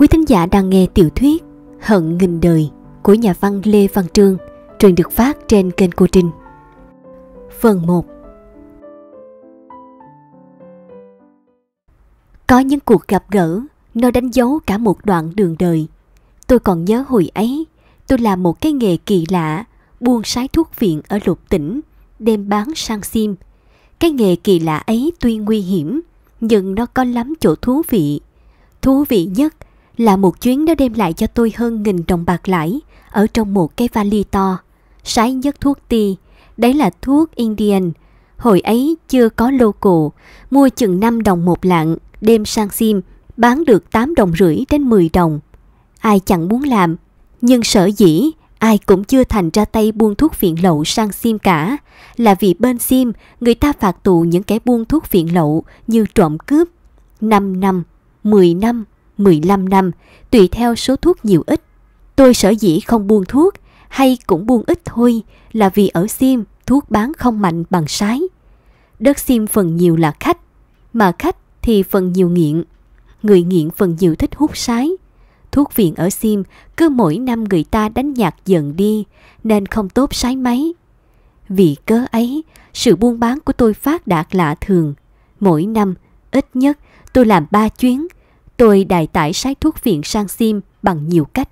Quý thính giả đang nghe tiểu thuyết Hận nghìn đời của nhà văn Lê Văn Trương, truyền được phát trên kênh Cô Trinh. Phần 1 Có những cuộc gặp gỡ, nó đánh dấu cả một đoạn đường đời. Tôi còn nhớ hồi ấy, tôi làm một cái nghề kỳ lạ, buôn sái thuốc viện ở lục tỉnh, đem bán sang sim. Cái nghề kỳ lạ ấy tuy nguy hiểm, nhưng nó có lắm chỗ thú vị. Thú vị nhất là một chuyến đã đem lại cho tôi hơn nghìn đồng bạc lãi ở trong một cái vali to. Sái nhất thuốc ti, đấy là thuốc Indian. Hồi ấy chưa có lô cụ, mua chừng 5 đồng một lạng, đem sang sim, bán được 8 đồng rưỡi đến 10 đồng. Ai chẳng muốn làm, nhưng sở dĩ ai cũng chưa thành ra tay buôn thuốc phiện lậu sang sim cả là vì bên sim người ta phạt tù những kẻ buôn thuốc phiện lậu như trộm cướp 5 năm, 10 năm, 15 năm, tùy theo số thuốc nhiều ít. Tôi sở dĩ không buông thuốc hay cũng buông ít thôi là vì ở Sim thuốc bán không mạnh bằng sái. Đất Sim phần nhiều là khách, mà khách thì phần nhiều nghiện. Người nghiện phần nhiều thích hút sái. Thuốc viện ở Sim cứ mỗi năm người ta đánh nhạc dần đi nên không tốt sái mấy. Vì cớ ấy, sự buôn bán của tôi phát đạt lạ thường. Mỗi năm, ít nhất tôi làm ba chuyến, Tôi đại tải sái thuốc viện sang Sim bằng nhiều cách.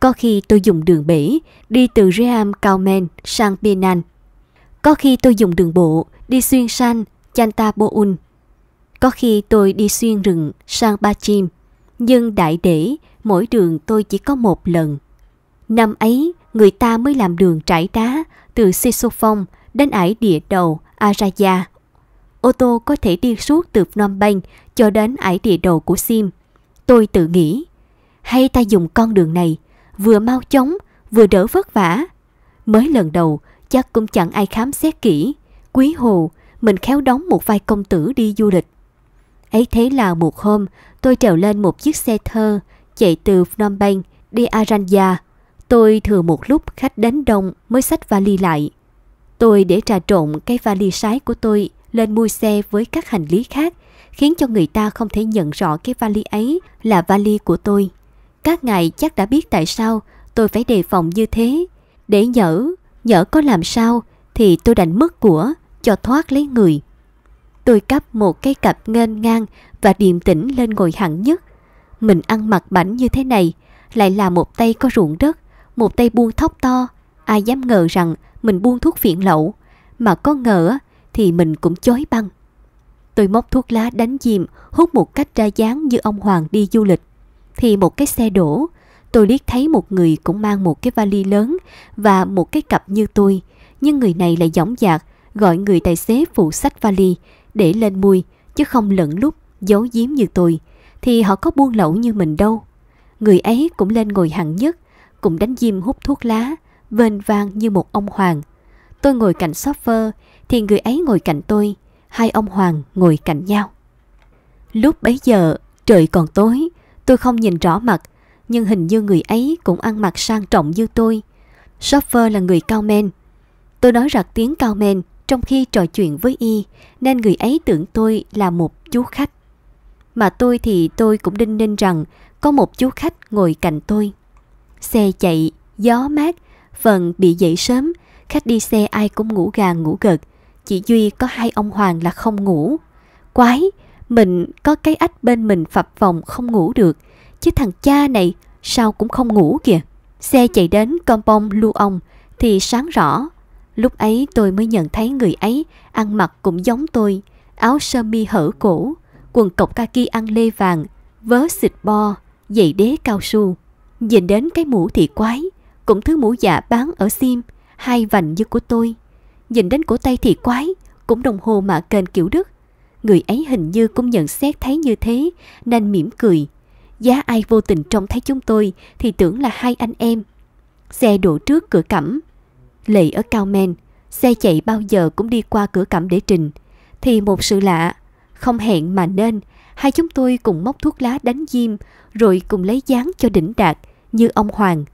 Có khi tôi dùng đường bể đi từ riam Cao Men sang Penan. Có khi tôi dùng đường bộ đi xuyên san chanta Chantaboun. Có khi tôi đi xuyên rừng sang Ba Chim. Nhưng đại để mỗi đường tôi chỉ có một lần. Năm ấy, người ta mới làm đường trải đá từ Sisophon đến ải địa đầu Araya. Ô tô có thể đi suốt từ Phnom Penh cho đến ải địa đồ của Sim. Tôi tự nghĩ, hay ta dùng con đường này, vừa mau chóng, vừa đỡ vất vả. Mới lần đầu, chắc cũng chẳng ai khám xét kỹ. Quý hồ, mình khéo đóng một vai công tử đi du lịch. Ấy thế là một hôm, tôi trèo lên một chiếc xe thơ, chạy từ Phnom Penh đi Aranya. Tôi thừa một lúc khách đến đông mới xách vali lại. Tôi để trà trộn cái vali sái của tôi lên mui xe với các hành lý khác khiến cho người ta không thể nhận rõ cái vali ấy là vali của tôi. Các ngài chắc đã biết tại sao tôi phải đề phòng như thế. Để nhỡ, nhỡ có làm sao thì tôi đành mất của cho thoát lấy người. Tôi cắp một cái cặp nghênh ngang và điềm tĩnh lên ngồi hẳn nhất. Mình ăn mặc bảnh như thế này, lại là một tay có ruộng đất, một tay buông thóc to. Ai dám ngờ rằng mình buông thuốc phiện lậu, mà có ngờ thì mình cũng chối băng. Tôi móc thuốc lá đánh diêm, hút một cách ra dáng như ông Hoàng đi du lịch. Thì một cái xe đổ, tôi liếc thấy một người cũng mang một cái vali lớn và một cái cặp như tôi. Nhưng người này lại giỏng dạc, gọi người tài xế phụ sách vali để lên mui, chứ không lẫn lúc, giấu giếm như tôi. Thì họ có buôn lậu như mình đâu. Người ấy cũng lên ngồi hẳn nhất, cũng đánh diêm hút thuốc lá, vênh vang như một ông hoàng. Tôi ngồi cạnh shopper, thì người ấy ngồi cạnh tôi, hai ông Hoàng ngồi cạnh nhau. Lúc bấy giờ, trời còn tối, tôi không nhìn rõ mặt, nhưng hình như người ấy cũng ăn mặc sang trọng như tôi. Shopper là người cao men. Tôi nói rạc tiếng cao men trong khi trò chuyện với y, nên người ấy tưởng tôi là một chú khách. Mà tôi thì tôi cũng đinh ninh rằng có một chú khách ngồi cạnh tôi. Xe chạy, gió mát, phần bị dậy sớm, khách đi xe ai cũng ngủ gà ngủ gật – chị Duy có hai ông Hoàng là không ngủ. Quái, mình có cái ách bên mình phập phồng không ngủ được, chứ thằng cha này sao cũng không ngủ kìa. Xe chạy đến con compound lưu ông thì sáng rõ. Lúc ấy tôi mới nhận thấy người ấy ăn mặc cũng giống tôi, áo sơ mi hở cổ, quần cộc kaki ăn lê vàng, vớ xịt bo, giày đế cao su. Nhìn đến cái mũ thì quái, cũng thứ mũ dạ bán ở sim, hai vành như của tôi. Nhìn đến cổ tay thì quái, cũng đồng hồ mà kênh kiểu đức. Người ấy hình như cũng nhận xét thấy như thế, nên mỉm cười. Giá ai vô tình trông thấy chúng tôi thì tưởng là hai anh em. Xe đổ trước cửa cẩm. Lệ ở Cao Men, xe chạy bao giờ cũng đi qua cửa cẩm để trình. Thì một sự lạ, không hẹn mà nên, hai chúng tôi cùng móc thuốc lá đánh diêm rồi cùng lấy dáng cho đỉnh đạt như ông Hoàng.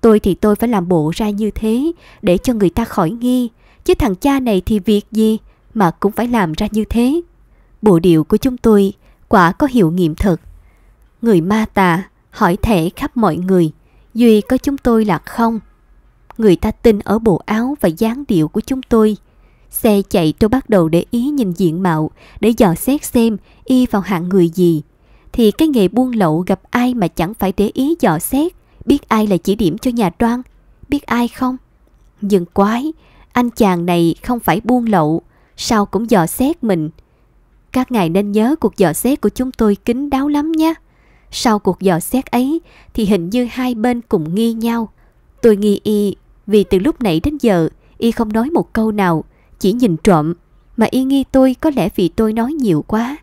Tôi thì tôi phải làm bộ ra như thế để cho người ta khỏi nghi, Chứ thằng cha này thì việc gì mà cũng phải làm ra như thế. Bộ điệu của chúng tôi quả có hiệu nghiệm thật. Người ma tà hỏi thể khắp mọi người, duy có chúng tôi là không. Người ta tin ở bộ áo và dáng điệu của chúng tôi. Xe chạy tôi bắt đầu để ý nhìn diện mạo để dò xét xem y vào hạng người gì. Thì cái nghề buôn lậu gặp ai mà chẳng phải để ý dò xét, biết ai là chỉ điểm cho nhà đoan, biết ai không. Nhưng quái, anh chàng này không phải buôn lậu, sao cũng dò xét mình. Các ngài nên nhớ cuộc dò xét của chúng tôi kín đáo lắm nhé. Sau cuộc dò xét ấy thì hình như hai bên cùng nghi nhau. Tôi nghi y vì từ lúc nãy đến giờ y không nói một câu nào, chỉ nhìn trộm. Mà y nghi tôi có lẽ vì tôi nói nhiều quá.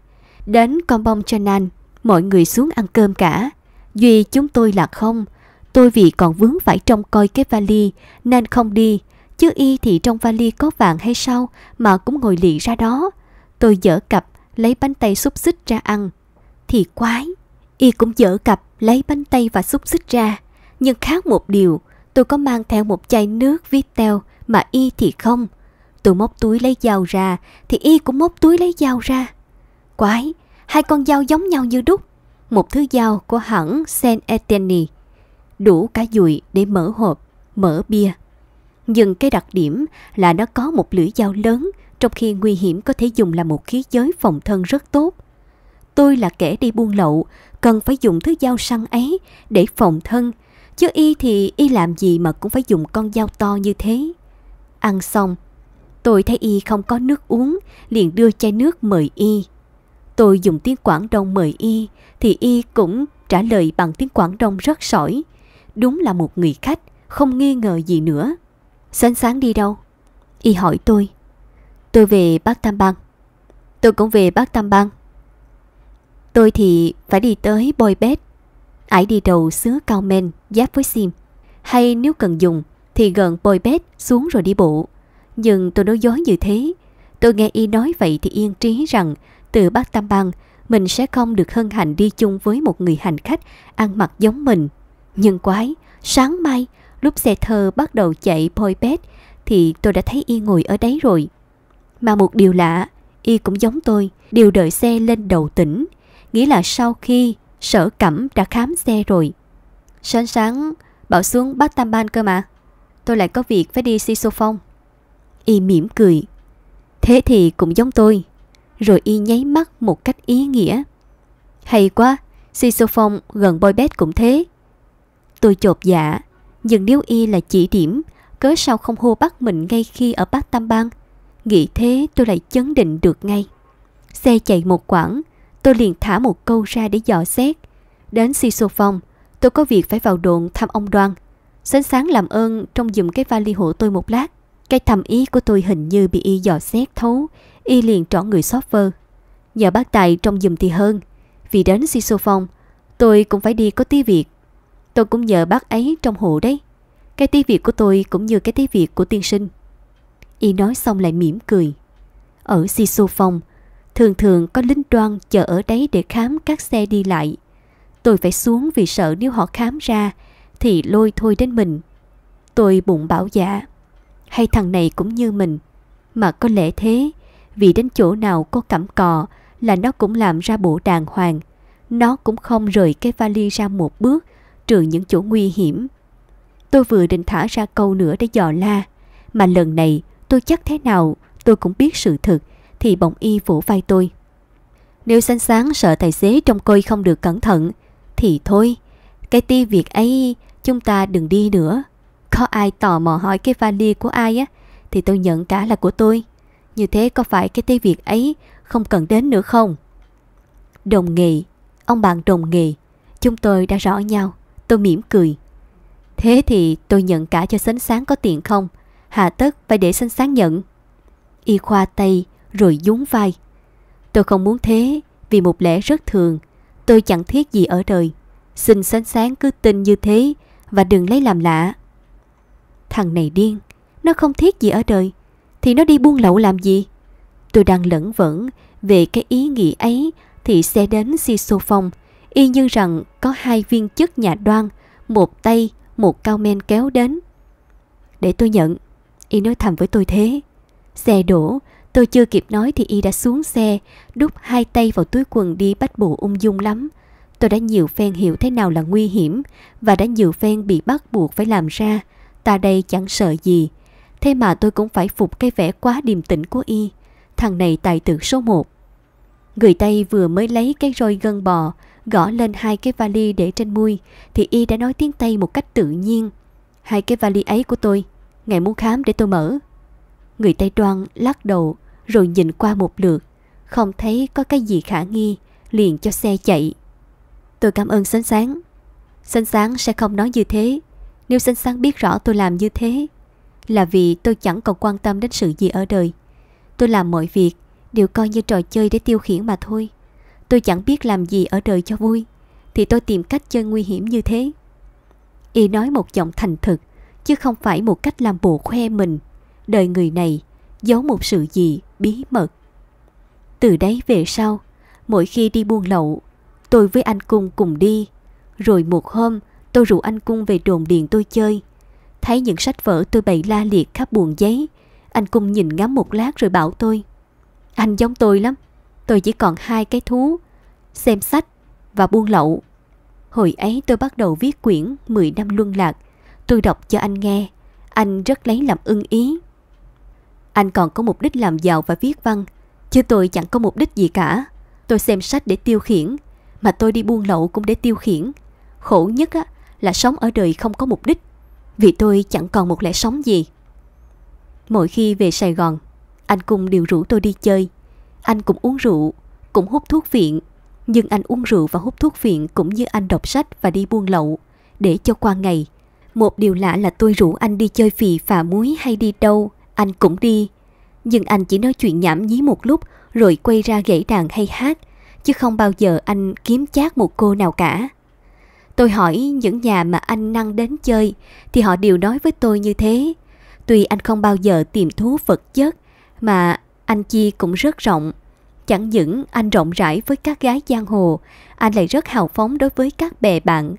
Đến con bông Chanan, mọi người xuống ăn cơm cả. Duy chúng tôi là không. Tôi vì còn vướng phải trông coi cái vali nên không đi Chứ y thì trong vali có vàng hay sao mà cũng ngồi lì ra đó. Tôi dở cặp, lấy bánh tay xúc xích ra ăn. Thì quái, y cũng dở cặp, lấy bánh tay và xúc xích ra. Nhưng khác một điều, tôi có mang theo một chai nước teo mà y thì không. Tôi móc túi lấy dao ra thì y cũng móc túi lấy dao ra. Quái, hai con dao giống nhau như đúc. Một thứ dao của hãng Saint Etienne. Đủ cả dùi để mở hộp, mở bia nhưng cái đặc điểm là nó có một lưỡi dao lớn, trong khi nguy hiểm có thể dùng là một khí giới phòng thân rất tốt. Tôi là kẻ đi buôn lậu, cần phải dùng thứ dao săn ấy để phòng thân, chứ y thì y làm gì mà cũng phải dùng con dao to như thế. Ăn xong, tôi thấy y không có nước uống, liền đưa chai nước mời y. Tôi dùng tiếng Quảng Đông mời y, thì y cũng trả lời bằng tiếng Quảng Đông rất sỏi. Đúng là một người khách, không nghi ngờ gì nữa. Sáng sáng đi đâu? Y hỏi tôi. Tôi về Bắc Tam Bang. Tôi cũng về Bắc Tam Bang. Tôi thì phải đi tới Bôi Bét. Ải đi đầu xứ Cao Men giáp với Sim. Hay nếu cần dùng thì gần Bôi Bét xuống rồi đi bộ. Nhưng tôi nói dối như thế. Tôi nghe y nói vậy thì yên trí rằng từ Bắc Tam Bang mình sẽ không được hân hạnh đi chung với một người hành khách ăn mặc giống mình. Nhưng quái, sáng mai Lúc xe thơ bắt đầu chạy poi bét thì tôi đã thấy y ngồi ở đấy rồi. Mà một điều lạ, y cũng giống tôi, đều đợi xe lên đầu tỉnh. Nghĩa là sau khi sở cẩm đã khám xe rồi. Sáng sáng, bảo xuống bắt tam ban cơ mà. Tôi lại có việc phải đi si phong. Y mỉm cười. Thế thì cũng giống tôi. Rồi y nháy mắt một cách ý nghĩa. Hay quá, si phong gần bôi bét cũng thế. Tôi chột dạ, nhưng nếu y là chỉ điểm, cớ sao không hô bắt mình ngay khi ở Bắc Tam Bang? Nghĩ thế tôi lại chấn định được ngay. Xe chạy một quãng, tôi liền thả một câu ra để dò xét. Đến si Sisofong, tôi có việc phải vào đồn thăm ông Đoan. sáng sáng làm ơn trong giùm cái vali hộ tôi một lát. Cái thầm ý của tôi hình như bị y dò xét thấu, y liền trỏ người vơ Nhờ bác tài trong giùm thì hơn, vì đến si Sisofong, tôi cũng phải đi có tí việc. Tôi cũng nhờ bác ấy trong hộ đấy. Cái tí việc của tôi cũng như cái tí việc của tiên sinh. Y nói xong lại mỉm cười. Ở si Sisu phòng, thường thường có lính đoan chờ ở đấy để khám các xe đi lại. Tôi phải xuống vì sợ nếu họ khám ra thì lôi thôi đến mình. Tôi bụng bảo giả dạ. hay thằng này cũng như mình. Mà có lẽ thế, vì đến chỗ nào có cẩm cò là nó cũng làm ra bộ đàng hoàng. Nó cũng không rời cái vali ra một bước trừ những chỗ nguy hiểm. Tôi vừa định thả ra câu nữa để dò la, mà lần này tôi chắc thế nào tôi cũng biết sự thật thì bỗng y vỗ vai tôi. Nếu sáng sáng sợ tài xế trong coi không được cẩn thận thì thôi, cái ti việc ấy chúng ta đừng đi nữa. Có ai tò mò hỏi cái vali của ai á thì tôi nhận cả là của tôi. Như thế có phải cái ti việc ấy không cần đến nữa không? Đồng nghị, ông bạn đồng nghị, chúng tôi đã rõ nhau. Tôi mỉm cười. Thế thì tôi nhận cả cho sánh sáng có tiền không? Hà tất phải để sánh sáng nhận. Y khoa tay rồi dúng vai. Tôi không muốn thế vì một lẽ rất thường. Tôi chẳng thiết gì ở đời. Xin sánh sáng cứ tin như thế và đừng lấy làm lạ. Thằng này điên, nó không thiết gì ở đời. Thì nó đi buôn lậu làm gì? Tôi đang lẫn vẫn về cái ý nghĩ ấy thì xe đến si Sô Phong – Y như rằng có hai viên chức nhà đoan, một tay, một cao men kéo đến. Để tôi nhận, Y nói thầm với tôi thế. Xe đổ, tôi chưa kịp nói thì Y đã xuống xe, đút hai tay vào túi quần đi bách bộ ung dung lắm. Tôi đã nhiều phen hiểu thế nào là nguy hiểm và đã nhiều phen bị bắt buộc phải làm ra. Ta đây chẳng sợ gì. Thế mà tôi cũng phải phục cái vẻ quá điềm tĩnh của Y. Thằng này tài tử số một. Người Tây vừa mới lấy cái roi gân bò, gõ lên hai cái vali để trên mui thì y đã nói tiếng tây một cách tự nhiên hai cái vali ấy của tôi ngài muốn khám để tôi mở người tây đoan lắc đầu rồi nhìn qua một lượt không thấy có cái gì khả nghi liền cho xe chạy tôi cảm ơn sánh sáng sánh sáng sẽ không nói như thế nếu sánh sáng biết rõ tôi làm như thế là vì tôi chẳng còn quan tâm đến sự gì ở đời tôi làm mọi việc đều coi như trò chơi để tiêu khiển mà thôi tôi chẳng biết làm gì ở đời cho vui thì tôi tìm cách chơi nguy hiểm như thế y nói một giọng thành thực chứ không phải một cách làm bộ khoe mình đời người này giấu một sự gì bí mật từ đấy về sau mỗi khi đi buôn lậu tôi với anh cung cùng đi rồi một hôm tôi rủ anh cung về đồn điền tôi chơi thấy những sách vở tôi bày la liệt khắp buồng giấy anh cung nhìn ngắm một lát rồi bảo tôi anh giống tôi lắm tôi chỉ còn hai cái thú, xem sách và buôn lậu. Hồi ấy tôi bắt đầu viết quyển 10 năm luân lạc, tôi đọc cho anh nghe, anh rất lấy làm ưng ý. Anh còn có mục đích làm giàu và viết văn, chứ tôi chẳng có mục đích gì cả. Tôi xem sách để tiêu khiển, mà tôi đi buôn lậu cũng để tiêu khiển. Khổ nhất á, là sống ở đời không có mục đích, vì tôi chẳng còn một lẽ sống gì. Mỗi khi về Sài Gòn, anh cùng đều rủ tôi đi chơi. Anh cũng uống rượu, cũng hút thuốc viện. Nhưng anh uống rượu và hút thuốc viện cũng như anh đọc sách và đi buôn lậu, để cho qua ngày. Một điều lạ là tôi rủ anh đi chơi phì phà muối hay đi đâu, anh cũng đi. Nhưng anh chỉ nói chuyện nhảm nhí một lúc rồi quay ra gãy đàn hay hát, chứ không bao giờ anh kiếm chát một cô nào cả. Tôi hỏi những nhà mà anh năng đến chơi thì họ đều nói với tôi như thế. Tuy anh không bao giờ tìm thú vật chất mà anh Chi cũng rất rộng. Chẳng những anh rộng rãi với các gái giang hồ, anh lại rất hào phóng đối với các bè bạn.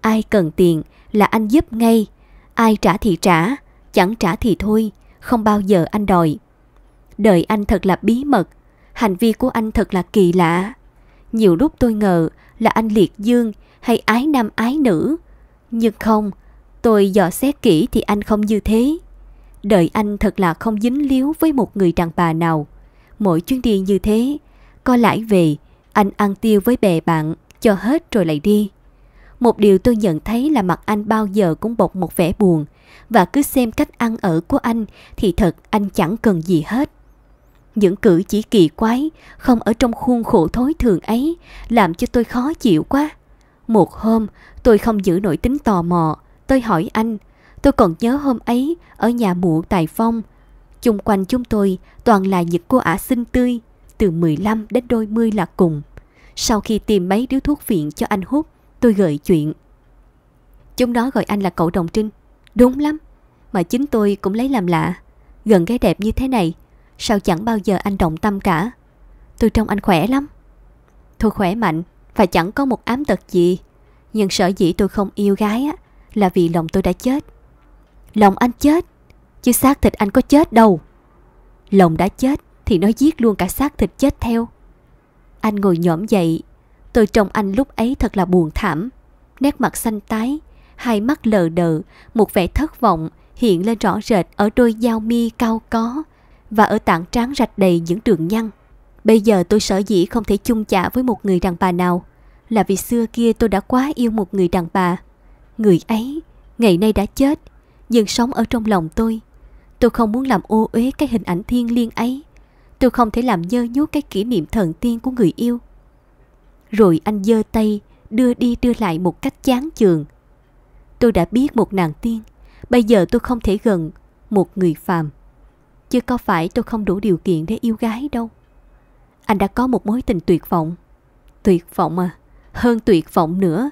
Ai cần tiền là anh giúp ngay, ai trả thì trả, chẳng trả thì thôi, không bao giờ anh đòi. Đời anh thật là bí mật, hành vi của anh thật là kỳ lạ. Nhiều lúc tôi ngờ là anh liệt dương hay ái nam ái nữ, nhưng không, tôi dò xét kỹ thì anh không như thế. Đời anh thật là không dính líu với một người đàn bà nào. Mỗi chuyến đi như thế, có lãi về, anh ăn tiêu với bè bạn, cho hết rồi lại đi. Một điều tôi nhận thấy là mặt anh bao giờ cũng bộc một vẻ buồn và cứ xem cách ăn ở của anh thì thật anh chẳng cần gì hết. Những cử chỉ kỳ quái, không ở trong khuôn khổ thối thường ấy làm cho tôi khó chịu quá. Một hôm, tôi không giữ nổi tính tò mò, tôi hỏi anh – Tôi còn nhớ hôm ấy ở nhà muộn Tài Phong. Chung quanh chúng tôi toàn là những cô ả xinh tươi, từ 15 đến đôi mươi là cùng. Sau khi tìm mấy điếu thuốc viện cho anh hút, tôi gợi chuyện. Chúng đó gọi anh là cậu Đồng Trinh. Đúng lắm, mà chính tôi cũng lấy làm lạ. Gần gái đẹp như thế này, sao chẳng bao giờ anh động tâm cả. Tôi trông anh khỏe lắm. Tôi khỏe mạnh và chẳng có một ám tật gì. Nhưng sở dĩ tôi không yêu gái á, là vì lòng tôi đã chết. Lòng anh chết Chứ xác thịt anh có chết đâu Lòng đã chết Thì nó giết luôn cả xác thịt chết theo Anh ngồi nhõm dậy Tôi trông anh lúc ấy thật là buồn thảm Nét mặt xanh tái Hai mắt lờ đờ Một vẻ thất vọng hiện lên rõ rệt Ở đôi dao mi cao có Và ở tảng tráng rạch đầy những đường nhăn Bây giờ tôi sở dĩ không thể chung chạ với một người đàn bà nào Là vì xưa kia tôi đã quá yêu một người đàn bà Người ấy ngày nay đã chết nhưng sống ở trong lòng tôi. Tôi không muốn làm ô uế cái hình ảnh thiên liêng ấy. Tôi không thể làm nhơ nhút cái kỷ niệm thần tiên của người yêu. Rồi anh giơ tay, đưa đi đưa lại một cách chán chường. Tôi đã biết một nàng tiên, bây giờ tôi không thể gần một người phàm. Chứ có phải tôi không đủ điều kiện để yêu gái đâu. Anh đã có một mối tình tuyệt vọng. Tuyệt vọng à, hơn tuyệt vọng nữa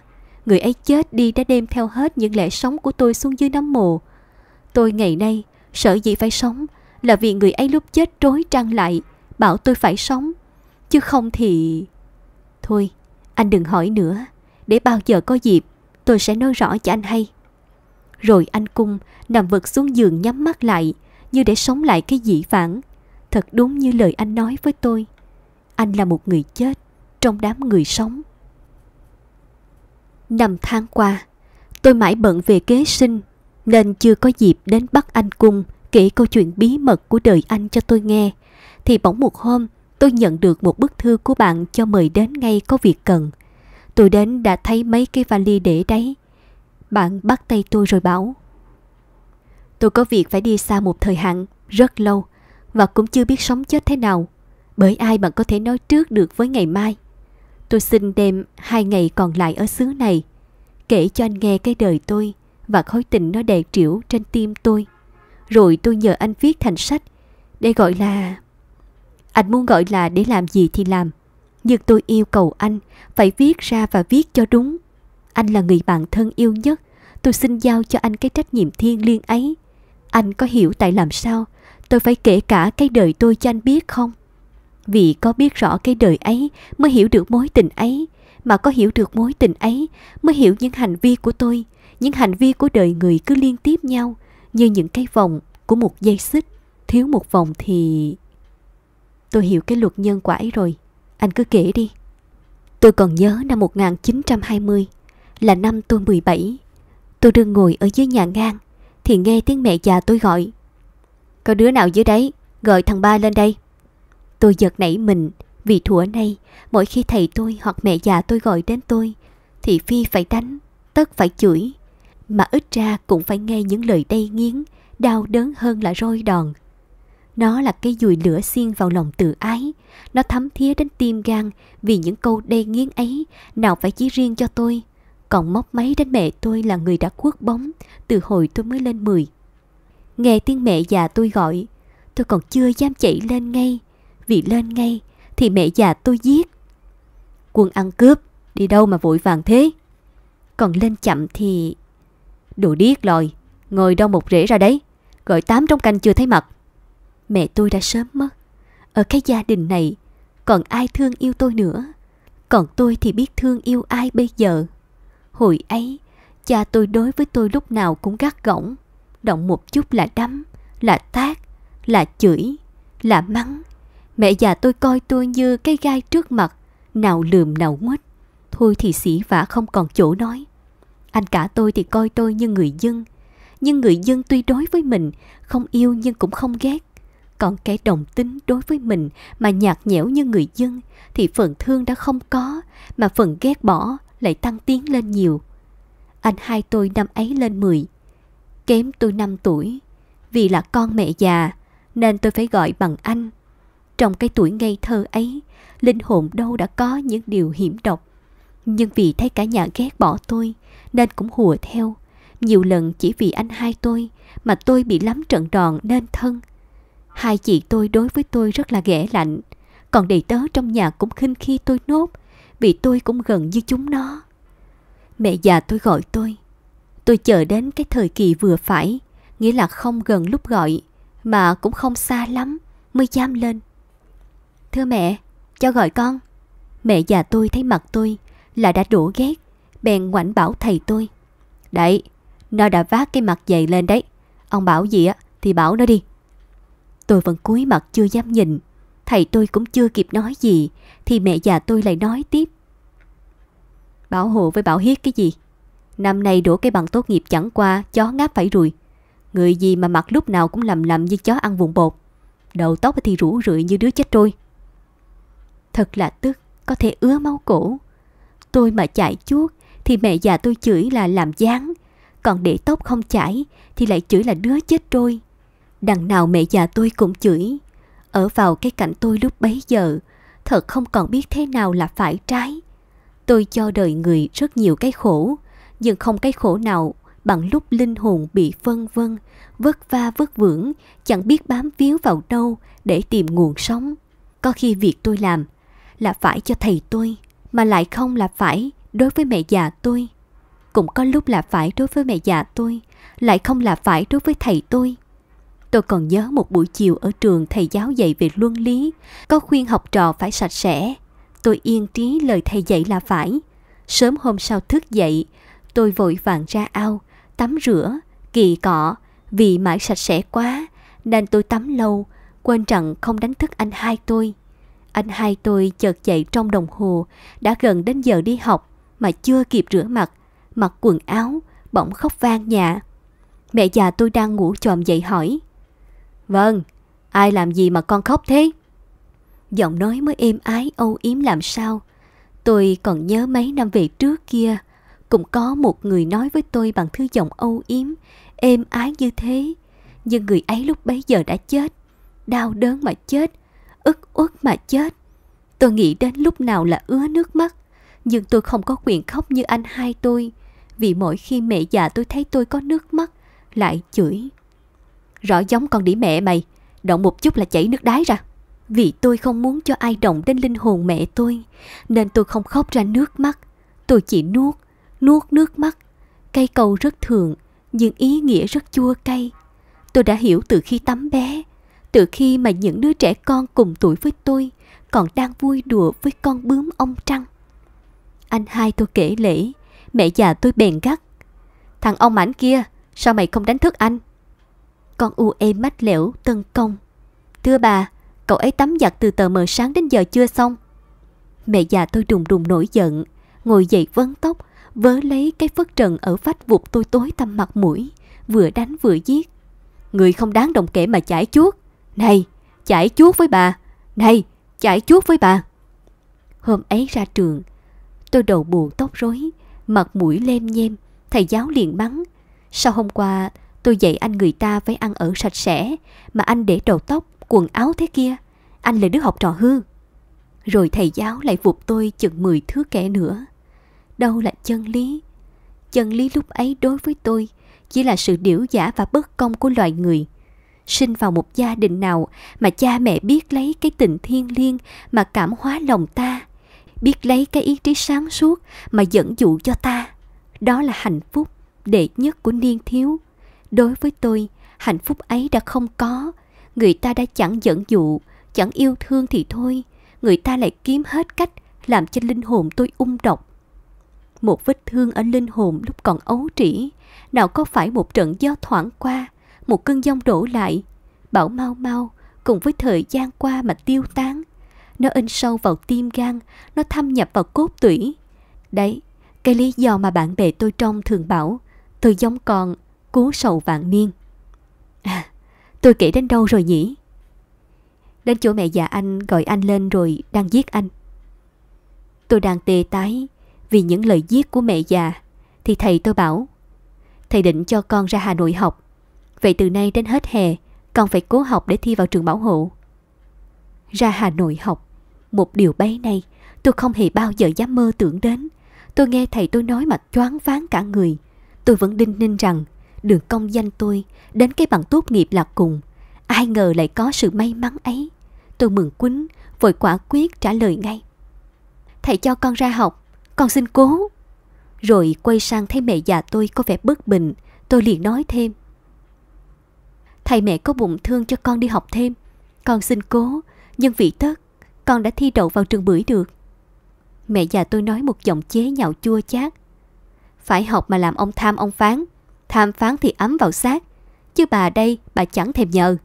Người ấy chết đi đã đem theo hết những lẽ sống của tôi xuống dưới nấm mồ. Tôi ngày nay, sợ gì phải sống là vì người ấy lúc chết trối trăng lại, bảo tôi phải sống. Chứ không thì... Thôi, anh đừng hỏi nữa. Để bao giờ có dịp, tôi sẽ nói rõ cho anh hay. Rồi anh cung nằm vật xuống giường nhắm mắt lại, như để sống lại cái dĩ vãng. Thật đúng như lời anh nói với tôi. Anh là một người chết trong đám người sống. Năm tháng qua, tôi mãi bận về kế sinh nên chưa có dịp đến bắt Anh Cung kể câu chuyện bí mật của đời anh cho tôi nghe. Thì bỗng một hôm, tôi nhận được một bức thư của bạn cho mời đến ngay có việc cần. Tôi đến đã thấy mấy cái vali để đấy. Bạn bắt tay tôi rồi bảo. Tôi có việc phải đi xa một thời hạn, rất lâu, và cũng chưa biết sống chết thế nào. Bởi ai bạn có thể nói trước được với ngày mai. Tôi xin đem hai ngày còn lại ở xứ này Kể cho anh nghe cái đời tôi Và khối tình nó đè triểu trên tim tôi Rồi tôi nhờ anh viết thành sách Để gọi là... Anh muốn gọi là để làm gì thì làm Nhưng tôi yêu cầu anh Phải viết ra và viết cho đúng Anh là người bạn thân yêu nhất Tôi xin giao cho anh cái trách nhiệm thiêng liêng ấy Anh có hiểu tại làm sao Tôi phải kể cả cái đời tôi cho anh biết không vì có biết rõ cái đời ấy mới hiểu được mối tình ấy, mà có hiểu được mối tình ấy mới hiểu những hành vi của tôi, những hành vi của đời người cứ liên tiếp nhau như những cái vòng của một dây xích, thiếu một vòng thì... Tôi hiểu cái luật nhân quả ấy rồi, anh cứ kể đi. Tôi còn nhớ năm 1920, là năm tôi 17. Tôi đang ngồi ở dưới nhà ngang, thì nghe tiếng mẹ già tôi gọi. Có đứa nào dưới đấy, gọi thằng ba lên đây. Tôi giật nảy mình vì thủa nay mỗi khi thầy tôi hoặc mẹ già tôi gọi đến tôi thì Phi phải đánh, tất phải chửi. Mà ít ra cũng phải nghe những lời đầy nghiến, đau đớn hơn là roi đòn. Nó là cái dùi lửa xiên vào lòng tự ái. Nó thấm thía đến tim gan vì những câu đê nghiến ấy nào phải chỉ riêng cho tôi. Còn móc máy đến mẹ tôi là người đã khuất bóng từ hồi tôi mới lên 10. Nghe tiếng mẹ già tôi gọi, tôi còn chưa dám chạy lên ngay vì lên ngay thì mẹ già tôi giết. Quân ăn cướp, đi đâu mà vội vàng thế? Còn lên chậm thì... Đồ điếc rồi, ngồi đâu một rễ ra đấy, gọi tám trong canh chưa thấy mặt. Mẹ tôi đã sớm mất. Ở cái gia đình này, còn ai thương yêu tôi nữa? Còn tôi thì biết thương yêu ai bây giờ? Hồi ấy, cha tôi đối với tôi lúc nào cũng gắt gỏng. Động một chút là đấm, là tát, là chửi, là mắng, Mẹ già tôi coi tôi như cây gai trước mặt, nào lườm nào nguết. Thôi thì sĩ vả không còn chỗ nói. Anh cả tôi thì coi tôi như người dân. Nhưng người dân tuy đối với mình, không yêu nhưng cũng không ghét. Còn kẻ đồng tính đối với mình mà nhạt nhẽo như người dân thì phần thương đã không có, mà phần ghét bỏ lại tăng tiến lên nhiều. Anh hai tôi năm ấy lên 10, kém tôi 5 tuổi. Vì là con mẹ già, nên tôi phải gọi bằng anh. Trong cái tuổi ngây thơ ấy, linh hồn đâu đã có những điều hiểm độc. Nhưng vì thấy cả nhà ghét bỏ tôi, nên cũng hùa theo. Nhiều lần chỉ vì anh hai tôi mà tôi bị lắm trận đòn nên thân. Hai chị tôi đối với tôi rất là ghẻ lạnh, còn đầy tớ trong nhà cũng khinh khi tôi nốt, vì tôi cũng gần như chúng nó. Mẹ già tôi gọi tôi. Tôi chờ đến cái thời kỳ vừa phải, nghĩa là không gần lúc gọi, mà cũng không xa lắm, mới dám lên. Thưa mẹ, cho gọi con. Mẹ già tôi thấy mặt tôi là đã đổ ghét, bèn ngoảnh bảo thầy tôi. Đấy, nó đã vác cái mặt dày lên đấy. Ông bảo gì á thì bảo nó đi. Tôi vẫn cúi mặt chưa dám nhìn. Thầy tôi cũng chưa kịp nói gì thì mẹ già tôi lại nói tiếp. Bảo hộ với bảo hiết cái gì? Năm nay đổ cái bằng tốt nghiệp chẳng qua chó ngáp phải rùi. Người gì mà mặt lúc nào cũng lầm lầm như chó ăn vụn bột. Đầu tóc thì rủ rượi như đứa chết trôi. Thật là tức, có thể ứa máu cổ. Tôi mà chạy chuốt thì mẹ già tôi chửi là làm gián Còn để tóc không chảy thì lại chửi là đứa chết trôi. Đằng nào mẹ già tôi cũng chửi. Ở vào cái cảnh tôi lúc bấy giờ, thật không còn biết thế nào là phải trái. Tôi cho đời người rất nhiều cái khổ, nhưng không cái khổ nào bằng lúc linh hồn bị phân vân, vất va vất vưởng, chẳng biết bám víu vào đâu để tìm nguồn sống. Có khi việc tôi làm là phải cho thầy tôi mà lại không là phải đối với mẹ già tôi cũng có lúc là phải đối với mẹ già tôi lại không là phải đối với thầy tôi tôi còn nhớ một buổi chiều ở trường thầy giáo dạy về luân lý có khuyên học trò phải sạch sẽ tôi yên trí lời thầy dạy là phải sớm hôm sau thức dậy tôi vội vàng ra ao tắm rửa kỳ cọ vì mãi sạch sẽ quá nên tôi tắm lâu quên rằng không đánh thức anh hai tôi anh hai tôi chợt dậy trong đồng hồ, đã gần đến giờ đi học mà chưa kịp rửa mặt, mặc quần áo, bỗng khóc vang nhà. Mẹ già tôi đang ngủ chòm dậy hỏi. Vâng, ai làm gì mà con khóc thế? Giọng nói mới êm ái âu yếm làm sao. Tôi còn nhớ mấy năm về trước kia, cũng có một người nói với tôi bằng thứ giọng âu yếm, êm ái như thế. Nhưng người ấy lúc bấy giờ đã chết, đau đớn mà chết, ức uất mà chết. Tôi nghĩ đến lúc nào là ứa nước mắt, nhưng tôi không có quyền khóc như anh hai tôi, vì mỗi khi mẹ già tôi thấy tôi có nước mắt, lại chửi. Rõ giống con đĩ mẹ mày, động một chút là chảy nước đái ra. Vì tôi không muốn cho ai động đến linh hồn mẹ tôi, nên tôi không khóc ra nước mắt. Tôi chỉ nuốt, nuốt nước mắt. Cây cầu rất thường, nhưng ý nghĩa rất chua cay. Tôi đã hiểu từ khi tắm bé, từ khi mà những đứa trẻ con cùng tuổi với tôi còn đang vui đùa với con bướm ông trăng anh hai tôi kể lễ mẹ già tôi bèn gắt thằng ông mảnh kia sao mày không đánh thức anh con u êm mách lẻo tân công thưa bà cậu ấy tắm giặt từ tờ mờ sáng đến giờ chưa xong mẹ già tôi đùng đùng nổi giận ngồi dậy vấn tóc vớ lấy cái phất trần ở vách vụt tôi tối tăm mặt mũi vừa đánh vừa giết người không đáng đồng kể mà chải chuốt này, chải chuốt với bà. Này, chải chuốt với bà. Hôm ấy ra trường, tôi đầu buồn tóc rối, mặt mũi lem nhem, thầy giáo liền mắng. Sao hôm qua tôi dạy anh người ta phải ăn ở sạch sẽ mà anh để đầu tóc, quần áo thế kia. Anh là đứa học trò hư. Rồi thầy giáo lại vụt tôi chừng 10 thứ kẻ nữa. Đâu là chân lý? Chân lý lúc ấy đối với tôi chỉ là sự điểu giả và bất công của loài người – sinh vào một gia đình nào mà cha mẹ biết lấy cái tình thiêng liêng mà cảm hóa lòng ta, biết lấy cái ý trí sáng suốt mà dẫn dụ cho ta. Đó là hạnh phúc đệ nhất của niên thiếu. Đối với tôi, hạnh phúc ấy đã không có. Người ta đã chẳng dẫn dụ, chẳng yêu thương thì thôi. Người ta lại kiếm hết cách làm cho linh hồn tôi ung độc. Một vết thương ở linh hồn lúc còn ấu trĩ, nào có phải một trận gió thoảng qua – một cơn giông đổ lại, bảo mau mau cùng với thời gian qua mà tiêu tán. Nó in sâu vào tim gan, nó thâm nhập vào cốt tủy. Đấy, cái lý do mà bạn bè tôi trong thường bảo, tôi giống còn, cú sầu vạn niên. À, tôi kể đến đâu rồi nhỉ? Đến chỗ mẹ già anh gọi anh lên rồi đang giết anh. Tôi đang tê tái vì những lời giết của mẹ già thì thầy tôi bảo thầy định cho con ra Hà Nội học Vậy từ nay đến hết hè, còn phải cố học để thi vào trường bảo hộ. Ra Hà Nội học, một điều bấy này tôi không hề bao giờ dám mơ tưởng đến. Tôi nghe thầy tôi nói mà choáng váng cả người. Tôi vẫn đinh ninh rằng đường công danh tôi đến cái bằng tốt nghiệp là cùng. Ai ngờ lại có sự may mắn ấy. Tôi mừng quýnh, vội quả quyết trả lời ngay. Thầy cho con ra học, con xin cố. Rồi quay sang thấy mẹ già tôi có vẻ bất bình, tôi liền nói thêm. Thầy mẹ có bụng thương cho con đi học thêm Con xin cố Nhưng vì tất Con đã thi đậu vào trường bưởi được Mẹ già tôi nói một giọng chế nhạo chua chát Phải học mà làm ông tham ông phán Tham phán thì ấm vào xác Chứ bà đây bà chẳng thèm nhờ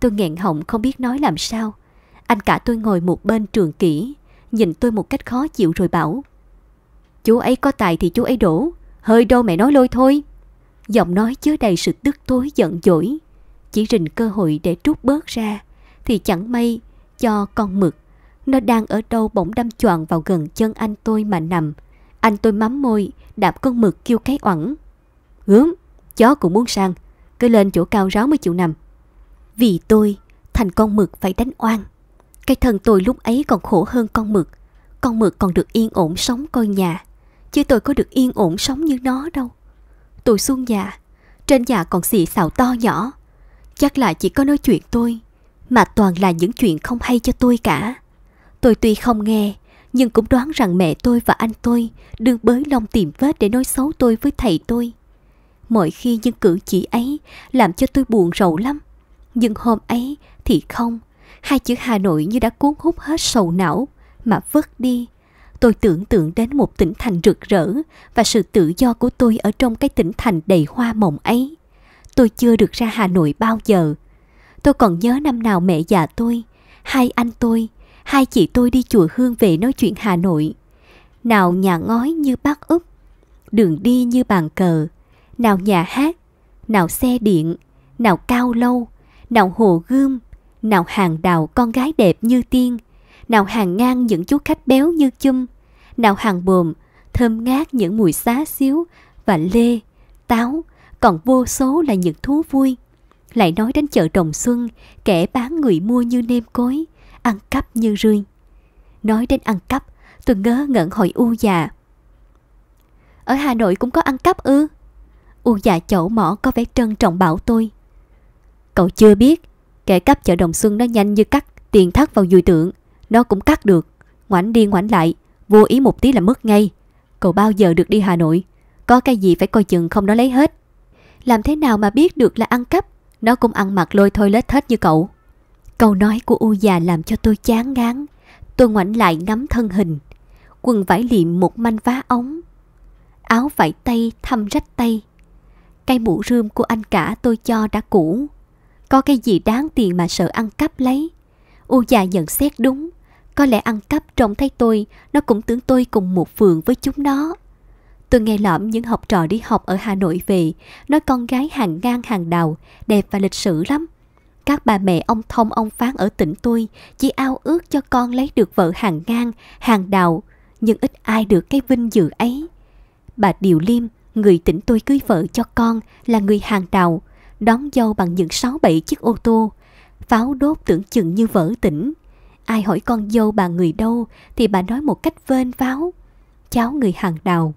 Tôi nghẹn họng không biết nói làm sao Anh cả tôi ngồi một bên trường kỹ Nhìn tôi một cách khó chịu rồi bảo Chú ấy có tài thì chú ấy đổ Hơi đâu mẹ nói lôi thôi giọng nói chứa đầy sự tức tối giận dỗi. Chỉ rình cơ hội để trút bớt ra, thì chẳng may cho con mực. Nó đang ở đâu bỗng đâm choàng vào gần chân anh tôi mà nằm. Anh tôi mắm môi, đạp con mực kêu cái oẳn. Gớm, chó cũng muốn sang, cứ lên chỗ cao ráo mới chịu nằm. Vì tôi, thành con mực phải đánh oan. Cái thân tôi lúc ấy còn khổ hơn con mực. Con mực còn được yên ổn sống coi nhà. Chứ tôi có được yên ổn sống như nó đâu. Tôi xuống nhà, trên nhà còn xì xào to nhỏ. Chắc là chỉ có nói chuyện tôi, mà toàn là những chuyện không hay cho tôi cả. Tôi tuy không nghe, nhưng cũng đoán rằng mẹ tôi và anh tôi đương bới lòng tìm vết để nói xấu tôi với thầy tôi. Mỗi khi những cử chỉ ấy làm cho tôi buồn rầu lắm. Nhưng hôm ấy thì không, hai chữ Hà Nội như đã cuốn hút hết sầu não mà vứt đi tôi tưởng tượng đến một tỉnh thành rực rỡ và sự tự do của tôi ở trong cái tỉnh thành đầy hoa mộng ấy. Tôi chưa được ra Hà Nội bao giờ. Tôi còn nhớ năm nào mẹ già tôi, hai anh tôi, hai chị tôi đi chùa Hương về nói chuyện Hà Nội. Nào nhà ngói như bác Úc, đường đi như bàn cờ, nào nhà hát, nào xe điện, nào cao lâu, nào hồ gươm, nào hàng đào con gái đẹp như tiên – nào hàng ngang những chú khách béo như chum, nào hàng bồm, thơm ngát những mùi xá xíu và lê, táo, còn vô số là những thú vui. Lại nói đến chợ đồng xuân, kẻ bán người mua như nêm cối, ăn cắp như rươi. Nói đến ăn cắp, tôi ngớ ngẩn hỏi U già. Ở Hà Nội cũng có ăn cắp ư? U già chậu mỏ có vẻ trân trọng bảo tôi. Cậu chưa biết, kẻ cắp chợ Đồng Xuân nó nhanh như cắt, tiền thắt vào dùi tượng đó cũng cắt được Ngoảnh đi ngoảnh lại Vô ý một tí là mất ngay Cậu bao giờ được đi Hà Nội Có cái gì phải coi chừng không nó lấy hết Làm thế nào mà biết được là ăn cắp Nó cũng ăn mặc lôi thôi lết hết như cậu Câu nói của U già làm cho tôi chán ngán Tôi ngoảnh lại ngắm thân hình Quần vải liệm một manh vá ống Áo vải tay thăm rách tay Cây mũ rươm của anh cả tôi cho đã cũ Có cái gì đáng tiền mà sợ ăn cắp lấy U già nhận xét đúng có lẽ ăn cắp trông thấy tôi, nó cũng tưởng tôi cùng một phường với chúng nó. Tôi nghe lõm những học trò đi học ở Hà Nội về, nói con gái hàng ngang hàng đầu đẹp và lịch sử lắm. Các bà mẹ ông Thông ông Phán ở tỉnh tôi chỉ ao ước cho con lấy được vợ hàng ngang, hàng đào, nhưng ít ai được cái vinh dự ấy. Bà Điều Liêm, người tỉnh tôi cưới vợ cho con là người hàng đào, đón dâu bằng những sáu bảy chiếc ô tô, pháo đốt tưởng chừng như vỡ tỉnh Ai hỏi con dâu bà người đâu thì bà nói một cách vênh váo. Cháu người hàng đào.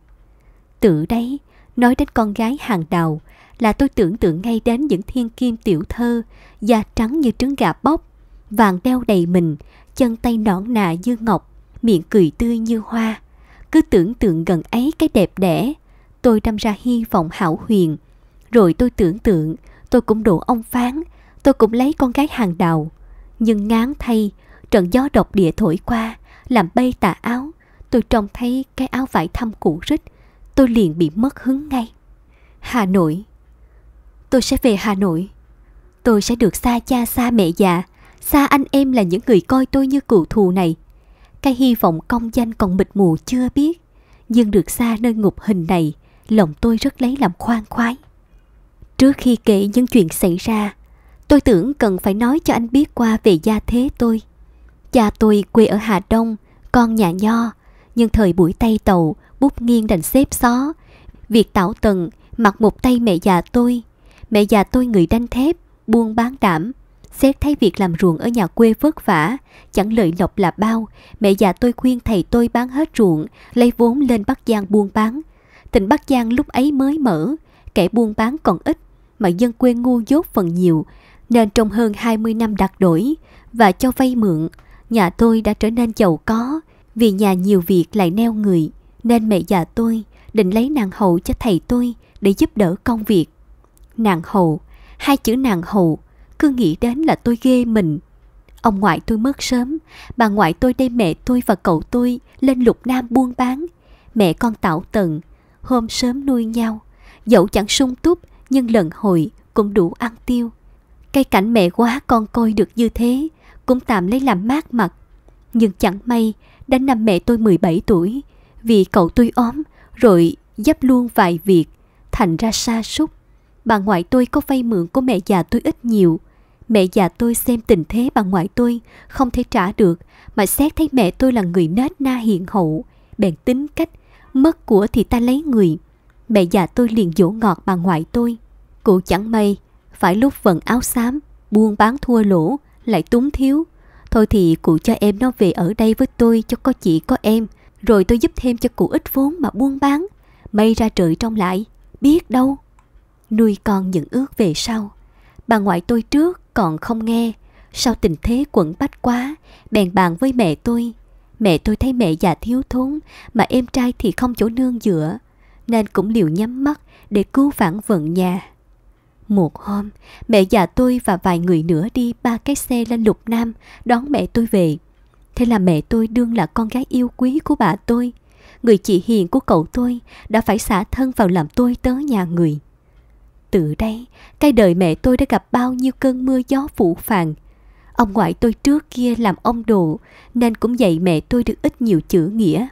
Tự đấy, nói đến con gái hàng đào là tôi tưởng tượng ngay đến những thiên kim tiểu thơ, da trắng như trứng gà bóc, vàng đeo đầy mình, chân tay nõn nà như ngọc, miệng cười tươi như hoa. Cứ tưởng tượng gần ấy cái đẹp đẽ, tôi đâm ra hy vọng hảo huyền. Rồi tôi tưởng tượng, tôi cũng đổ ông phán, tôi cũng lấy con gái hàng đầu. Nhưng ngán thay, Trận gió độc địa thổi qua, làm bay tà áo. Tôi trông thấy cái áo vải thăm cũ rít. Tôi liền bị mất hứng ngay. Hà Nội Tôi sẽ về Hà Nội. Tôi sẽ được xa cha xa mẹ già, xa anh em là những người coi tôi như cựu thù này. Cái hy vọng công danh còn mịt mù chưa biết, nhưng được xa nơi ngục hình này, lòng tôi rất lấy làm khoan khoái. Trước khi kể những chuyện xảy ra, tôi tưởng cần phải nói cho anh biết qua về gia thế tôi. Cha tôi quê ở Hà Đông, con nhà nho, nhưng thời buổi Tây Tàu, bút nghiêng đành xếp xó. Việc tảo tần, mặc một tay mẹ già tôi. Mẹ già tôi người đanh thép, buôn bán đảm. Xét thấy việc làm ruộng ở nhà quê vất vả, chẳng lợi lộc là bao, mẹ già tôi khuyên thầy tôi bán hết ruộng, lấy vốn lên Bắc Giang buôn bán. Tỉnh Bắc Giang lúc ấy mới mở, kẻ buôn bán còn ít, mà dân quê ngu dốt phần nhiều, nên trong hơn 20 năm đặt đổi và cho vay mượn, Nhà tôi đã trở nên giàu có Vì nhà nhiều việc lại neo người Nên mẹ già tôi định lấy nàng hậu cho thầy tôi Để giúp đỡ công việc Nàng hậu Hai chữ nàng hậu Cứ nghĩ đến là tôi ghê mình Ông ngoại tôi mất sớm Bà ngoại tôi đem mẹ tôi và cậu tôi Lên lục nam buôn bán Mẹ con tạo tần Hôm sớm nuôi nhau Dẫu chẳng sung túc Nhưng lần hồi cũng đủ ăn tiêu Cây cảnh mẹ quá con coi được như thế cũng tạm lấy làm mát mặt. Nhưng chẳng may, đã năm mẹ tôi 17 tuổi, vì cậu tôi ốm, rồi dấp luôn vài việc, thành ra sa sút Bà ngoại tôi có vay mượn của mẹ già tôi ít nhiều. Mẹ già tôi xem tình thế bà ngoại tôi không thể trả được, mà xét thấy mẹ tôi là người nết na hiền hậu, bèn tính cách, mất của thì ta lấy người. Mẹ già tôi liền dỗ ngọt bà ngoại tôi. Cụ chẳng may, phải lúc vận áo xám, buôn bán thua lỗ, lại túng thiếu. Thôi thì cụ cho em nó về ở đây với tôi cho có chị có em, rồi tôi giúp thêm cho cụ ít vốn mà buôn bán. mây ra trời trong lại, biết đâu. Nuôi con những ước về sau. Bà ngoại tôi trước còn không nghe, sau tình thế quẩn bách quá, bèn bàn với mẹ tôi. Mẹ tôi thấy mẹ già thiếu thốn, mà em trai thì không chỗ nương dựa, nên cũng liều nhắm mắt để cứu vãn vận nhà. Một hôm, mẹ già tôi và vài người nữa đi ba cái xe lên Lục Nam đón mẹ tôi về. Thế là mẹ tôi đương là con gái yêu quý của bà tôi. Người chị hiền của cậu tôi đã phải xả thân vào làm tôi tớ nhà người. Từ đây, cái đời mẹ tôi đã gặp bao nhiêu cơn mưa gió phụ phàng. Ông ngoại tôi trước kia làm ông đồ nên cũng dạy mẹ tôi được ít nhiều chữ nghĩa.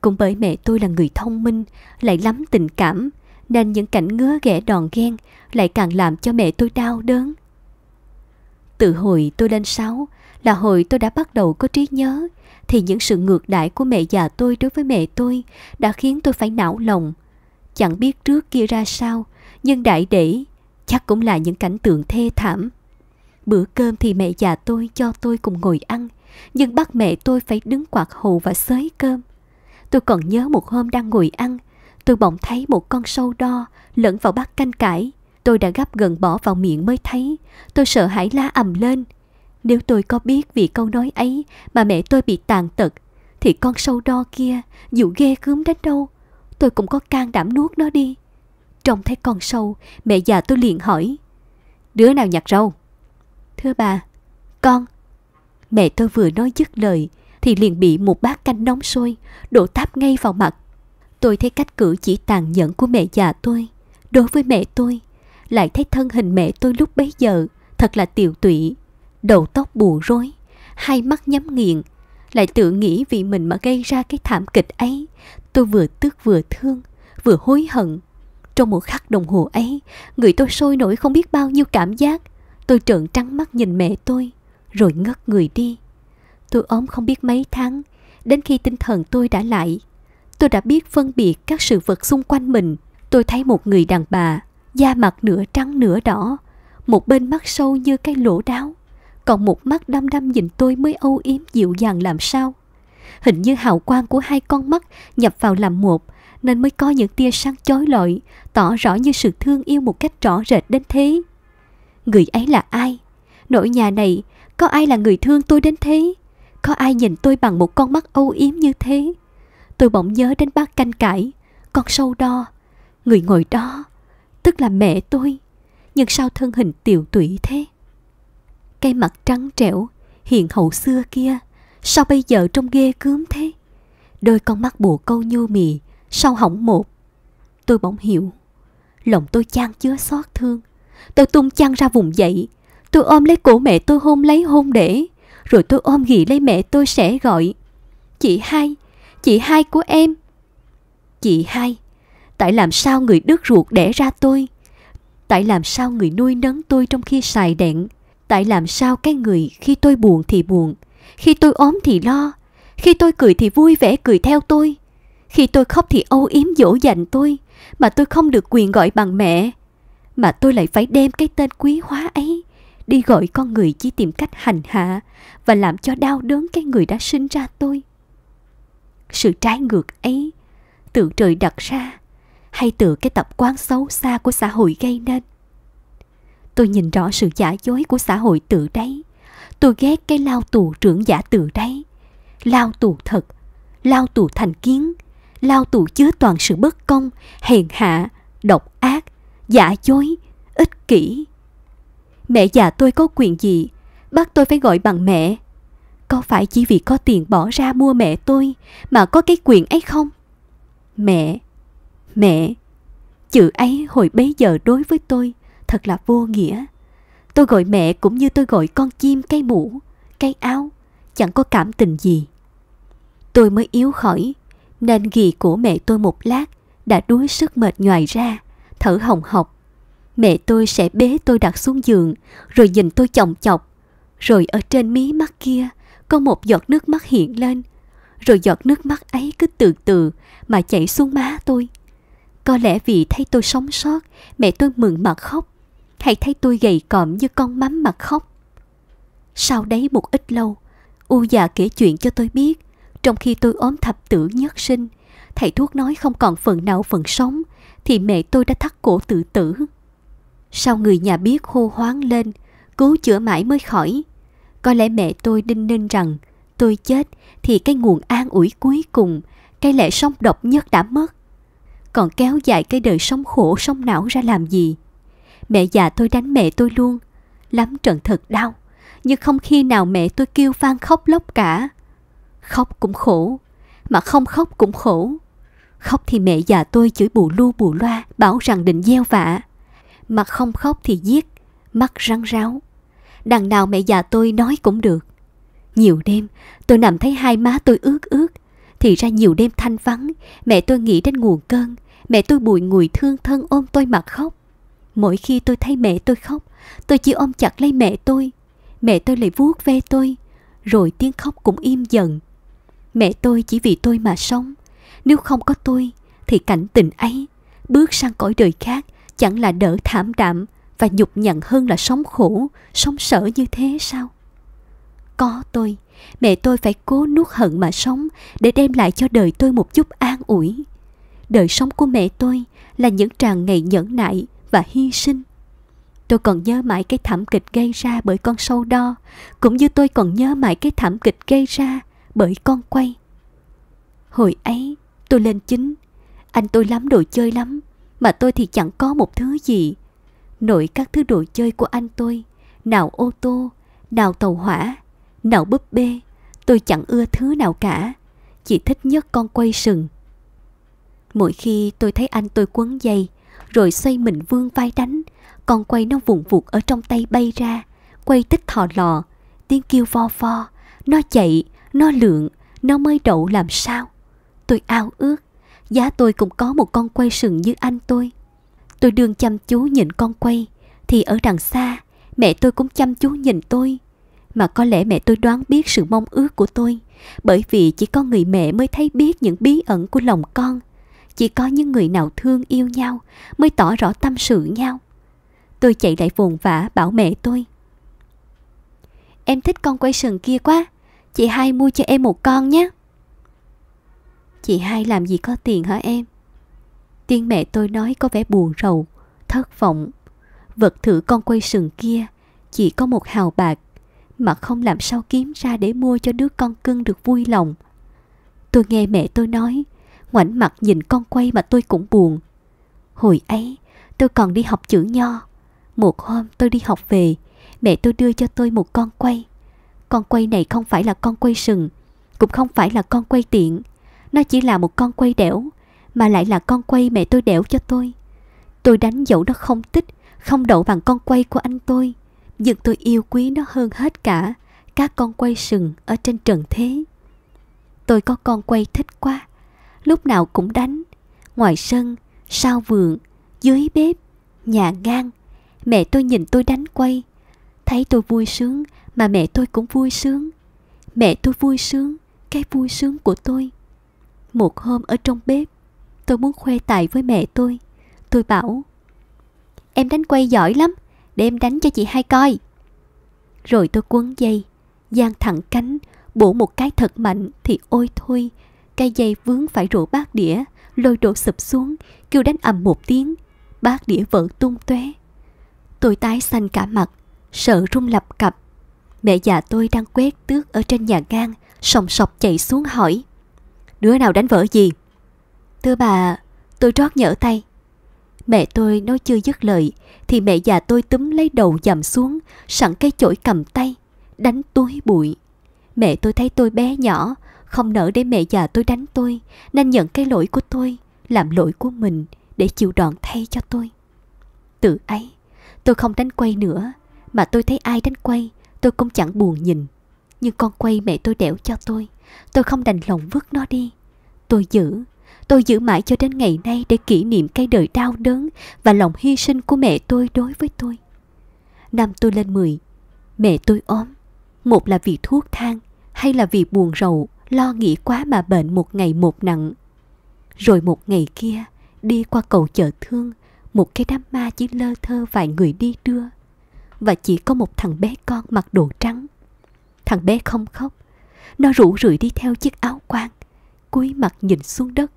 Cũng bởi mẹ tôi là người thông minh, lại lắm tình cảm, nên những cảnh ngứa ghẻ đòn ghen lại càng làm cho mẹ tôi đau đớn. Từ hồi tôi lên 6 là hồi tôi đã bắt đầu có trí nhớ thì những sự ngược đãi của mẹ già tôi đối với mẹ tôi đã khiến tôi phải não lòng. Chẳng biết trước kia ra sao, nhưng đại để chắc cũng là những cảnh tượng thê thảm. Bữa cơm thì mẹ già tôi cho tôi cùng ngồi ăn, nhưng bắt mẹ tôi phải đứng quạt hồ và xới cơm. Tôi còn nhớ một hôm đang ngồi ăn, tôi bỗng thấy một con sâu đo lẫn vào bát canh cải. Tôi đã gấp gần bỏ vào miệng mới thấy. Tôi sợ hãi la ầm lên. Nếu tôi có biết vì câu nói ấy mà mẹ tôi bị tàn tật, thì con sâu đo kia dù ghê gớm đến đâu, tôi cũng có can đảm nuốt nó đi. Trông thấy con sâu, mẹ già tôi liền hỏi. Đứa nào nhặt râu? Thưa bà, con. Mẹ tôi vừa nói dứt lời, thì liền bị một bát canh nóng sôi, đổ táp ngay vào mặt. Tôi thấy cách cử chỉ tàn nhẫn của mẹ già tôi Đối với mẹ tôi Lại thấy thân hình mẹ tôi lúc bấy giờ Thật là tiều tụy Đầu tóc bù rối Hai mắt nhắm nghiền Lại tự nghĩ vì mình mà gây ra cái thảm kịch ấy Tôi vừa tức vừa thương Vừa hối hận Trong một khắc đồng hồ ấy Người tôi sôi nổi không biết bao nhiêu cảm giác Tôi trợn trắng mắt nhìn mẹ tôi Rồi ngất người đi Tôi ốm không biết mấy tháng Đến khi tinh thần tôi đã lại tôi đã biết phân biệt các sự vật xung quanh mình. Tôi thấy một người đàn bà, da mặt nửa trắng nửa đỏ, một bên mắt sâu như cái lỗ đáo, còn một mắt đăm đăm nhìn tôi mới âu yếm dịu dàng làm sao. Hình như hào quang của hai con mắt nhập vào làm một, nên mới có những tia sáng chói lọi, tỏ rõ như sự thương yêu một cách rõ rệt đến thế. Người ấy là ai? Nỗi nhà này, có ai là người thương tôi đến thế? Có ai nhìn tôi bằng một con mắt âu yếm như thế? tôi bỗng nhớ đến bác canh cãi, con sâu đo người ngồi đó tức là mẹ tôi nhưng sao thân hình tiều tụy thế Cái mặt trắng trẻo hiện hậu xưa kia sao bây giờ trông ghê gớm thế đôi con mắt bù câu nhu mì sao hỏng một tôi bỗng hiểu lòng tôi chan chứa xót thương tôi tung chăn ra vùng dậy tôi ôm lấy cổ mẹ tôi hôn lấy hôn để rồi tôi ôm ghì lấy mẹ tôi sẽ gọi chị hai Chị hai của em Chị hai Tại làm sao người đứt ruột đẻ ra tôi Tại làm sao người nuôi nấng tôi trong khi xài đẹn Tại làm sao cái người khi tôi buồn thì buồn Khi tôi ốm thì lo Khi tôi cười thì vui vẻ cười theo tôi Khi tôi khóc thì âu yếm dỗ dành tôi Mà tôi không được quyền gọi bằng mẹ Mà tôi lại phải đem cái tên quý hóa ấy Đi gọi con người chỉ tìm cách hành hạ Và làm cho đau đớn cái người đã sinh ra tôi sự trái ngược ấy tự trời đặt ra hay tự cái tập quán xấu xa của xã hội gây nên tôi nhìn rõ sự giả dối của xã hội tự đấy tôi ghét cái lao tù trưởng giả tự đấy lao tù thật lao tù thành kiến lao tù chứa toàn sự bất công hèn hạ độc ác giả dối ích kỷ mẹ già tôi có quyền gì bắt tôi phải gọi bằng mẹ có phải chỉ vì có tiền bỏ ra mua mẹ tôi mà có cái quyền ấy không? Mẹ, mẹ, chữ ấy hồi bấy giờ đối với tôi thật là vô nghĩa. Tôi gọi mẹ cũng như tôi gọi con chim cây mũ, cây áo, chẳng có cảm tình gì. Tôi mới yếu khỏi, nên ghì của mẹ tôi một lát đã đuối sức mệt nhoài ra, thở hồng hộc. Mẹ tôi sẽ bế tôi đặt xuống giường, rồi nhìn tôi chồng chọc, rồi ở trên mí mắt kia có một giọt nước mắt hiện lên rồi giọt nước mắt ấy cứ từ từ mà chảy xuống má tôi có lẽ vì thấy tôi sống sót mẹ tôi mừng mà khóc hay thấy tôi gầy còm như con mắm mà khóc sau đấy một ít lâu u già kể chuyện cho tôi biết trong khi tôi ốm thập tử nhất sinh thầy thuốc nói không còn phần nào phần sống thì mẹ tôi đã thắt cổ tự tử sau người nhà biết hô hoáng lên cứu chữa mãi mới khỏi có lẽ mẹ tôi đinh ninh rằng tôi chết thì cái nguồn an ủi cuối cùng, cái lẽ sống độc nhất đã mất. Còn kéo dài cái đời sống khổ sống não ra làm gì? Mẹ già tôi đánh mẹ tôi luôn, lắm trận thật đau, nhưng không khi nào mẹ tôi kêu vang khóc lóc cả. Khóc cũng khổ, mà không khóc cũng khổ. Khóc thì mẹ già tôi chửi bù lu bù loa, bảo rằng định gieo vạ. Mà không khóc thì giết, mắt răng ráo đằng nào mẹ già tôi nói cũng được. Nhiều đêm, tôi nằm thấy hai má tôi ướt ướt. Thì ra nhiều đêm thanh vắng, mẹ tôi nghĩ đến nguồn cơn. Mẹ tôi bùi ngùi thương thân ôm tôi mặt khóc. Mỗi khi tôi thấy mẹ tôi khóc, tôi chỉ ôm chặt lấy mẹ tôi. Mẹ tôi lại vuốt ve tôi, rồi tiếng khóc cũng im dần. Mẹ tôi chỉ vì tôi mà sống. Nếu không có tôi, thì cảnh tình ấy, bước sang cõi đời khác chẳng là đỡ thảm đạm, và nhục nhặn hơn là sống khổ, sống sở như thế sao? Có tôi, mẹ tôi phải cố nuốt hận mà sống để đem lại cho đời tôi một chút an ủi. Đời sống của mẹ tôi là những tràng ngày nhẫn nại và hy sinh. Tôi còn nhớ mãi cái thảm kịch gây ra bởi con sâu đo, cũng như tôi còn nhớ mãi cái thảm kịch gây ra bởi con quay. Hồi ấy, tôi lên chính, anh tôi lắm đồ chơi lắm, mà tôi thì chẳng có một thứ gì nổi các thứ đồ chơi của anh tôi, nào ô tô, nào tàu hỏa, nào búp bê, tôi chẳng ưa thứ nào cả, chỉ thích nhất con quay sừng. Mỗi khi tôi thấy anh tôi quấn dây, rồi xoay mình vương vai đánh, con quay nó vùng vụt ở trong tay bay ra, quay tích thò lò, tiếng kêu vo vo, nó chạy, nó lượn, nó mới đậu làm sao. Tôi ao ước, giá tôi cũng có một con quay sừng như anh tôi. Tôi đương chăm chú nhìn con quay Thì ở đằng xa Mẹ tôi cũng chăm chú nhìn tôi Mà có lẽ mẹ tôi đoán biết sự mong ước của tôi Bởi vì chỉ có người mẹ mới thấy biết những bí ẩn của lòng con Chỉ có những người nào thương yêu nhau Mới tỏ rõ tâm sự nhau Tôi chạy lại vùng vã bảo mẹ tôi Em thích con quay sừng kia quá Chị hai mua cho em một con nhé Chị hai làm gì có tiền hả em Tiếng mẹ tôi nói có vẻ buồn rầu, thất vọng. Vật thử con quay sừng kia chỉ có một hào bạc mà không làm sao kiếm ra để mua cho đứa con cưng được vui lòng. Tôi nghe mẹ tôi nói, ngoảnh mặt nhìn con quay mà tôi cũng buồn. Hồi ấy, tôi còn đi học chữ nho. Một hôm tôi đi học về, mẹ tôi đưa cho tôi một con quay. Con quay này không phải là con quay sừng, cũng không phải là con quay tiện. Nó chỉ là một con quay đẻo, mà lại là con quay mẹ tôi đẻo cho tôi. Tôi đánh dẫu nó không tích, không đậu bằng con quay của anh tôi, nhưng tôi yêu quý nó hơn hết cả các con quay sừng ở trên trần thế. Tôi có con quay thích quá, lúc nào cũng đánh, ngoài sân, sau vườn, dưới bếp, nhà ngang. Mẹ tôi nhìn tôi đánh quay, thấy tôi vui sướng mà mẹ tôi cũng vui sướng. Mẹ tôi vui sướng, cái vui sướng của tôi. Một hôm ở trong bếp, Tôi muốn khoe tài với mẹ tôi Tôi bảo Em đánh quay giỏi lắm Để em đánh cho chị hai coi Rồi tôi quấn dây Giang thẳng cánh Bổ một cái thật mạnh thì ôi thôi Cái dây vướng phải rổ bát đĩa Lôi đổ sụp xuống Kêu đánh ầm một tiếng Bát đĩa vỡ tung tóe Tôi tái xanh cả mặt Sợ rung lập cập Mẹ già tôi đang quét tước ở trên nhà ngang Sòng sọc chạy xuống hỏi Đứa nào đánh vỡ gì Thưa bà, tôi trót nhỡ tay. Mẹ tôi nói chưa dứt lời thì mẹ già tôi túm lấy đầu dầm xuống, sẵn cái chổi cầm tay, đánh túi bụi. Mẹ tôi thấy tôi bé nhỏ, không nỡ để mẹ già tôi đánh tôi, nên nhận cái lỗi của tôi, làm lỗi của mình để chịu đòn thay cho tôi. Từ ấy, tôi không đánh quay nữa, mà tôi thấy ai đánh quay, tôi cũng chẳng buồn nhìn. Nhưng con quay mẹ tôi đẻo cho tôi, tôi không đành lòng vứt nó đi. Tôi giữ, Tôi giữ mãi cho đến ngày nay để kỷ niệm cái đời đau đớn và lòng hy sinh của mẹ tôi đối với tôi. Năm tôi lên 10, mẹ tôi ốm. Một là vì thuốc thang, hay là vì buồn rầu, lo nghĩ quá mà bệnh một ngày một nặng. Rồi một ngày kia, đi qua cầu chợ thương, một cái đám ma chỉ lơ thơ vài người đi đưa. Và chỉ có một thằng bé con mặc đồ trắng. Thằng bé không khóc, nó rủ rượi đi theo chiếc áo quan cúi mặt nhìn xuống đất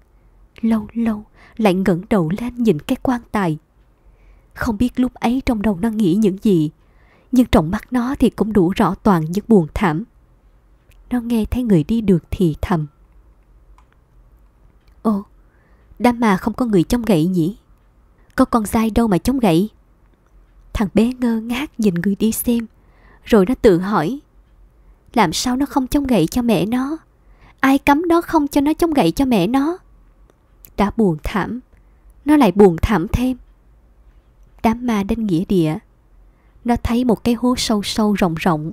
lâu lâu lại ngẩng đầu lên nhìn cái quan tài. Không biết lúc ấy trong đầu nó nghĩ những gì, nhưng trong mắt nó thì cũng đủ rõ toàn những buồn thảm. Nó nghe thấy người đi được thì thầm. Ô, đam mà không có người chống gậy nhỉ? Có con dai đâu mà chống gậy? Thằng bé ngơ ngác nhìn người đi xem, rồi nó tự hỏi. Làm sao nó không chống gậy cho mẹ nó? Ai cấm nó không cho nó chống gậy cho mẹ nó? đã buồn thảm nó lại buồn thảm thêm đám ma đến nghĩa địa nó thấy một cái hố sâu sâu rộng rộng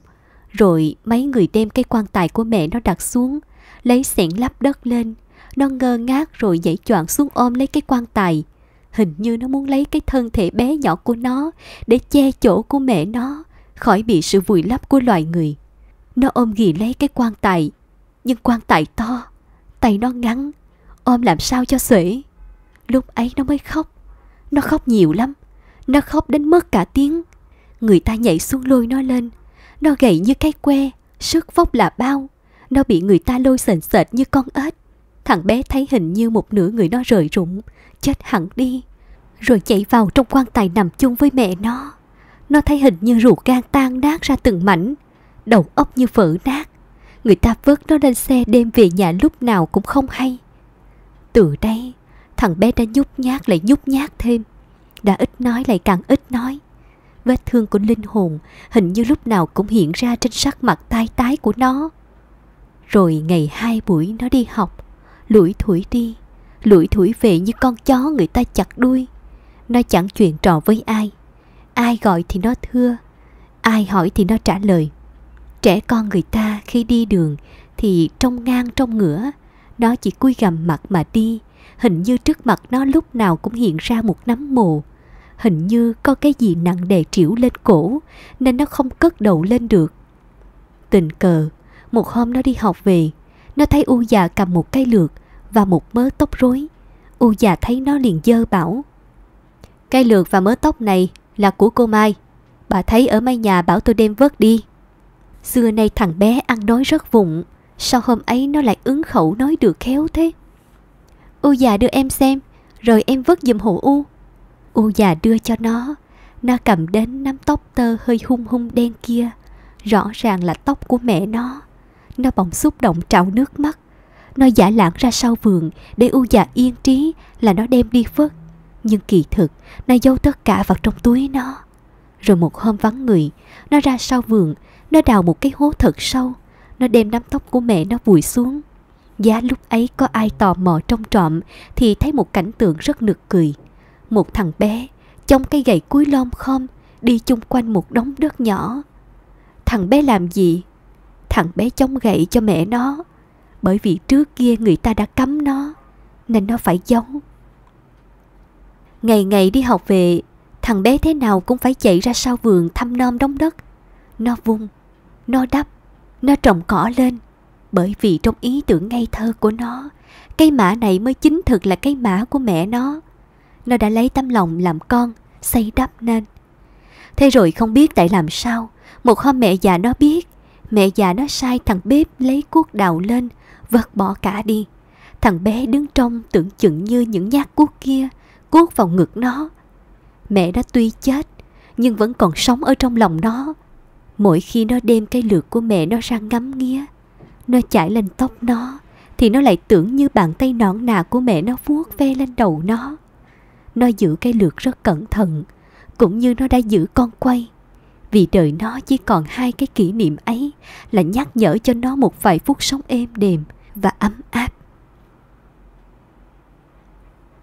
rồi mấy người đem cái quan tài của mẹ nó đặt xuống lấy xẻng lắp đất lên nó ngơ ngác rồi dãy choạng xuống ôm lấy cái quan tài hình như nó muốn lấy cái thân thể bé nhỏ của nó để che chỗ của mẹ nó khỏi bị sự vùi lấp của loài người nó ôm ghì lấy cái quan tài nhưng quan tài to tay nó ngắn Ôm làm sao cho xuể Lúc ấy nó mới khóc Nó khóc nhiều lắm Nó khóc đến mất cả tiếng Người ta nhảy xuống lôi nó lên Nó gầy như cái que Sức vóc là bao Nó bị người ta lôi sền sệt như con ếch Thằng bé thấy hình như một nửa người nó rời rụng Chết hẳn đi Rồi chạy vào trong quan tài nằm chung với mẹ nó Nó thấy hình như ruột gan tan nát ra từng mảnh Đầu óc như vỡ nát Người ta vớt nó lên xe đem về nhà lúc nào cũng không hay từ đây, thằng bé đã nhút nhát lại nhút nhát thêm. Đã ít nói lại càng ít nói. Vết thương của linh hồn hình như lúc nào cũng hiện ra trên sắc mặt tai tái của nó. Rồi ngày hai buổi nó đi học, lủi thủi đi, lủi thủi về như con chó người ta chặt đuôi. Nó chẳng chuyện trò với ai. Ai gọi thì nó thưa, ai hỏi thì nó trả lời. Trẻ con người ta khi đi đường thì trong ngang trong ngửa, nó chỉ cúi gằm mặt mà đi, hình như trước mặt nó lúc nào cũng hiện ra một nắm mồ. Hình như có cái gì nặng đè triểu lên cổ, nên nó không cất đầu lên được. Tình cờ, một hôm nó đi học về, nó thấy U già cầm một cái lược và một mớ tóc rối. U già thấy nó liền dơ bảo. Cái lược và mớ tóc này là của cô Mai. Bà thấy ở mái nhà bảo tôi đem vớt đi. Xưa nay thằng bé ăn nói rất vụng, Sao hôm ấy nó lại ứng khẩu nói được khéo thế U già đưa em xem Rồi em vứt giùm hổ U U già đưa cho nó Nó cầm đến nắm tóc tơ hơi hung hung đen kia Rõ ràng là tóc của mẹ nó Nó bỗng xúc động trào nước mắt Nó giả lãng ra sau vườn Để U già yên trí là nó đem đi vứt Nhưng kỳ thực Nó giấu tất cả vào trong túi nó Rồi một hôm vắng người Nó ra sau vườn Nó đào một cái hố thật sâu nó đem nắm tóc của mẹ nó vùi xuống giá lúc ấy có ai tò mò trong trọm thì thấy một cảnh tượng rất nực cười một thằng bé trong cây gậy cuối lom khom đi chung quanh một đống đất nhỏ thằng bé làm gì thằng bé chống gậy cho mẹ nó bởi vì trước kia người ta đã cấm nó nên nó phải giống ngày ngày đi học về thằng bé thế nào cũng phải chạy ra sau vườn thăm nom đống đất nó vung nó đắp nó trồng cỏ lên Bởi vì trong ý tưởng ngây thơ của nó Cây mã này mới chính thực là cây mã của mẹ nó Nó đã lấy tấm lòng làm con Xây đắp nên Thế rồi không biết tại làm sao Một hôm mẹ già nó biết Mẹ già nó sai thằng bếp lấy cuốc đào lên Vớt bỏ cả đi Thằng bé đứng trong tưởng chừng như những nhát cuốc kia Cuốc vào ngực nó Mẹ đã tuy chết Nhưng vẫn còn sống ở trong lòng nó Mỗi khi nó đem cái lược của mẹ nó ra ngắm nghía, nó chải lên tóc nó, thì nó lại tưởng như bàn tay nõn nà của mẹ nó vuốt ve lên đầu nó. Nó giữ cái lược rất cẩn thận, cũng như nó đã giữ con quay. Vì đời nó chỉ còn hai cái kỷ niệm ấy là nhắc nhở cho nó một vài phút sống êm đềm và ấm áp.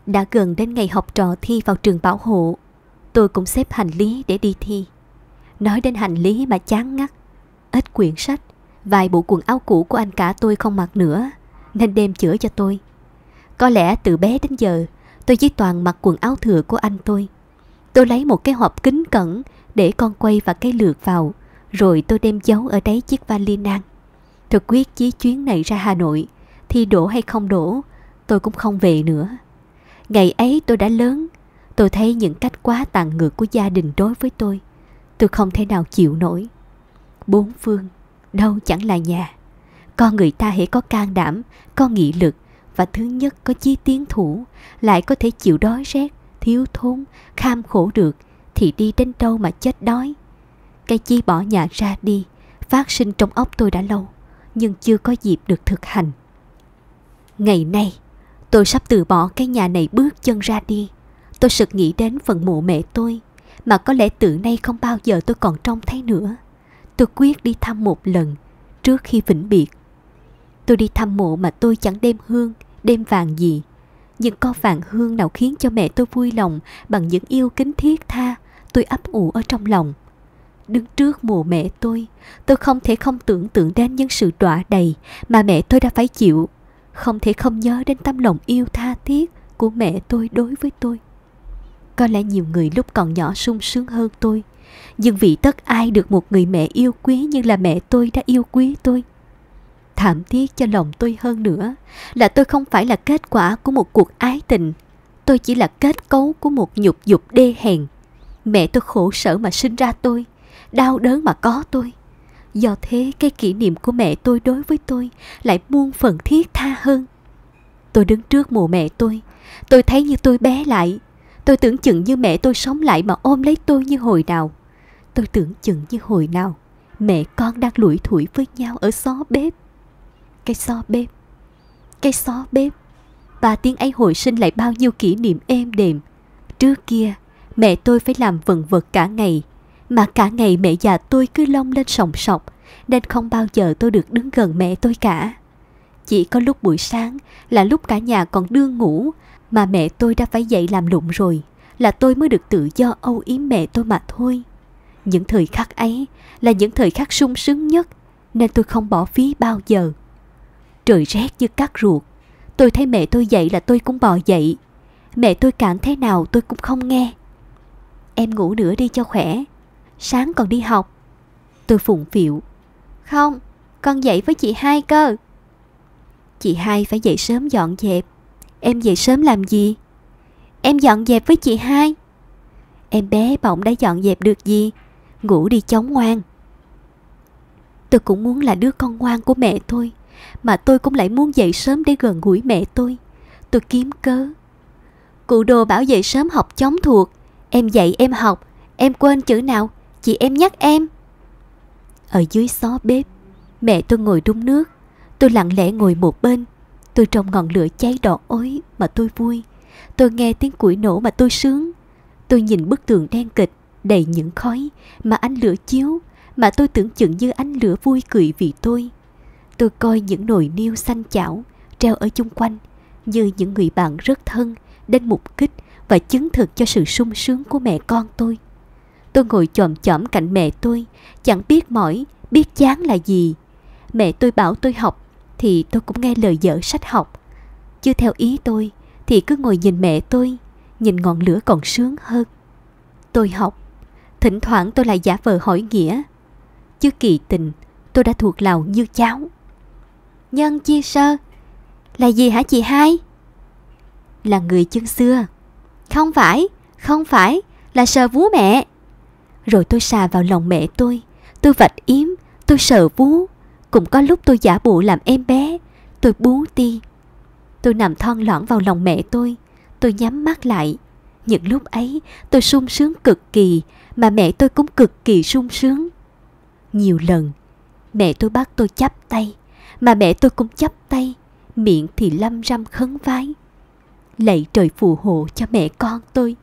Đã gần đến ngày học trò thi vào trường bảo hộ, tôi cũng xếp hành lý để đi thi. Nói đến hành lý mà chán ngắt Ít quyển sách Vài bộ quần áo cũ của anh cả tôi không mặc nữa Nên đem chữa cho tôi Có lẽ từ bé đến giờ Tôi chỉ toàn mặc quần áo thừa của anh tôi Tôi lấy một cái hộp kính cẩn Để con quay và cái lược vào Rồi tôi đem giấu ở đấy chiếc vali nang Thực quyết chí chuyến này ra Hà Nội Thì đổ hay không đổ Tôi cũng không về nữa Ngày ấy tôi đã lớn Tôi thấy những cách quá tàn ngược của gia đình đối với tôi Tôi không thể nào chịu nổi Bốn phương Đâu chẳng là nhà Con người ta hãy có can đảm Có nghị lực Và thứ nhất có chí tiến thủ Lại có thể chịu đói rét Thiếu thốn Kham khổ được Thì đi đến đâu mà chết đói Cái chi bỏ nhà ra đi Phát sinh trong óc tôi đã lâu Nhưng chưa có dịp được thực hành Ngày nay Tôi sắp từ bỏ cái nhà này bước chân ra đi Tôi sực nghĩ đến phần mộ mẹ tôi mà có lẽ từ nay không bao giờ tôi còn trông thấy nữa. Tôi quyết đi thăm một lần trước khi vĩnh biệt. Tôi đi thăm mộ mà tôi chẳng đem hương, đem vàng gì. nhưng con vàng hương nào khiến cho mẹ tôi vui lòng bằng những yêu kính thiết tha tôi ấp ủ ở trong lòng. Đứng trước mộ mẹ tôi, tôi không thể không tưởng tượng đến những sự đọa đầy mà mẹ tôi đã phải chịu. Không thể không nhớ đến tấm lòng yêu tha thiết của mẹ tôi đối với tôi có lẽ nhiều người lúc còn nhỏ sung sướng hơn tôi nhưng vì tất ai được một người mẹ yêu quý như là mẹ tôi đã yêu quý tôi thảm thiết cho lòng tôi hơn nữa là tôi không phải là kết quả của một cuộc ái tình tôi chỉ là kết cấu của một nhục dục đê hèn mẹ tôi khổ sở mà sinh ra tôi đau đớn mà có tôi do thế cái kỷ niệm của mẹ tôi đối với tôi lại muôn phần thiết tha hơn tôi đứng trước mộ mẹ tôi tôi thấy như tôi bé lại Tôi tưởng chừng như mẹ tôi sống lại mà ôm lấy tôi như hồi nào. Tôi tưởng chừng như hồi nào, mẹ con đang lủi thủi với nhau ở xó bếp. Cái xó bếp, cái xó bếp. và tiếng ấy hồi sinh lại bao nhiêu kỷ niệm êm đềm. Trước kia, mẹ tôi phải làm vần vật cả ngày. Mà cả ngày mẹ già tôi cứ lông lên sòng sọc, nên không bao giờ tôi được đứng gần mẹ tôi cả. Chỉ có lúc buổi sáng là lúc cả nhà còn đương ngủ mà mẹ tôi đã phải dậy làm lụng rồi Là tôi mới được tự do âu yếm mẹ tôi mà thôi Những thời khắc ấy Là những thời khắc sung sướng nhất Nên tôi không bỏ phí bao giờ Trời rét như cắt ruột Tôi thấy mẹ tôi dậy là tôi cũng bò dậy Mẹ tôi cản thế nào tôi cũng không nghe Em ngủ nữa đi cho khỏe Sáng còn đi học Tôi phụng phịu Không, con dậy với chị hai cơ Chị hai phải dậy sớm dọn dẹp Em dậy sớm làm gì? Em dọn dẹp với chị hai. Em bé bỗng đã dọn dẹp được gì? Ngủ đi chóng ngoan. Tôi cũng muốn là đứa con ngoan của mẹ tôi Mà tôi cũng lại muốn dậy sớm để gần gũi mẹ tôi Tôi kiếm cớ Cụ đồ bảo dậy sớm học chóng thuộc Em dạy em học Em quên chữ nào Chị em nhắc em Ở dưới xó bếp Mẹ tôi ngồi đun nước Tôi lặng lẽ ngồi một bên Tôi trong ngọn lửa cháy đỏ ối mà tôi vui. Tôi nghe tiếng củi nổ mà tôi sướng. Tôi nhìn bức tường đen kịch, đầy những khói mà ánh lửa chiếu, mà tôi tưởng chừng như ánh lửa vui cười vì tôi. Tôi coi những nồi niêu xanh chảo treo ở chung quanh như những người bạn rất thân đến mục kích và chứng thực cho sự sung sướng của mẹ con tôi. Tôi ngồi chòm chõm cạnh mẹ tôi, chẳng biết mỏi, biết chán là gì. Mẹ tôi bảo tôi học thì tôi cũng nghe lời dở sách học. Chưa theo ý tôi thì cứ ngồi nhìn mẹ tôi, nhìn ngọn lửa còn sướng hơn. Tôi học, thỉnh thoảng tôi lại giả vờ hỏi nghĩa. Chứ kỳ tình, tôi đã thuộc lào như cháu. Nhân chi sơ, là gì hả chị hai? Là người chân xưa. Không phải, không phải, là sờ vú mẹ. Rồi tôi xà vào lòng mẹ tôi, tôi vạch yếm, tôi sờ vú, cũng có lúc tôi giả bộ làm em bé Tôi bú ti Tôi nằm thon lõn vào lòng mẹ tôi Tôi nhắm mắt lại Những lúc ấy tôi sung sướng cực kỳ Mà mẹ tôi cũng cực kỳ sung sướng Nhiều lần Mẹ tôi bắt tôi chắp tay Mà mẹ tôi cũng chắp tay Miệng thì lâm râm khấn vái Lạy trời phù hộ cho mẹ con tôi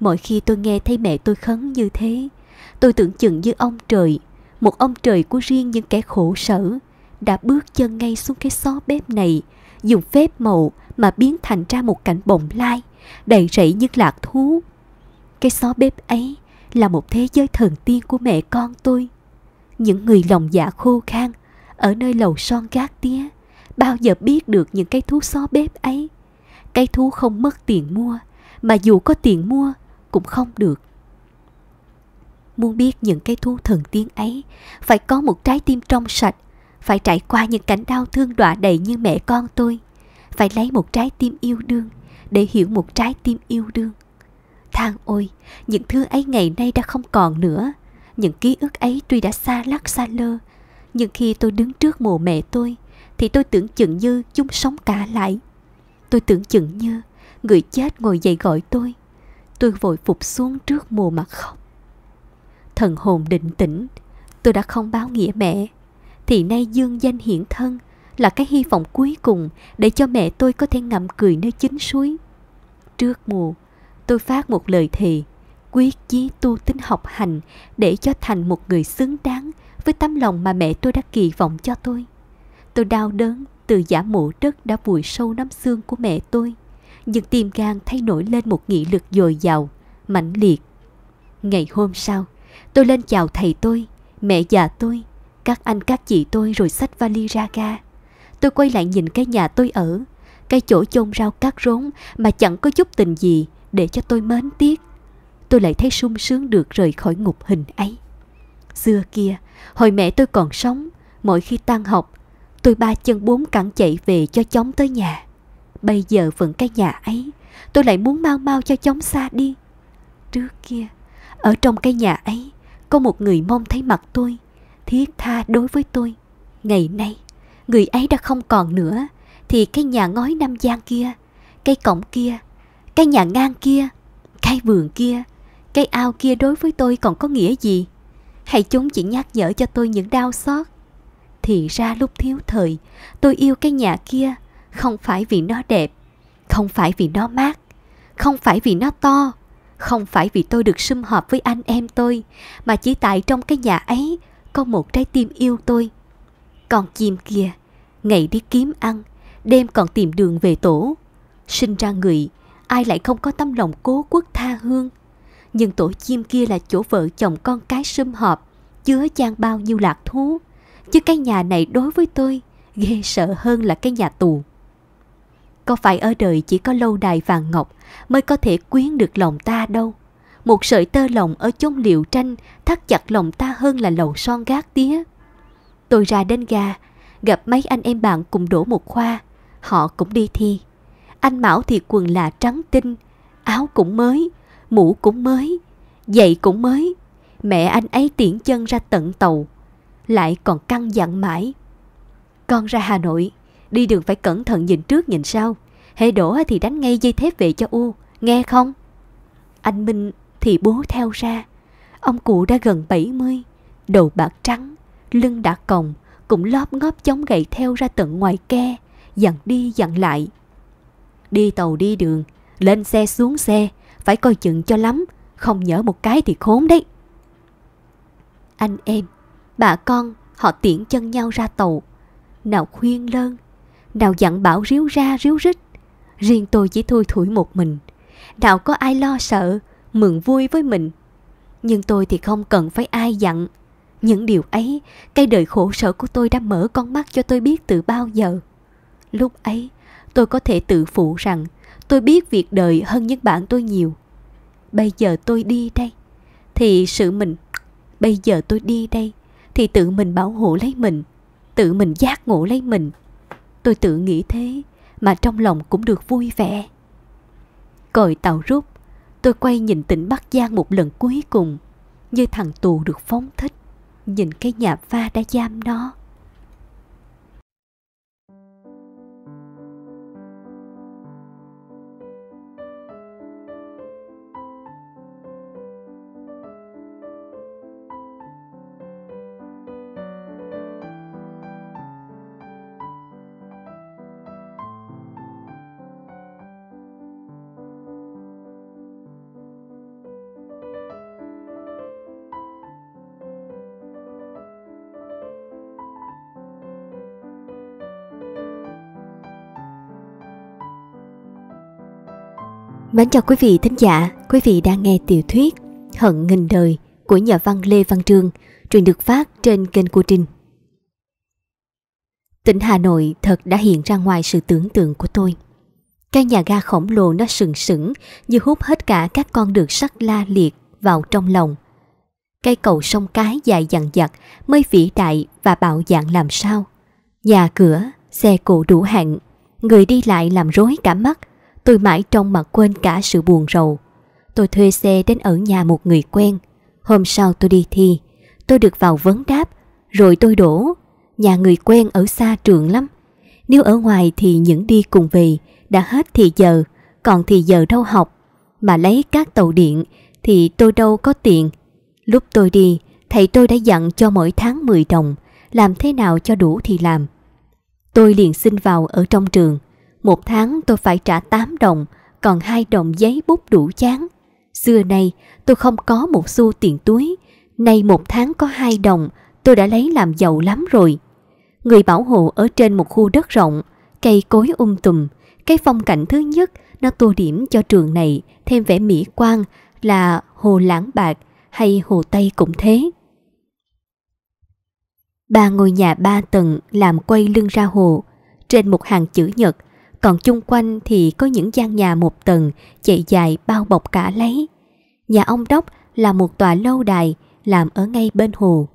Mỗi khi tôi nghe thấy mẹ tôi khấn như thế Tôi tưởng chừng như ông trời một ông trời của riêng những kẻ khổ sở đã bước chân ngay xuống cái xó bếp này dùng phép màu mà biến thành ra một cảnh bồng lai đầy rẫy những lạc thú cái xó bếp ấy là một thế giới thần tiên của mẹ con tôi những người lòng dạ khô khan ở nơi lầu son gác tía bao giờ biết được những cái thú xó bếp ấy cái thú không mất tiền mua mà dù có tiền mua cũng không được muốn biết những cái thú thần tiên ấy phải có một trái tim trong sạch phải trải qua những cảnh đau thương đọa đầy như mẹ con tôi phải lấy một trái tim yêu đương để hiểu một trái tim yêu đương than ôi những thứ ấy ngày nay đã không còn nữa những ký ức ấy tuy đã xa lắc xa lơ nhưng khi tôi đứng trước mồ mẹ tôi thì tôi tưởng chừng như chúng sống cả lại tôi tưởng chừng như người chết ngồi dậy gọi tôi tôi vội phục xuống trước mồ mà khóc thần hồn định tĩnh tôi đã không báo nghĩa mẹ thì nay dương danh hiển thân là cái hy vọng cuối cùng để cho mẹ tôi có thể ngậm cười nơi chính suối trước mùa tôi phát một lời thề quyết chí tu tính học hành để cho thành một người xứng đáng với tấm lòng mà mẹ tôi đã kỳ vọng cho tôi tôi đau đớn từ giả mộ đất đã vùi sâu nắm xương của mẹ tôi nhưng tim gan thay nổi lên một nghị lực dồi dào mãnh liệt ngày hôm sau Tôi lên chào thầy tôi, mẹ già tôi, các anh các chị tôi rồi xách vali ra ga. Tôi quay lại nhìn cái nhà tôi ở, cái chỗ chôn rau cát rốn mà chẳng có chút tình gì để cho tôi mến tiếc. Tôi lại thấy sung sướng được rời khỏi ngục hình ấy. Xưa kia, hồi mẹ tôi còn sống, mỗi khi tan học, tôi ba chân bốn cẳng chạy về cho chóng tới nhà. Bây giờ vẫn cái nhà ấy, tôi lại muốn mau mau cho chóng xa đi. Trước kia, ở trong cái nhà ấy, có một người mong thấy mặt tôi thiết tha đối với tôi ngày nay người ấy đã không còn nữa thì cái nhà ngói nam giang kia cái cổng kia cái nhà ngang kia cái vườn kia cái ao kia đối với tôi còn có nghĩa gì hay chúng chỉ nhắc nhở cho tôi những đau xót thì ra lúc thiếu thời tôi yêu cái nhà kia không phải vì nó đẹp không phải vì nó mát không phải vì nó to không phải vì tôi được sum họp với anh em tôi mà chỉ tại trong cái nhà ấy có một trái tim yêu tôi còn chim kia ngày đi kiếm ăn đêm còn tìm đường về tổ sinh ra người ai lại không có tâm lòng cố quốc tha hương nhưng tổ chim kia là chỗ vợ chồng con cái sum họp chứa chan bao nhiêu lạc thú chứ cái nhà này đối với tôi ghê sợ hơn là cái nhà tù có phải ở đời chỉ có lâu đài vàng ngọc mới có thể quyến được lòng ta đâu. Một sợi tơ lòng ở chốn liệu tranh thắt chặt lòng ta hơn là lầu son gác tía. Tôi ra đến ga, gặp mấy anh em bạn cùng đổ một khoa. Họ cũng đi thi. Anh Mão thì quần là trắng tinh, áo cũng mới, mũ cũng mới, giày cũng mới. Mẹ anh ấy tiễn chân ra tận tàu, lại còn căng dặn mãi. Con ra Hà Nội, Đi đường phải cẩn thận nhìn trước nhìn sau Hệ đổ thì đánh ngay dây thép về cho U Nghe không Anh Minh thì bố theo ra Ông cụ đã gần 70 Đầu bạc trắng Lưng đã còng Cũng lóp ngóp chống gậy theo ra tận ngoài ke Dặn đi dặn lại Đi tàu đi đường Lên xe xuống xe Phải coi chừng cho lắm Không nhỡ một cái thì khốn đấy Anh em Bà con Họ tiễn chân nhau ra tàu Nào khuyên lơn Đào dặn bảo ríu ra ríu rít Riêng tôi chỉ thui thủi một mình đào có ai lo sợ Mừng vui với mình Nhưng tôi thì không cần phải ai dặn Những điều ấy Cái đời khổ sở của tôi đã mở con mắt cho tôi biết từ bao giờ Lúc ấy Tôi có thể tự phụ rằng Tôi biết việc đời hơn những bạn tôi nhiều Bây giờ tôi đi đây Thì sự mình Bây giờ tôi đi đây Thì tự mình bảo hộ lấy mình Tự mình giác ngộ lấy mình Tôi tự nghĩ thế mà trong lòng cũng được vui vẻ. Còi tàu rút, tôi quay nhìn tỉnh Bắc Giang một lần cuối cùng, như thằng tù được phóng thích, nhìn cái nhà pha đã giam nó. Mến chào quý vị thính giả, quý vị đang nghe tiểu thuyết Hận nghìn đời của nhà văn Lê Văn Trương, truyền được phát trên kênh của Trinh. Tỉnh Hà Nội thật đã hiện ra ngoài sự tưởng tượng của tôi. Cái nhà ga khổng lồ nó sừng sững như hút hết cả các con đường sắt la liệt vào trong lòng. Cái cầu sông cái dài dằng dặc, mây vĩ đại và bạo dạn làm sao. Nhà cửa, xe cộ đủ hạng, người đi lại làm rối cả mắt, Tôi mãi trong mặt quên cả sự buồn rầu. Tôi thuê xe đến ở nhà một người quen. Hôm sau tôi đi thi. Tôi được vào vấn đáp. Rồi tôi đổ. Nhà người quen ở xa trường lắm. Nếu ở ngoài thì những đi cùng về đã hết thì giờ, còn thì giờ đâu học. Mà lấy các tàu điện thì tôi đâu có tiền. Lúc tôi đi, thầy tôi đã dặn cho mỗi tháng 10 đồng, làm thế nào cho đủ thì làm. Tôi liền xin vào ở trong trường. Một tháng tôi phải trả 8 đồng, còn hai đồng giấy bút đủ chán. Xưa nay tôi không có một xu tiền túi, nay một tháng có hai đồng, tôi đã lấy làm giàu lắm rồi. Người bảo hộ ở trên một khu đất rộng, cây cối um tùm, cái phong cảnh thứ nhất nó tô điểm cho trường này thêm vẻ mỹ quan là hồ lãng bạc hay hồ Tây cũng thế. Ba ngôi nhà ba tầng làm quay lưng ra hồ, trên một hàng chữ nhật còn chung quanh thì có những gian nhà một tầng chạy dài bao bọc cả lấy. Nhà ông Đốc là một tòa lâu đài làm ở ngay bên hồ.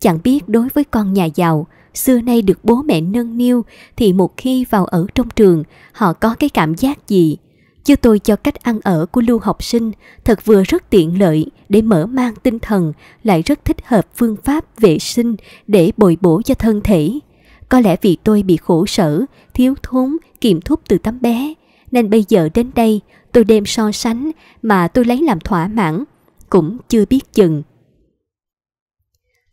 Chẳng biết đối với con nhà giàu, xưa nay được bố mẹ nâng niu thì một khi vào ở trong trường họ có cái cảm giác gì. Chứ tôi cho cách ăn ở của lưu học sinh thật vừa rất tiện lợi để mở mang tinh thần lại rất thích hợp phương pháp vệ sinh để bồi bổ cho thân thể. Có lẽ vì tôi bị khổ sở thiếu thốn, kiềm thúc từ tấm bé. Nên bây giờ đến đây, tôi đem so sánh mà tôi lấy làm thỏa mãn, cũng chưa biết chừng.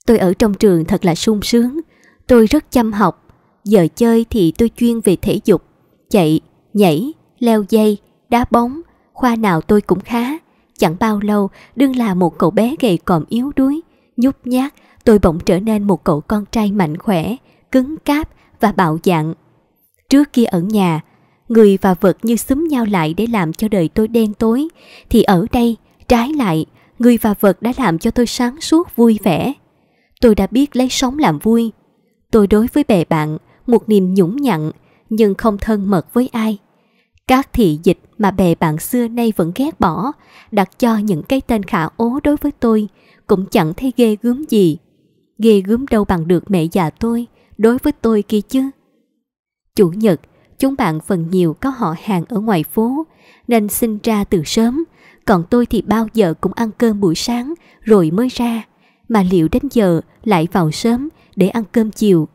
Tôi ở trong trường thật là sung sướng, tôi rất chăm học. Giờ chơi thì tôi chuyên về thể dục, chạy, nhảy, leo dây, đá bóng, khoa nào tôi cũng khá. Chẳng bao lâu, đương là một cậu bé gầy còm yếu đuối, nhút nhát, tôi bỗng trở nên một cậu con trai mạnh khỏe, cứng cáp và bạo dạn. Trước kia ở nhà, người và vật như xúm nhau lại để làm cho đời tôi đen tối, thì ở đây, trái lại, người và vật đã làm cho tôi sáng suốt vui vẻ. Tôi đã biết lấy sống làm vui. Tôi đối với bè bạn, một niềm nhũng nhặn, nhưng không thân mật với ai. Các thị dịch mà bè bạn xưa nay vẫn ghét bỏ, đặt cho những cái tên khả ố đối với tôi, cũng chẳng thấy ghê gớm gì. Ghê gớm đâu bằng được mẹ già tôi, đối với tôi kia chứ. Chủ nhật, chúng bạn phần nhiều có họ hàng ở ngoài phố, nên sinh ra từ sớm, còn tôi thì bao giờ cũng ăn cơm buổi sáng rồi mới ra, mà liệu đến giờ lại vào sớm để ăn cơm chiều.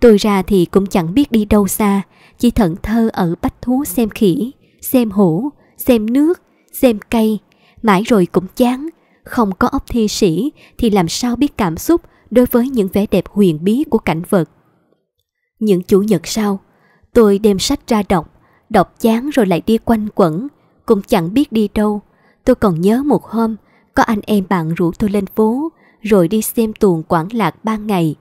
Tôi ra thì cũng chẳng biết đi đâu xa, chỉ thận thơ ở bách thú xem khỉ, xem hổ, xem nước, xem cây, mãi rồi cũng chán, không có ốc thi sĩ thì làm sao biết cảm xúc đối với những vẻ đẹp huyền bí của cảnh vật. Những chủ nhật sau, Tôi đem sách ra đọc, đọc chán rồi lại đi quanh quẩn, cũng chẳng biết đi đâu. Tôi còn nhớ một hôm, có anh em bạn rủ tôi lên phố, rồi đi xem tuồng Quảng Lạc ba ngày.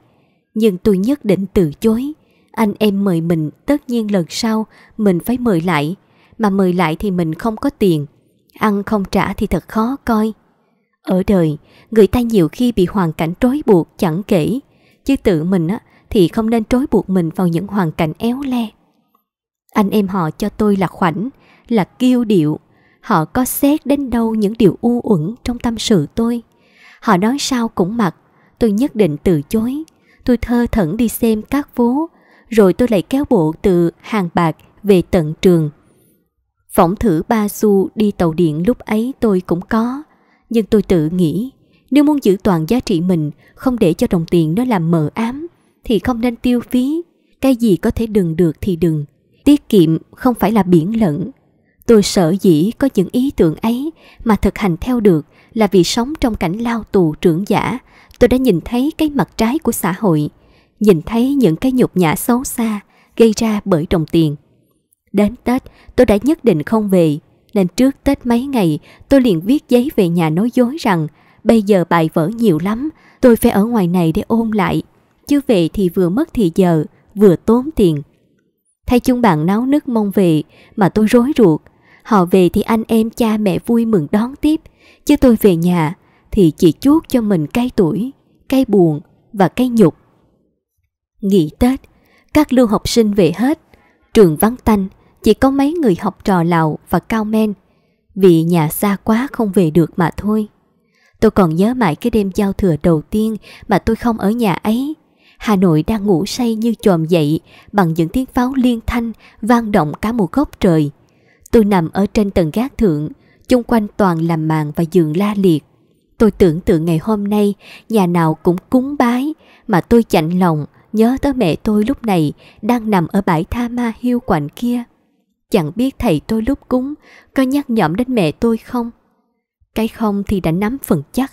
Nhưng tôi nhất định từ chối. Anh em mời mình, tất nhiên lần sau mình phải mời lại. Mà mời lại thì mình không có tiền. Ăn không trả thì thật khó coi. Ở đời, người ta nhiều khi bị hoàn cảnh trói buộc chẳng kể. Chứ tự mình á, thì không nên trói buộc mình vào những hoàn cảnh éo le. Anh em họ cho tôi là khoảnh, là kiêu điệu. Họ có xét đến đâu những điều u uẩn trong tâm sự tôi. Họ nói sao cũng mặc, tôi nhất định từ chối. Tôi thơ thẩn đi xem các phố, rồi tôi lại kéo bộ từ hàng bạc về tận trường. Phỏng thử ba xu đi tàu điện lúc ấy tôi cũng có, nhưng tôi tự nghĩ nếu muốn giữ toàn giá trị mình, không để cho đồng tiền nó làm mờ ám, thì không nên tiêu phí. Cái gì có thể đừng được thì đừng. Tiết kiệm không phải là biển lẫn. Tôi sợ dĩ có những ý tưởng ấy mà thực hành theo được là vì sống trong cảnh lao tù trưởng giả, tôi đã nhìn thấy cái mặt trái của xã hội, nhìn thấy những cái nhục nhã xấu xa gây ra bởi đồng tiền. Đến Tết, tôi đã nhất định không về, nên trước Tết mấy ngày, tôi liền viết giấy về nhà nói dối rằng bây giờ bài vở nhiều lắm, tôi phải ở ngoài này để ôn lại, chứ về thì vừa mất thì giờ, vừa tốn tiền. Thay chung bạn náo nức mong về mà tôi rối ruột. Họ về thì anh em cha mẹ vui mừng đón tiếp, chứ tôi về nhà thì chỉ chuốt cho mình cay tuổi, cay buồn và cay nhục. Nghỉ Tết, các lưu học sinh về hết, trường vắng tanh, chỉ có mấy người học trò Lào và Cao Men, vì nhà xa quá không về được mà thôi. Tôi còn nhớ mãi cái đêm giao thừa đầu tiên mà tôi không ở nhà ấy, Hà Nội đang ngủ say như chồm dậy bằng những tiếng pháo liên thanh vang động cả một góc trời. Tôi nằm ở trên tầng gác thượng, chung quanh toàn là màn và giường la liệt. Tôi tưởng tượng ngày hôm nay nhà nào cũng cúng bái mà tôi chạnh lòng nhớ tới mẹ tôi lúc này đang nằm ở bãi tha ma hiu quạnh kia. Chẳng biết thầy tôi lúc cúng có nhắc nhõm đến mẹ tôi không? Cái không thì đã nắm phần chắc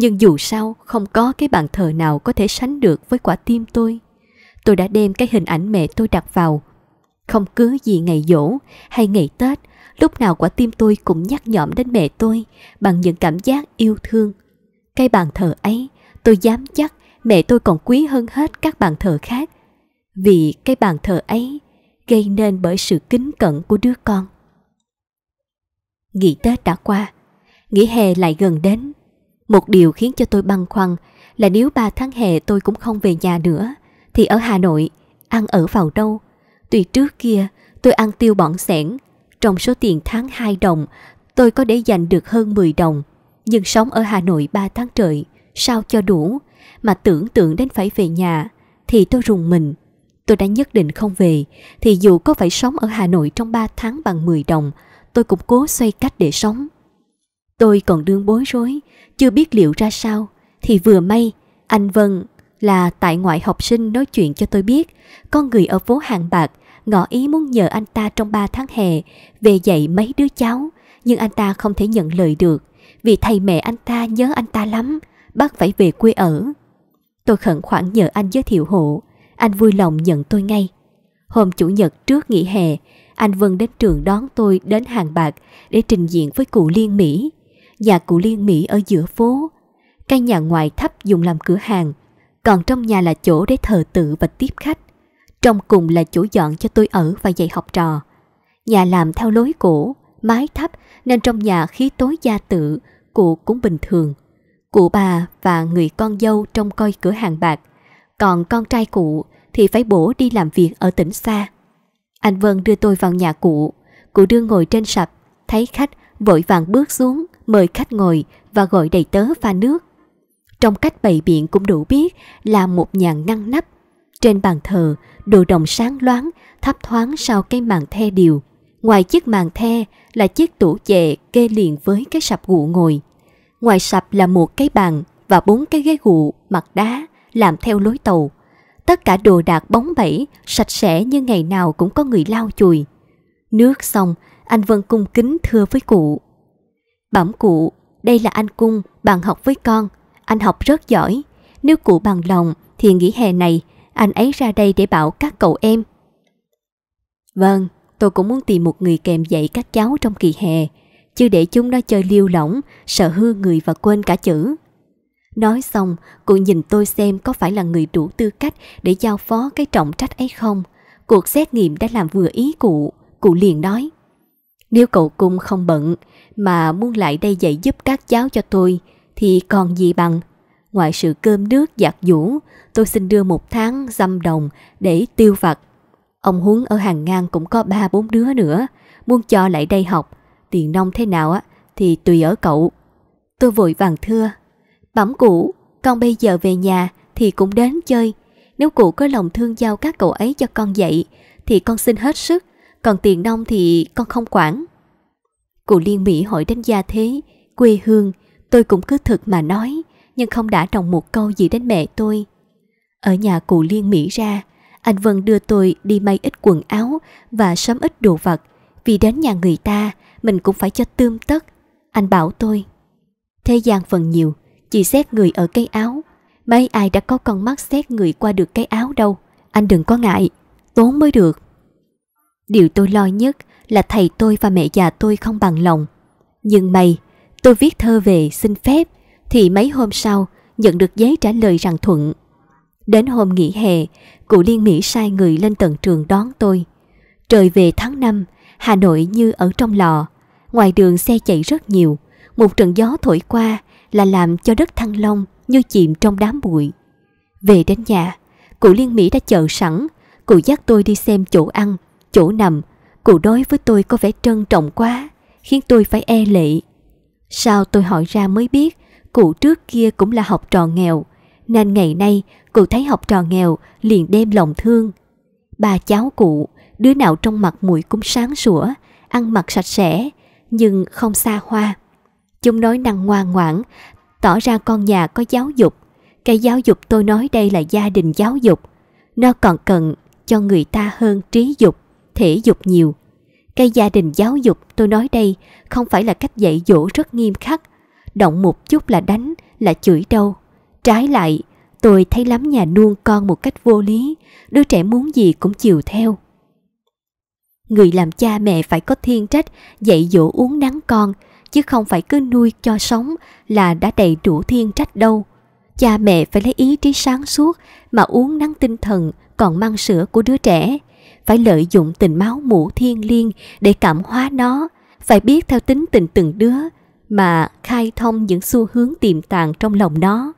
nhưng dù sao không có cái bàn thờ nào có thể sánh được với quả tim tôi. Tôi đã đem cái hình ảnh mẹ tôi đặt vào. Không cứ gì ngày dỗ hay ngày Tết, lúc nào quả tim tôi cũng nhắc nhõm đến mẹ tôi bằng những cảm giác yêu thương. Cái bàn thờ ấy, tôi dám chắc mẹ tôi còn quý hơn hết các bàn thờ khác. Vì cái bàn thờ ấy gây nên bởi sự kính cẩn của đứa con. Nghỉ Tết đã qua, nghỉ hè lại gần đến một điều khiến cho tôi băn khoăn là nếu 3 tháng hè tôi cũng không về nhà nữa, thì ở Hà Nội, ăn ở vào đâu? Tuy trước kia tôi ăn tiêu bọn sẻn, trong số tiền tháng 2 đồng tôi có để dành được hơn 10 đồng. Nhưng sống ở Hà Nội 3 tháng trời, sao cho đủ, mà tưởng tượng đến phải về nhà, thì tôi rùng mình. Tôi đã nhất định không về, thì dù có phải sống ở Hà Nội trong 3 tháng bằng 10 đồng, tôi cũng cố xoay cách để sống. Tôi còn đương bối rối, chưa biết liệu ra sao, thì vừa may, anh Vân là tại ngoại học sinh nói chuyện cho tôi biết, con người ở phố Hàng Bạc ngỏ ý muốn nhờ anh ta trong 3 tháng hè về dạy mấy đứa cháu, nhưng anh ta không thể nhận lời được, vì thầy mẹ anh ta nhớ anh ta lắm, bắt phải về quê ở. Tôi khẩn khoản nhờ anh giới thiệu hộ, anh vui lòng nhận tôi ngay. Hôm Chủ nhật trước nghỉ hè, anh Vân đến trường đón tôi đến Hàng Bạc để trình diện với cụ Liên Mỹ nhà cụ Liên Mỹ ở giữa phố, căn nhà ngoài thấp dùng làm cửa hàng, còn trong nhà là chỗ để thờ tự và tiếp khách. Trong cùng là chỗ dọn cho tôi ở và dạy học trò. Nhà làm theo lối cổ, mái thấp nên trong nhà khí tối gia tự, cụ cũng bình thường. Cụ bà và người con dâu trông coi cửa hàng bạc, còn con trai cụ thì phải bổ đi làm việc ở tỉnh xa. Anh Vân đưa tôi vào nhà cụ, cụ đưa ngồi trên sập, thấy khách vội vàng bước xuống, mời khách ngồi và gọi đầy tớ pha nước. Trong cách bày biện cũng đủ biết là một nhà ngăn nắp. Trên bàn thờ, đồ đồng sáng loáng, thấp thoáng sau cây màn the điều. Ngoài chiếc màn the là chiếc tủ chè kê liền với cái sập gụ ngồi. Ngoài sập là một cái bàn và bốn cái ghế gụ mặt đá làm theo lối tàu. Tất cả đồ đạc bóng bẩy, sạch sẽ như ngày nào cũng có người lau chùi. Nước xong, anh Vân cung kính thưa với cụ. Bẩm cụ, đây là anh Cung, bạn học với con. Anh học rất giỏi. Nếu cụ bằng lòng thì nghỉ hè này anh ấy ra đây để bảo các cậu em. Vâng, tôi cũng muốn tìm một người kèm dạy các cháu trong kỳ hè, chứ để chúng nó chơi liêu lỏng, sợ hư người và quên cả chữ. Nói xong, cụ nhìn tôi xem có phải là người đủ tư cách để giao phó cái trọng trách ấy không. Cuộc xét nghiệm đã làm vừa ý cụ, cụ liền nói. Nếu cậu cung không bận mà muốn lại đây dạy giúp các cháu cho tôi thì còn gì bằng. Ngoài sự cơm nước giặt giũ, tôi xin đưa một tháng dăm đồng để tiêu vặt. Ông Huấn ở hàng ngang cũng có ba bốn đứa nữa, muốn cho lại đây học. Tiền nông thế nào á thì tùy ở cậu. Tôi vội vàng thưa. Bẩm cụ, con bây giờ về nhà thì cũng đến chơi. Nếu cụ có lòng thương giao các cậu ấy cho con dạy thì con xin hết sức còn tiền nông thì con không quản Cụ Liên Mỹ hỏi đến gia thế Quê hương Tôi cũng cứ thật mà nói Nhưng không đã đồng một câu gì đến mẹ tôi Ở nhà cụ Liên Mỹ ra Anh Vân đưa tôi đi may ít quần áo Và sắm ít đồ vật Vì đến nhà người ta Mình cũng phải cho tươm tất Anh bảo tôi Thế gian phần nhiều Chỉ xét người ở cái áo Mấy ai đã có con mắt xét người qua được cái áo đâu Anh đừng có ngại Tốn mới được Điều tôi lo nhất là thầy tôi và mẹ già tôi không bằng lòng. Nhưng may, tôi viết thơ về xin phép thì mấy hôm sau nhận được giấy trả lời rằng thuận. Đến hôm nghỉ hè, cụ Liên Mỹ sai người lên tận trường đón tôi. Trời về tháng 5, Hà Nội như ở trong lò. Ngoài đường xe chạy rất nhiều, một trận gió thổi qua là làm cho đất thăng long như chìm trong đám bụi. Về đến nhà, cụ Liên Mỹ đã chờ sẵn, cụ dắt tôi đi xem chỗ ăn Chủ nằm, cụ đối với tôi có vẻ trân trọng quá, khiến tôi phải e lệ. Sao tôi hỏi ra mới biết, cụ trước kia cũng là học trò nghèo, nên ngày nay cụ thấy học trò nghèo liền đem lòng thương. Ba cháu cụ, đứa nào trong mặt mũi cũng sáng sủa, ăn mặc sạch sẽ, nhưng không xa hoa. Chúng nói năng ngoan ngoãn, tỏ ra con nhà có giáo dục. Cái giáo dục tôi nói đây là gia đình giáo dục. Nó còn cần cho người ta hơn trí dục thể dục nhiều. Cái gia đình giáo dục tôi nói đây không phải là cách dạy dỗ rất nghiêm khắc, động một chút là đánh, là chửi đâu. Trái lại, tôi thấy lắm nhà nuông con một cách vô lý, đứa trẻ muốn gì cũng chiều theo. Người làm cha mẹ phải có thiên trách dạy dỗ uống nắng con, chứ không phải cứ nuôi cho sống là đã đầy đủ thiên trách đâu. Cha mẹ phải lấy ý trí sáng suốt mà uống nắng tinh thần còn mang sữa của đứa trẻ – phải lợi dụng tình máu mũ thiên liêng để cảm hóa nó, phải biết theo tính tình từng đứa mà khai thông những xu hướng tiềm tàng trong lòng nó.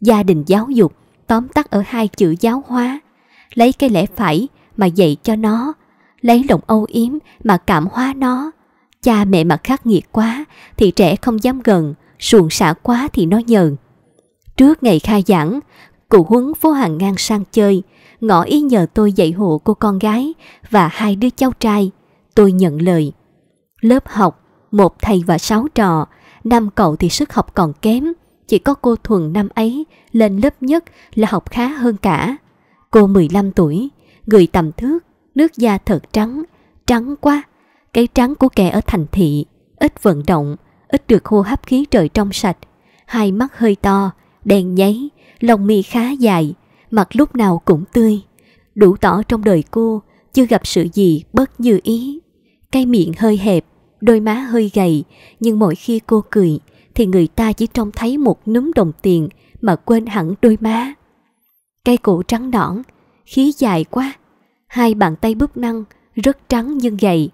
Gia đình giáo dục tóm tắt ở hai chữ giáo hóa, lấy cái lẽ phải mà dạy cho nó, lấy lòng âu yếm mà cảm hóa nó. Cha mẹ mà khắc nghiệt quá thì trẻ không dám gần, suồng xả quá thì nó nhờn. Trước ngày khai giảng, cụ huấn phố hàng ngang sang chơi – ngỏ ý nhờ tôi dạy hộ cô con gái và hai đứa cháu trai. Tôi nhận lời. Lớp học, một thầy và sáu trò, năm cậu thì sức học còn kém, chỉ có cô Thuần năm ấy lên lớp nhất là học khá hơn cả. Cô 15 tuổi, người tầm thước, nước da thật trắng, trắng quá. Cái trắng của kẻ ở thành thị, ít vận động, ít được hô hấp khí trời trong sạch. Hai mắt hơi to, đen nháy, lông mi khá dài, mặt lúc nào cũng tươi. Đủ tỏ trong đời cô, chưa gặp sự gì bất như ý. Cái miệng hơi hẹp, đôi má hơi gầy, nhưng mỗi khi cô cười, thì người ta chỉ trông thấy một núm đồng tiền mà quên hẳn đôi má. Cái cổ trắng nõn, khí dài quá, hai bàn tay búp năng, rất trắng nhưng gầy.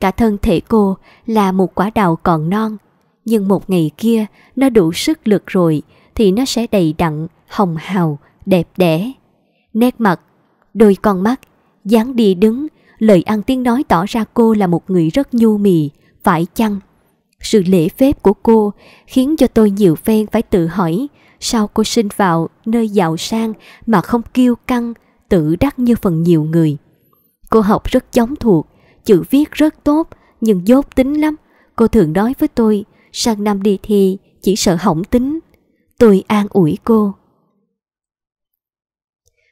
Cả thân thể cô là một quả đào còn non, nhưng một ngày kia nó đủ sức lực rồi thì nó sẽ đầy đặn, hồng hào, đẹp đẽ. Nét mặt, đôi con mắt, dáng đi đứng, lời ăn tiếng nói tỏ ra cô là một người rất nhu mì, phải chăng? Sự lễ phép của cô khiến cho tôi nhiều phen phải tự hỏi sao cô sinh vào nơi giàu sang mà không kiêu căng, tự đắc như phần nhiều người. Cô học rất chóng thuộc, chữ viết rất tốt nhưng dốt tính lắm. Cô thường nói với tôi, sang năm đi thi chỉ sợ hỏng tính. Tôi an ủi cô.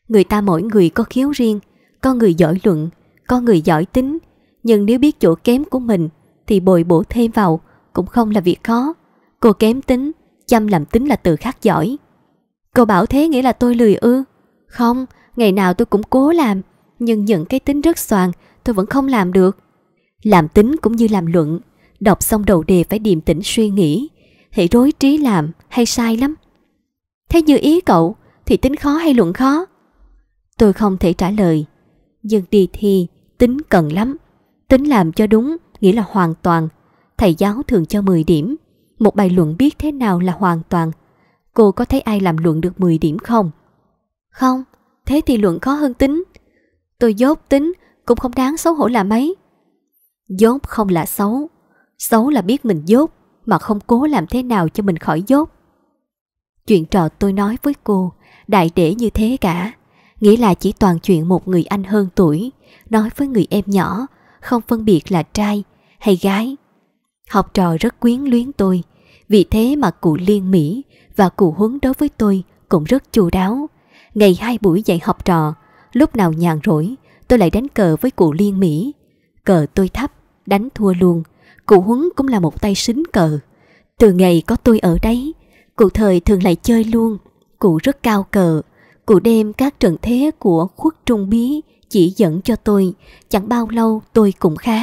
Người ta mỗi người có khiếu riêng, có người giỏi luận, có người giỏi tính. Nhưng nếu biết chỗ kém của mình thì bồi bổ thêm vào cũng không là việc khó. Cô kém tính, chăm làm tính là từ khác giỏi. Cô bảo thế nghĩa là tôi lười ư? Không, ngày nào tôi cũng cố làm, nhưng những cái tính rất soàn tôi vẫn không làm được. Làm tính cũng như làm luận, đọc xong đầu đề phải điềm tĩnh suy nghĩ, hãy rối trí làm hay sai lắm. Thế như ý cậu, thì tính khó hay luận khó? Tôi không thể trả lời. Nhưng đi thi, tính cần lắm. Tính làm cho đúng, nghĩa là hoàn toàn. Thầy giáo thường cho 10 điểm. Một bài luận biết thế nào là hoàn toàn. Cô có thấy ai làm luận được 10 điểm không? Không, thế thì luận khó hơn tính. Tôi dốt tính cũng không đáng xấu hổ là mấy. Dốt không là xấu. Xấu là biết mình dốt mà không cố làm thế nào cho mình khỏi dốt. Chuyện trò tôi nói với cô, đại để như thế cả nghĩ là chỉ toàn chuyện một người anh hơn tuổi, nói với người em nhỏ, không phân biệt là trai hay gái. Học trò rất quyến luyến tôi, vì thế mà cụ Liên Mỹ và cụ Huấn đối với tôi cũng rất chu đáo. Ngày hai buổi dạy học trò, lúc nào nhàn rỗi, tôi lại đánh cờ với cụ Liên Mỹ. Cờ tôi thấp, đánh thua luôn. Cụ Huấn cũng là một tay xính cờ. Từ ngày có tôi ở đấy, cụ thời thường lại chơi luôn. Cụ rất cao cờ, Cụ đem các trận thế của khuất trung bí chỉ dẫn cho tôi, chẳng bao lâu tôi cũng khá.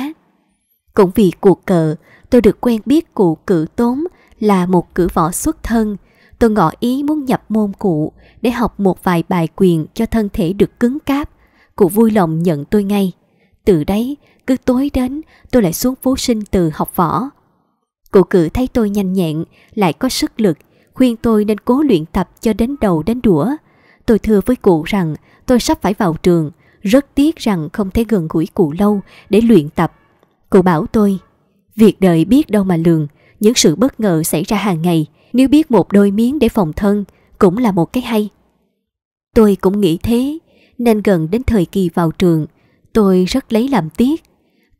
Cũng vì cuộc cờ, tôi được quen biết cụ cử tốn là một cử võ xuất thân. Tôi ngỏ ý muốn nhập môn cụ để học một vài bài quyền cho thân thể được cứng cáp. Cụ vui lòng nhận tôi ngay. Từ đấy, cứ tối đến, tôi lại xuống phố sinh từ học võ. Cụ cử thấy tôi nhanh nhẹn, lại có sức lực, khuyên tôi nên cố luyện tập cho đến đầu đến đũa, tôi thưa với cụ rằng tôi sắp phải vào trường, rất tiếc rằng không thể gần gũi cụ lâu để luyện tập. Cụ bảo tôi, việc đời biết đâu mà lường, những sự bất ngờ xảy ra hàng ngày, nếu biết một đôi miếng để phòng thân cũng là một cái hay. Tôi cũng nghĩ thế, nên gần đến thời kỳ vào trường, tôi rất lấy làm tiếc.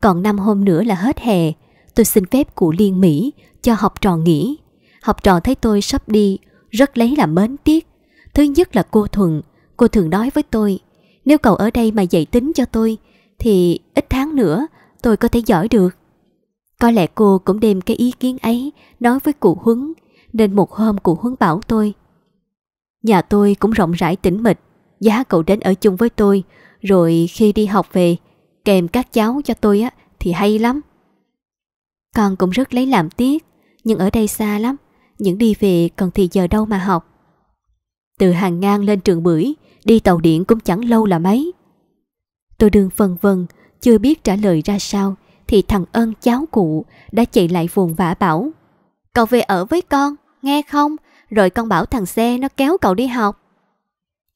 Còn năm hôm nữa là hết hè, tôi xin phép cụ Liên Mỹ cho học trò nghỉ. Học trò thấy tôi sắp đi, rất lấy làm mến tiếc Thứ nhất là cô Thuận. Cô thường nói với tôi, nếu cậu ở đây mà dạy tính cho tôi, thì ít tháng nữa tôi có thể giỏi được. Có lẽ cô cũng đem cái ý kiến ấy nói với cụ Huấn, nên một hôm cụ Huấn bảo tôi. Nhà tôi cũng rộng rãi tỉnh mịch, giá cậu đến ở chung với tôi, rồi khi đi học về, kèm các cháu cho tôi á thì hay lắm. Con cũng rất lấy làm tiếc, nhưng ở đây xa lắm, những đi về còn thì giờ đâu mà học. Từ hàng ngang lên trường bưởi, đi tàu điện cũng chẳng lâu là mấy. Tôi đương phân vân, chưa biết trả lời ra sao, thì thằng ân cháu cụ đã chạy lại vùng vả bảo. Cậu về ở với con, nghe không? Rồi con bảo thằng xe nó kéo cậu đi học.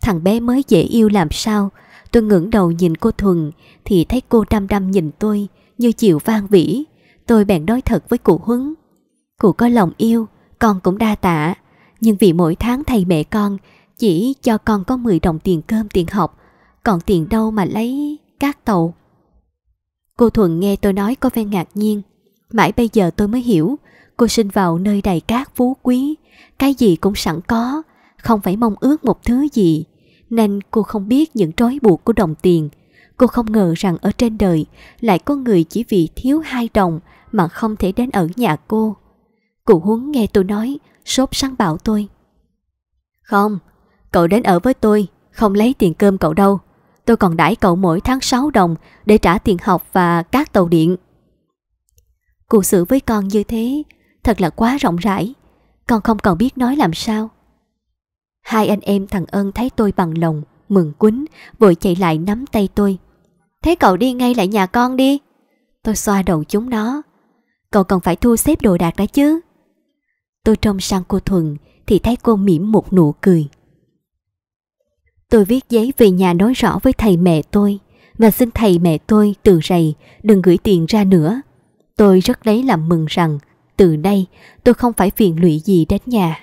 Thằng bé mới dễ yêu làm sao, tôi ngẩng đầu nhìn cô Thuần thì thấy cô đăm đăm nhìn tôi như chịu vang vĩ. Tôi bèn nói thật với cụ Huấn. Cụ có lòng yêu, con cũng đa tạ. Nhưng vì mỗi tháng thầy mẹ con chỉ cho con có 10 đồng tiền cơm tiền học, còn tiền đâu mà lấy cát tàu. Cô Thuận nghe tôi nói có vẻ ngạc nhiên, mãi bây giờ tôi mới hiểu, cô sinh vào nơi đầy cát phú quý, cái gì cũng sẵn có, không phải mong ước một thứ gì, nên cô không biết những trói buộc của đồng tiền. Cô không ngờ rằng ở trên đời lại có người chỉ vì thiếu hai đồng mà không thể đến ở nhà cô. Cụ Huấn nghe tôi nói, sốt sáng bảo tôi. Không, cậu đến ở với tôi, không lấy tiền cơm cậu đâu. Tôi còn đãi cậu mỗi tháng 6 đồng để trả tiền học và các tàu điện. Cụ xử với con như thế, thật là quá rộng rãi. Con không còn biết nói làm sao. Hai anh em thằng Ân thấy tôi bằng lòng, mừng quýnh, vội chạy lại nắm tay tôi. Thế cậu đi ngay lại nhà con đi. Tôi xoa đầu chúng nó. Cậu còn phải thu xếp đồ đạc đã chứ. Tôi trông sang cô thuần thì thấy cô mỉm một nụ cười. Tôi viết giấy về nhà nói rõ với thầy mẹ tôi và xin thầy mẹ tôi từ rầy đừng gửi tiền ra nữa. Tôi rất lấy làm mừng rằng từ đây tôi không phải phiền lụy gì đến nhà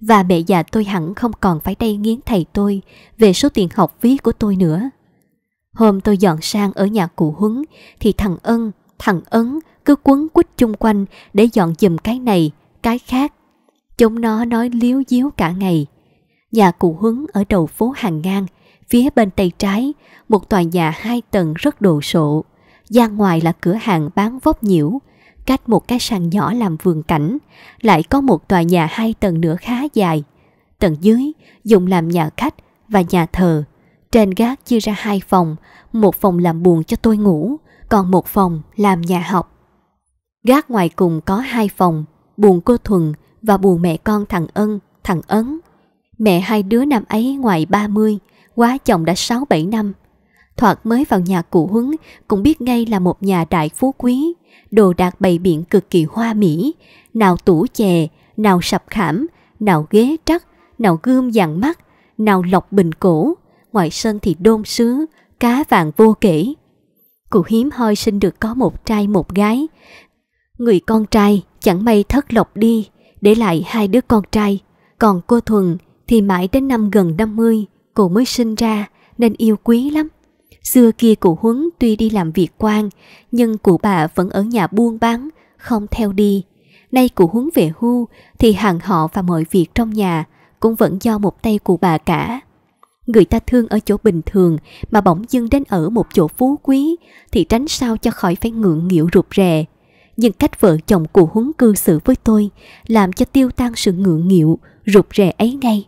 và mẹ già tôi hẳn không còn phải đây nghiến thầy tôi về số tiền học phí của tôi nữa. Hôm tôi dọn sang ở nhà cụ Huấn thì thằng Ân, thằng Ấn cứ quấn quýt chung quanh để dọn dùm cái này, cái khác Chúng nó nói liếu díu cả ngày. Nhà cụ Huấn ở đầu phố hàng ngang, phía bên tay trái, một tòa nhà hai tầng rất đồ sộ. Ra ngoài là cửa hàng bán vóc nhiễu, cách một cái sàn nhỏ làm vườn cảnh, lại có một tòa nhà hai tầng nữa khá dài. Tầng dưới dùng làm nhà khách và nhà thờ. Trên gác chia ra hai phòng, một phòng làm buồn cho tôi ngủ, còn một phòng làm nhà học. Gác ngoài cùng có hai phòng, buồn cô Thuần và buồn mẹ con thằng Ân, thằng Ấn. Mẹ hai đứa năm ấy ngoài 30, quá chồng đã 6-7 năm. Thoạt mới vào nhà cụ Huấn cũng biết ngay là một nhà đại phú quý, đồ đạc bày biện cực kỳ hoa mỹ, nào tủ chè, nào sập khảm, nào ghế trắc, nào gươm dàn mắt, nào lọc bình cổ, ngoài sân thì đôn sứ, cá vàng vô kể. Cụ hiếm hoi sinh được có một trai một gái. Người con trai chẳng may thất lộc đi, để lại hai đứa con trai. Còn cô Thuần thì mãi đến năm gần 50 cô mới sinh ra nên yêu quý lắm. Xưa kia cụ Huấn tuy đi làm việc quan nhưng cụ bà vẫn ở nhà buôn bán, không theo đi. Nay cụ Huấn về hưu thì hàng họ và mọi việc trong nhà cũng vẫn do một tay cụ bà cả. Người ta thương ở chỗ bình thường mà bỗng dưng đến ở một chỗ phú quý thì tránh sao cho khỏi phải ngượng nghịu rụt rè nhưng cách vợ chồng của huấn cư xử với tôi làm cho tiêu tan sự ngượng nghịu, rụt rè ấy ngay.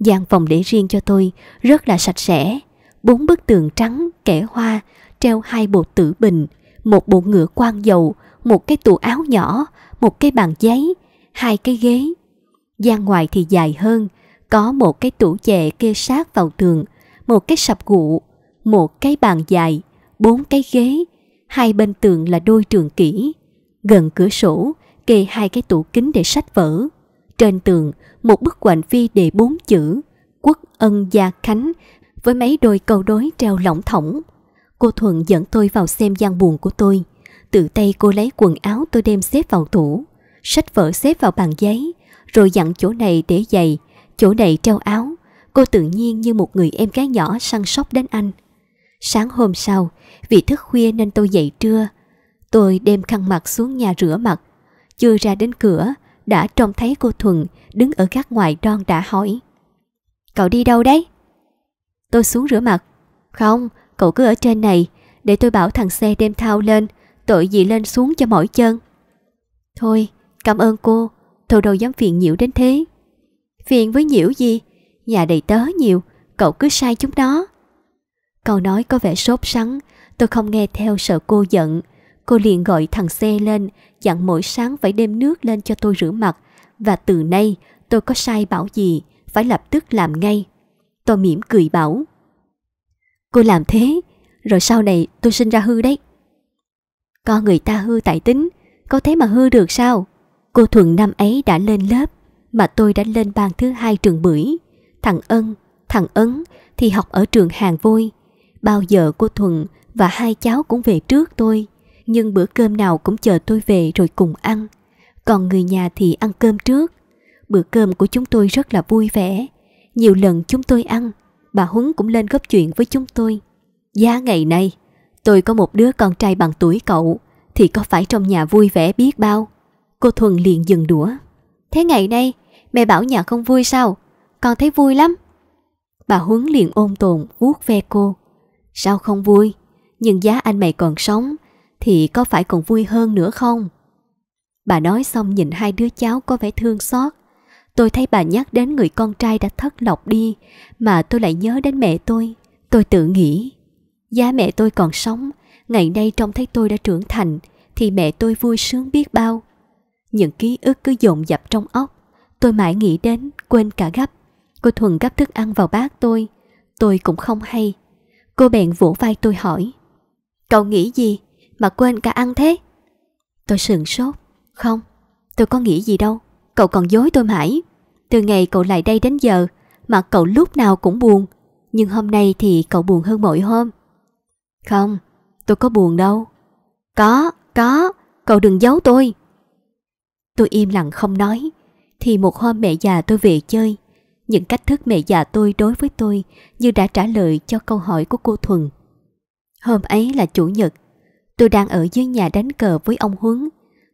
gian phòng để riêng cho tôi rất là sạch sẽ, bốn bức tường trắng kẻ hoa treo hai bộ tử bình, một bộ ngựa quan dầu, một cái tủ áo nhỏ, một cái bàn giấy, hai cái ghế. gian ngoài thì dài hơn, có một cái tủ chè kê sát vào tường, một cái sập gụ, một cái bàn dài, bốn cái ghế, hai bên tường là đôi trường kỷ, Gần cửa sổ, kê hai cái tủ kính để sách vở. Trên tường, một bức hoành phi đề bốn chữ Quốc ân gia khánh với mấy đôi câu đối treo lỏng thỏng. Cô Thuận dẫn tôi vào xem gian buồn của tôi. Tự tay cô lấy quần áo tôi đem xếp vào tủ, sách vở xếp vào bàn giấy, rồi dặn chỗ này để giày, chỗ này treo áo. Cô tự nhiên như một người em gái nhỏ săn sóc đến anh. Sáng hôm sau, vì thức khuya nên tôi dậy trưa, Tôi đem khăn mặt xuống nhà rửa mặt. Chưa ra đến cửa, đã trông thấy cô Thuần đứng ở gác ngoài đon đã hỏi. Cậu đi đâu đấy? Tôi xuống rửa mặt. Không, cậu cứ ở trên này, để tôi bảo thằng xe đem thao lên, tội gì lên xuống cho mỏi chân. Thôi, cảm ơn cô, tôi đâu dám phiền nhiễu đến thế. Phiền với nhiễu gì? Nhà đầy tớ nhiều, cậu cứ sai chúng nó. cậu nói có vẻ sốt sắng, tôi không nghe theo sợ cô giận, Cô liền gọi thằng xe lên, dặn mỗi sáng phải đem nước lên cho tôi rửa mặt. Và từ nay, tôi có sai bảo gì, phải lập tức làm ngay. Tôi mỉm cười bảo. Cô làm thế, rồi sau này tôi sinh ra hư đấy. Con người ta hư tại tính, có thế mà hư được sao? Cô Thuận năm ấy đã lên lớp, mà tôi đã lên bang thứ hai trường bưởi. Thằng Ân, thằng Ấn thì học ở trường Hàng Vôi. Bao giờ cô Thuận và hai cháu cũng về trước tôi nhưng bữa cơm nào cũng chờ tôi về rồi cùng ăn. Còn người nhà thì ăn cơm trước. Bữa cơm của chúng tôi rất là vui vẻ. Nhiều lần chúng tôi ăn, bà Huấn cũng lên góp chuyện với chúng tôi. Giá ngày nay, tôi có một đứa con trai bằng tuổi cậu, thì có phải trong nhà vui vẻ biết bao? Cô Thuần liền dừng đũa. Thế ngày nay, mẹ bảo nhà không vui sao? Con thấy vui lắm. Bà Huấn liền ôn tồn vuốt ve cô. Sao không vui? Nhưng giá anh mày còn sống, thì có phải còn vui hơn nữa không? Bà nói xong nhìn hai đứa cháu có vẻ thương xót. Tôi thấy bà nhắc đến người con trai đã thất lọc đi, mà tôi lại nhớ đến mẹ tôi. Tôi tự nghĩ, giá mẹ tôi còn sống, ngày nay trông thấy tôi đã trưởng thành, thì mẹ tôi vui sướng biết bao. Những ký ức cứ dồn dập trong óc, tôi mãi nghĩ đến, quên cả gấp. Cô Thuần gấp thức ăn vào bát tôi, tôi cũng không hay. Cô bèn vỗ vai tôi hỏi, cậu nghĩ gì? mà quên cả ăn thế? Tôi sườn sốt. Không, tôi có nghĩ gì đâu. Cậu còn dối tôi mãi. Từ ngày cậu lại đây đến giờ mà cậu lúc nào cũng buồn. Nhưng hôm nay thì cậu buồn hơn mỗi hôm. Không, tôi có buồn đâu. Có, có, cậu đừng giấu tôi. Tôi im lặng không nói. Thì một hôm mẹ già tôi về chơi. Những cách thức mẹ già tôi đối với tôi như đã trả lời cho câu hỏi của cô Thuần. Hôm ấy là chủ nhật, Tôi đang ở dưới nhà đánh cờ với ông Huấn.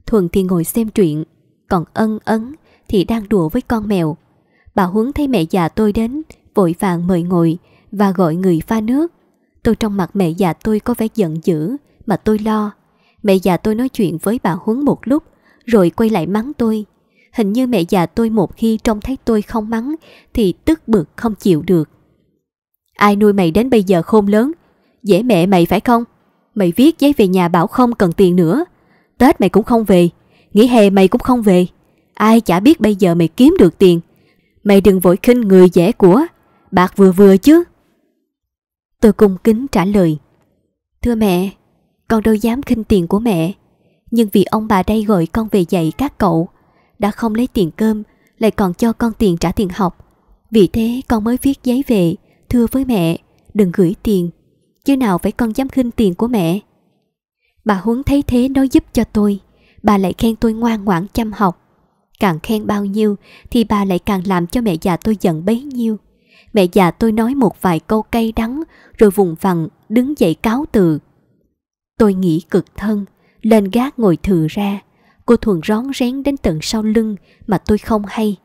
Thuần thì ngồi xem truyện, còn ân ấn thì đang đùa với con mèo. Bà Huấn thấy mẹ già tôi đến, vội vàng mời ngồi và gọi người pha nước. Tôi trong mặt mẹ già tôi có vẻ giận dữ mà tôi lo. Mẹ già tôi nói chuyện với bà Huấn một lúc rồi quay lại mắng tôi. Hình như mẹ già tôi một khi trông thấy tôi không mắng thì tức bực không chịu được. Ai nuôi mày đến bây giờ khôn lớn? Dễ mẹ mày phải không? mày viết giấy về nhà bảo không cần tiền nữa. Tết mày cũng không về, nghỉ hè mày cũng không về. Ai chả biết bây giờ mày kiếm được tiền. Mày đừng vội khinh người dễ của, bạc vừa vừa chứ. Tôi cung kính trả lời. Thưa mẹ, con đâu dám khinh tiền của mẹ. Nhưng vì ông bà đây gọi con về dạy các cậu, đã không lấy tiền cơm, lại còn cho con tiền trả tiền học. Vì thế con mới viết giấy về, thưa với mẹ, đừng gửi tiền chứ nào phải con dám khinh tiền của mẹ. Bà Huấn thấy thế nói giúp cho tôi, bà lại khen tôi ngoan ngoãn chăm học. Càng khen bao nhiêu thì bà lại càng làm cho mẹ già tôi giận bấy nhiêu. Mẹ già tôi nói một vài câu cay đắng rồi vùng vằng đứng dậy cáo từ. Tôi nghĩ cực thân, lên gác ngồi thừa ra. Cô Thuần rón rén đến tận sau lưng mà tôi không hay.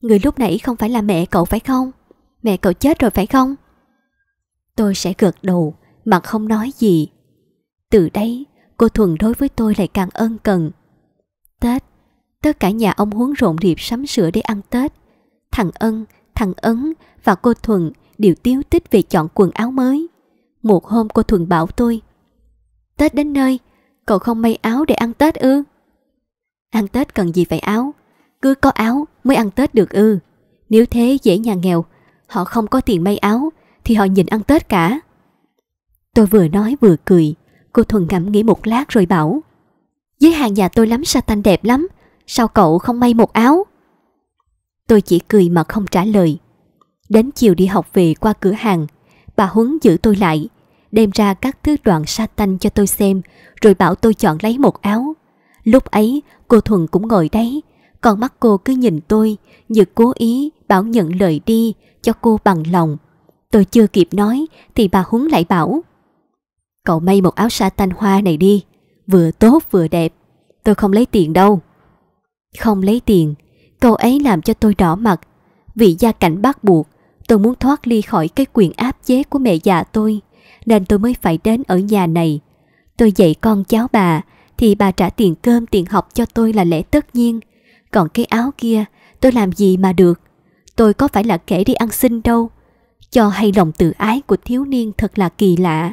Người lúc nãy không phải là mẹ cậu phải không? Mẹ cậu chết rồi phải không? Tôi sẽ gật đầu mà không nói gì. Từ đấy, cô Thuần đối với tôi lại càng ân cần. Tết, tất cả nhà ông huấn rộn rịp sắm sửa để ăn Tết. Thằng Ân, thằng Ấn và cô Thuần đều tiếu tích về chọn quần áo mới. Một hôm cô Thuần bảo tôi Tết đến nơi, cậu không may áo để ăn Tết ư? Ăn Tết cần gì phải áo? Cứ có áo mới ăn Tết được ư? Nếu thế dễ nhà nghèo, họ không có tiền may áo thì họ nhìn ăn Tết cả. Tôi vừa nói vừa cười, cô Thuần ngẫm nghĩ một lát rồi bảo Dưới hàng nhà tôi lắm satan đẹp lắm, sao cậu không may một áo? Tôi chỉ cười mà không trả lời. Đến chiều đi học về qua cửa hàng, bà Huấn giữ tôi lại, đem ra các thứ đoạn satan cho tôi xem, rồi bảo tôi chọn lấy một áo. Lúc ấy, cô Thuần cũng ngồi đấy, còn mắt cô cứ nhìn tôi, như cố ý bảo nhận lời đi cho cô bằng lòng Tôi chưa kịp nói thì bà Huấn lại bảo Cậu may một áo sa tanh hoa này đi Vừa tốt vừa đẹp Tôi không lấy tiền đâu Không lấy tiền Câu ấy làm cho tôi đỏ mặt Vì gia cảnh bắt buộc Tôi muốn thoát ly khỏi cái quyền áp chế của mẹ già tôi Nên tôi mới phải đến ở nhà này Tôi dạy con cháu bà Thì bà trả tiền cơm tiền học cho tôi là lẽ tất nhiên Còn cái áo kia Tôi làm gì mà được Tôi có phải là kẻ đi ăn xin đâu cho hay lòng tự ái của thiếu niên thật là kỳ lạ.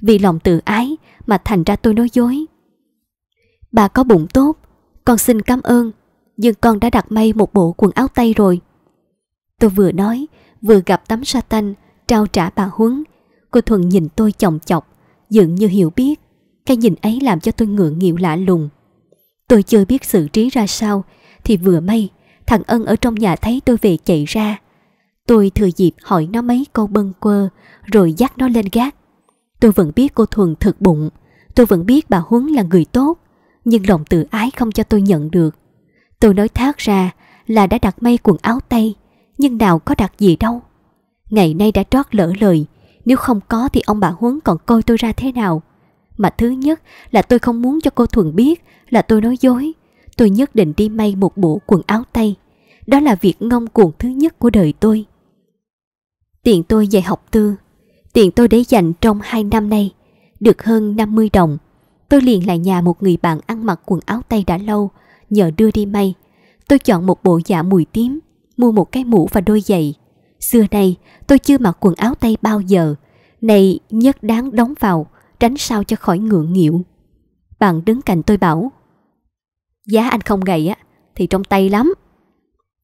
Vì lòng tự ái mà thành ra tôi nói dối. Bà có bụng tốt, con xin cảm ơn, nhưng con đã đặt may một bộ quần áo tay rồi. Tôi vừa nói, vừa gặp tấm sa tanh, trao trả bà Huấn. Cô Thuận nhìn tôi chòng chọc, dường như hiểu biết. Cái nhìn ấy làm cho tôi ngượng nghịu lạ lùng. Tôi chưa biết xử trí ra sao, thì vừa may, thằng Ân ở trong nhà thấy tôi về chạy ra, Tôi thừa dịp hỏi nó mấy câu bâng quơ, rồi dắt nó lên gác. Tôi vẫn biết cô Thuần thật bụng, tôi vẫn biết bà Huấn là người tốt, nhưng lòng tự ái không cho tôi nhận được. Tôi nói thác ra là đã đặt may quần áo tay, nhưng nào có đặt gì đâu. Ngày nay đã trót lỡ lời, nếu không có thì ông bà Huấn còn coi tôi ra thế nào. Mà thứ nhất là tôi không muốn cho cô Thuần biết là tôi nói dối. Tôi nhất định đi may một bộ quần áo tay. Đó là việc ngông cuồng thứ nhất của đời tôi. Tiền tôi về học tư, tiền tôi để dành trong 2 năm nay, được hơn 50 đồng. Tôi liền lại nhà một người bạn ăn mặc quần áo tay đã lâu, nhờ đưa đi may. Tôi chọn một bộ dạ mùi tím, mua một cái mũ và đôi giày. Xưa nay, tôi chưa mặc quần áo tay bao giờ. Này, nhất đáng đóng vào, tránh sao cho khỏi ngượng nghịu. Bạn đứng cạnh tôi bảo, giá anh không gầy á, thì trong tay lắm.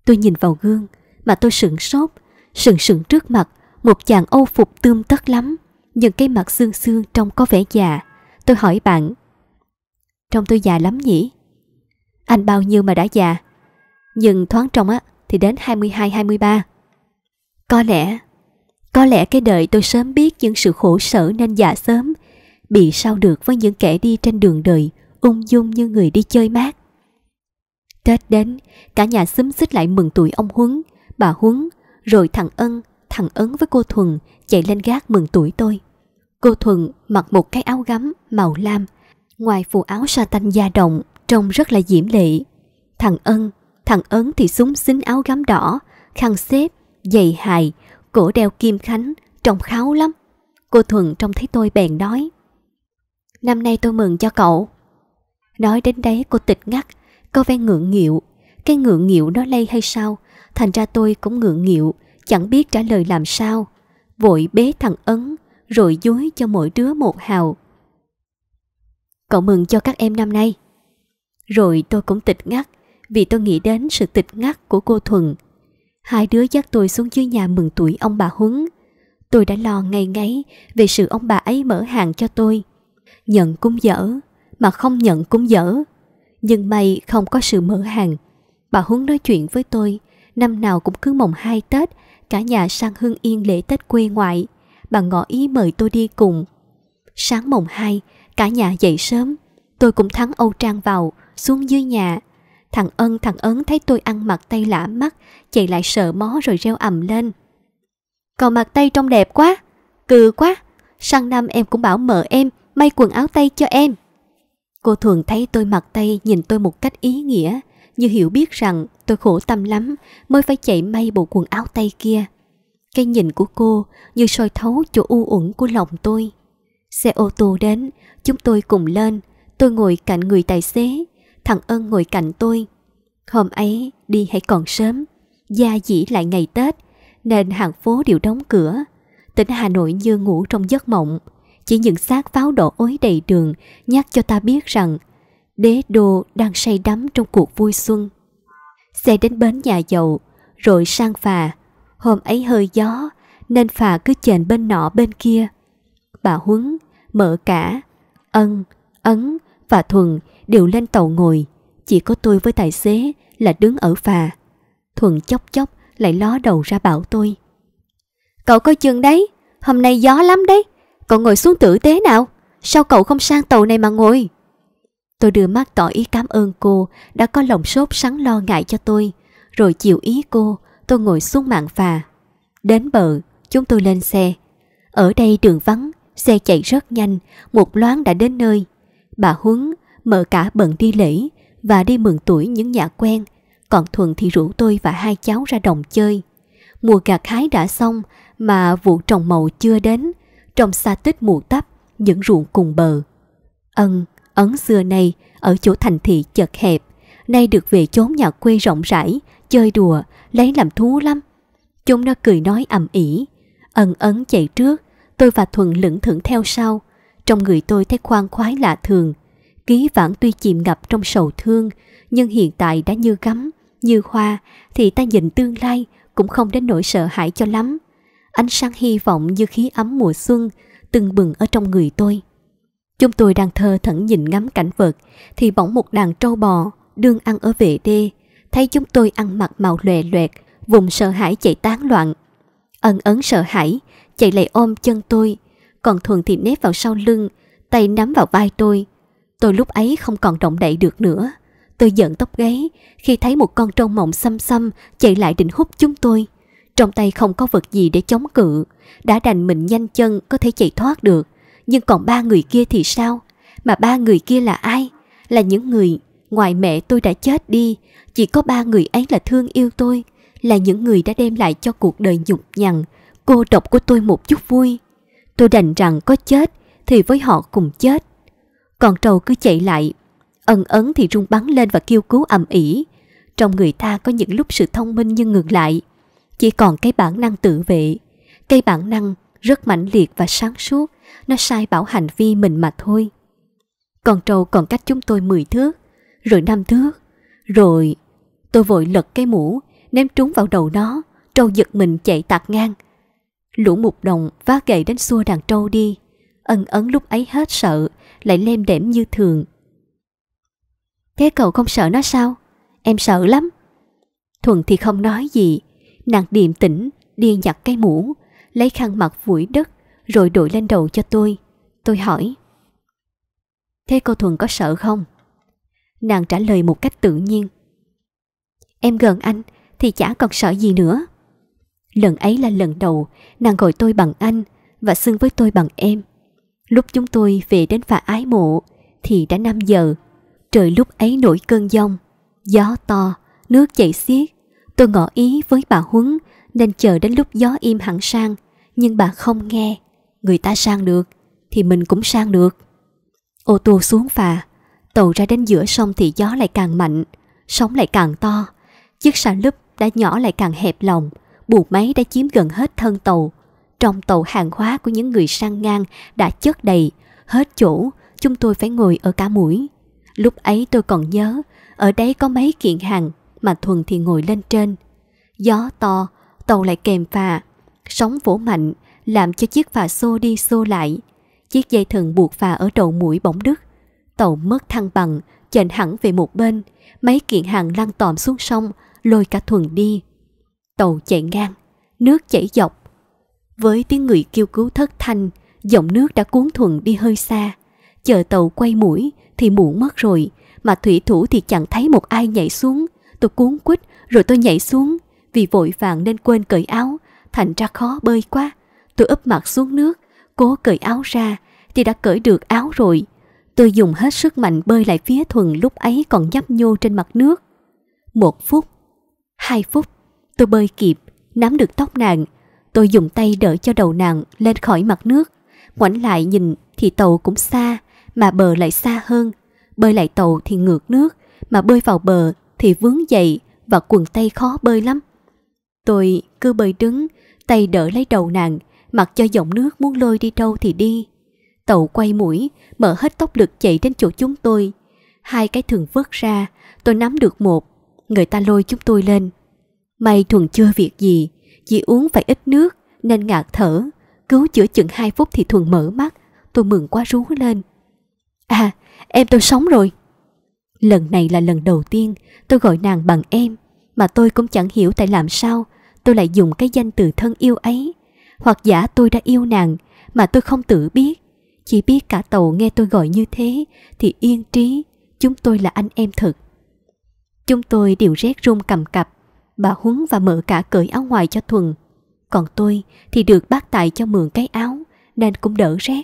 Tôi nhìn vào gương, mà tôi sửng sốt, sừng sững trước mặt, một chàng âu phục tươm tất lắm, nhưng cái mặt xương xương trông có vẻ già. Tôi hỏi bạn, trông tôi già lắm nhỉ? Anh bao nhiêu mà đã già? Nhưng thoáng trông á, thì đến 22-23. Có lẽ, có lẽ cái đời tôi sớm biết những sự khổ sở nên già sớm, bị sao được với những kẻ đi trên đường đời, ung dung như người đi chơi mát. Tết đến, cả nhà xúm xích lại mừng tuổi ông Huấn, bà Huấn rồi thằng Ân, thằng Ấn với cô Thuần chạy lên gác mừng tuổi tôi. Cô Thuần mặc một cái áo gấm màu lam, ngoài phù áo sa tanh da động trông rất là diễm lệ. Thằng Ân, thằng Ấn thì súng xính áo gấm đỏ, khăn xếp, giày hài, cổ đeo kim khánh, trông kháo lắm. Cô Thuần trông thấy tôi bèn nói. Năm nay tôi mừng cho cậu. Nói đến đấy cô tịch ngắt, có vẻ ngượng nghịu. Cái ngượng nghịu đó lây hay sao Thành ra tôi cũng ngượng nghịu, chẳng biết trả lời làm sao. Vội bế thằng Ấn, rồi dối cho mỗi đứa một hào. Cậu mừng cho các em năm nay. Rồi tôi cũng tịch ngắt, vì tôi nghĩ đến sự tịch ngắt của cô Thuần. Hai đứa dắt tôi xuống dưới nhà mừng tuổi ông bà Huấn. Tôi đã lo ngay ngáy về sự ông bà ấy mở hàng cho tôi. Nhận cũng dở, mà không nhận cũng dở. Nhưng may không có sự mở hàng. Bà Huấn nói chuyện với tôi Năm nào cũng cứ mồng hai Tết, cả nhà sang Hưng Yên lễ Tết quê ngoại. Bà ngỏ ý mời tôi đi cùng. Sáng mồng hai, cả nhà dậy sớm. Tôi cũng thắng Âu Trang vào, xuống dưới nhà. Thằng Ân thằng Ấn thấy tôi ăn mặc tay lã mắt, chạy lại sợ mó rồi reo ầm lên. Còn mặt tay trông đẹp quá, cừ quá. Sang năm em cũng bảo mợ em may quần áo tay cho em. Cô thường thấy tôi mặc tay nhìn tôi một cách ý nghĩa, như hiểu biết rằng tôi khổ tâm lắm mới phải chạy may bộ quần áo tay kia. Cái nhìn của cô như soi thấu chỗ u uẩn của lòng tôi. Xe ô tô đến, chúng tôi cùng lên, tôi ngồi cạnh người tài xế, thằng Ân ngồi cạnh tôi. Hôm ấy đi hãy còn sớm, gia dĩ lại ngày Tết, nên hàng phố đều đóng cửa. Tỉnh Hà Nội như ngủ trong giấc mộng, chỉ những xác pháo đổ ối đầy đường nhắc cho ta biết rằng đế đô đang say đắm trong cuộc vui xuân. Xe đến bến nhà dậu, rồi sang phà. Hôm ấy hơi gió, nên phà cứ chèn bên nọ bên kia. Bà Huấn, Mở Cả, Ân, Ấn và Thuần đều lên tàu ngồi. Chỉ có tôi với tài xế là đứng ở phà. Thuần chốc chốc lại ló đầu ra bảo tôi. Cậu coi chừng đấy, hôm nay gió lắm đấy. Cậu ngồi xuống tử tế nào. Sao cậu không sang tàu này mà ngồi? Tôi đưa mắt tỏ ý cảm ơn cô đã có lòng sốt sắn lo ngại cho tôi. Rồi chịu ý cô, tôi ngồi xuống mạng phà. Đến bờ, chúng tôi lên xe. Ở đây đường vắng, xe chạy rất nhanh, một loáng đã đến nơi. Bà Huấn mở cả bận đi lễ và đi mừng tuổi những nhà quen. Còn thuận thì rủ tôi và hai cháu ra đồng chơi. Mùa gặt hái đã xong mà vụ trồng màu chưa đến. Trong xa tích mù tắp, những ruộng cùng bờ. Ân, ừ, Ấn xưa nay, ở chỗ thành thị chật hẹp, nay được về chốn nhà quê rộng rãi, chơi đùa, lấy làm thú lắm. Chúng nó cười nói ầm ĩ. Ân ấn chạy trước, tôi và Thuận lững thững theo sau. Trong người tôi thấy khoan khoái lạ thường. Ký vãn tuy chìm ngập trong sầu thương, nhưng hiện tại đã như gấm, như hoa, thì ta nhìn tương lai cũng không đến nỗi sợ hãi cho lắm. Ánh sáng hy vọng như khí ấm mùa xuân, từng bừng ở trong người tôi. Chúng tôi đang thơ thẩn nhìn ngắm cảnh vật thì bỗng một đàn trâu bò đương ăn ở vệ đê thấy chúng tôi ăn mặc màu lòe loẹt vùng sợ hãi chạy tán loạn. Ân ấn sợ hãi chạy lại ôm chân tôi còn Thuần thì nép vào sau lưng tay nắm vào vai tôi. Tôi lúc ấy không còn động đậy được nữa. Tôi giận tóc gáy khi thấy một con trâu mộng xăm xăm chạy lại định hút chúng tôi. Trong tay không có vật gì để chống cự, đã đành mình nhanh chân có thể chạy thoát được nhưng còn ba người kia thì sao? Mà ba người kia là ai? Là những người ngoài mẹ tôi đã chết đi, chỉ có ba người ấy là thương yêu tôi, là những người đã đem lại cho cuộc đời nhục nhằn, cô độc của tôi một chút vui. Tôi đành rằng có chết thì với họ cùng chết. Còn trầu cứ chạy lại, ân ấn thì rung bắn lên và kêu cứu ầm ĩ. Trong người ta có những lúc sự thông minh nhưng ngược lại, chỉ còn cái bản năng tự vệ, cái bản năng rất mãnh liệt và sáng suốt, nó sai bảo hành vi mình mà thôi. Con trâu còn cách chúng tôi 10 thước, rồi 5 thước, rồi... Tôi vội lật cái mũ, ném trúng vào đầu nó, trâu giật mình chạy tạt ngang. Lũ mục đồng vá gậy đến xua đàn trâu đi, ân ấn lúc ấy hết sợ, lại lem đẻm như thường. Thế cậu không sợ nó sao? Em sợ lắm. Thuần thì không nói gì, nàng điềm tĩnh, điên nhặt cái mũ, lấy khăn mặt vùi đất rồi đội lên đầu cho tôi. Tôi hỏi. Thế cô Thuần có sợ không? Nàng trả lời một cách tự nhiên. Em gần anh thì chả còn sợ gì nữa. Lần ấy là lần đầu nàng gọi tôi bằng anh và xưng với tôi bằng em. Lúc chúng tôi về đến phà ái mộ thì đã 5 giờ. Trời lúc ấy nổi cơn giông, gió to, nước chảy xiết. Tôi ngỏ ý với bà Huấn nên chờ đến lúc gió im hẳn sang nhưng bạn không nghe. Người ta sang được, thì mình cũng sang được. Ô tô xuống phà, tàu ra đến giữa sông thì gió lại càng mạnh, sóng lại càng to. Chiếc xà lúp đã nhỏ lại càng hẹp lòng, buồng máy đã chiếm gần hết thân tàu. Trong tàu hàng hóa của những người sang ngang đã chất đầy, hết chỗ, chúng tôi phải ngồi ở cả mũi. Lúc ấy tôi còn nhớ, ở đấy có mấy kiện hàng mà Thuần thì ngồi lên trên. Gió to, tàu lại kèm phà, sóng vỗ mạnh làm cho chiếc phà xô đi xô lại. Chiếc dây thừng buộc phà ở đầu mũi bỗng đứt. Tàu mất thăng bằng, chệnh hẳn về một bên, mấy kiện hàng lăn tòm xuống sông, lôi cả thuyền đi. Tàu chạy ngang, nước chảy dọc. Với tiếng người kêu cứu thất thanh, dòng nước đã cuốn thuyền đi hơi xa. Chờ tàu quay mũi thì muộn mất rồi, mà thủy thủ thì chẳng thấy một ai nhảy xuống. Tôi cuốn quýt rồi tôi nhảy xuống, vì vội vàng nên quên cởi áo, thành ra khó bơi quá. Tôi úp mặt xuống nước, cố cởi áo ra, thì đã cởi được áo rồi. Tôi dùng hết sức mạnh bơi lại phía thuần lúc ấy còn nhấp nhô trên mặt nước. Một phút, hai phút, tôi bơi kịp, nắm được tóc nàng. Tôi dùng tay đỡ cho đầu nàng lên khỏi mặt nước. Ngoảnh lại nhìn thì tàu cũng xa, mà bờ lại xa hơn. Bơi lại tàu thì ngược nước, mà bơi vào bờ thì vướng dậy và quần tay khó bơi lắm. Tôi cứ bơi đứng, tay đỡ lấy đầu nàng, mặc cho dòng nước muốn lôi đi đâu thì đi. Tàu quay mũi, mở hết tốc lực chạy đến chỗ chúng tôi. Hai cái thừng vớt ra, tôi nắm được một, người ta lôi chúng tôi lên. May thuần chưa việc gì, chỉ uống phải ít nước nên ngạt thở. Cứu chữa chừng hai phút thì thuần mở mắt, tôi mừng quá rú lên. À, em tôi sống rồi. Lần này là lần đầu tiên tôi gọi nàng bằng em, mà tôi cũng chẳng hiểu tại làm sao tôi lại dùng cái danh từ thân yêu ấy hoặc giả tôi đã yêu nàng mà tôi không tự biết chỉ biết cả tàu nghe tôi gọi như thế thì yên trí chúng tôi là anh em thật chúng tôi đều rét run cầm cập bà huấn và mở cả cởi áo ngoài cho thuần còn tôi thì được bác tài cho mượn cái áo nên cũng đỡ rét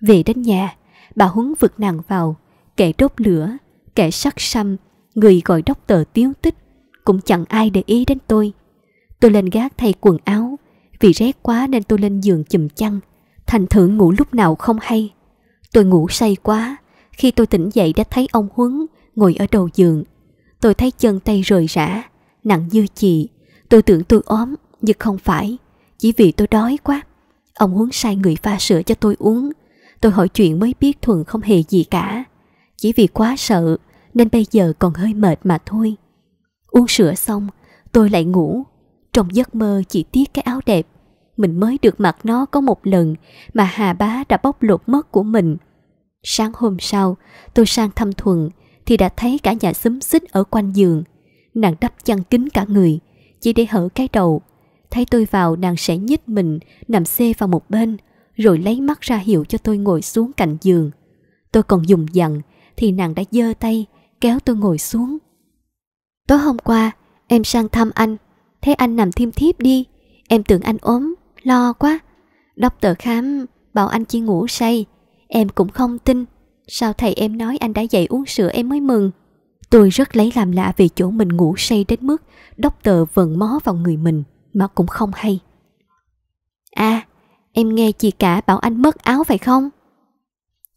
về đến nhà bà huấn vực nàng vào kẻ đốt lửa kẻ sắt xăm người gọi đốc tờ tiếu tích cũng chẳng ai để ý đến tôi Tôi lên gác thay quần áo. Vì rét quá nên tôi lên giường chùm chăn. Thành thử ngủ lúc nào không hay. Tôi ngủ say quá. Khi tôi tỉnh dậy đã thấy ông Huấn ngồi ở đầu giường. Tôi thấy chân tay rời rã, nặng như chị. Tôi tưởng tôi ốm, nhưng không phải. Chỉ vì tôi đói quá. Ông Huấn sai người pha sữa cho tôi uống. Tôi hỏi chuyện mới biết Thuận không hề gì cả. Chỉ vì quá sợ nên bây giờ còn hơi mệt mà thôi. Uống sữa xong, tôi lại ngủ. Trong giấc mơ chỉ tiếc cái áo đẹp, mình mới được mặc nó có một lần mà Hà Bá đã bóc lột mất của mình. Sáng hôm sau, tôi sang thăm Thuận thì đã thấy cả nhà xúm xích ở quanh giường. Nàng đắp chăn kín cả người, chỉ để hở cái đầu. Thấy tôi vào nàng sẽ nhích mình, nằm xê vào một bên, rồi lấy mắt ra hiệu cho tôi ngồi xuống cạnh giường. Tôi còn dùng dặn, thì nàng đã giơ tay, kéo tôi ngồi xuống. Tối hôm qua, em sang thăm anh, Thế anh nằm thiêm thiếp đi Em tưởng anh ốm, lo quá Đốc tờ khám bảo anh chỉ ngủ say Em cũng không tin Sao thầy em nói anh đã dậy uống sữa em mới mừng Tôi rất lấy làm lạ vì chỗ mình ngủ say đến mức Đốc tờ vẫn mó vào người mình Mà cũng không hay À em nghe chị cả bảo anh mất áo phải không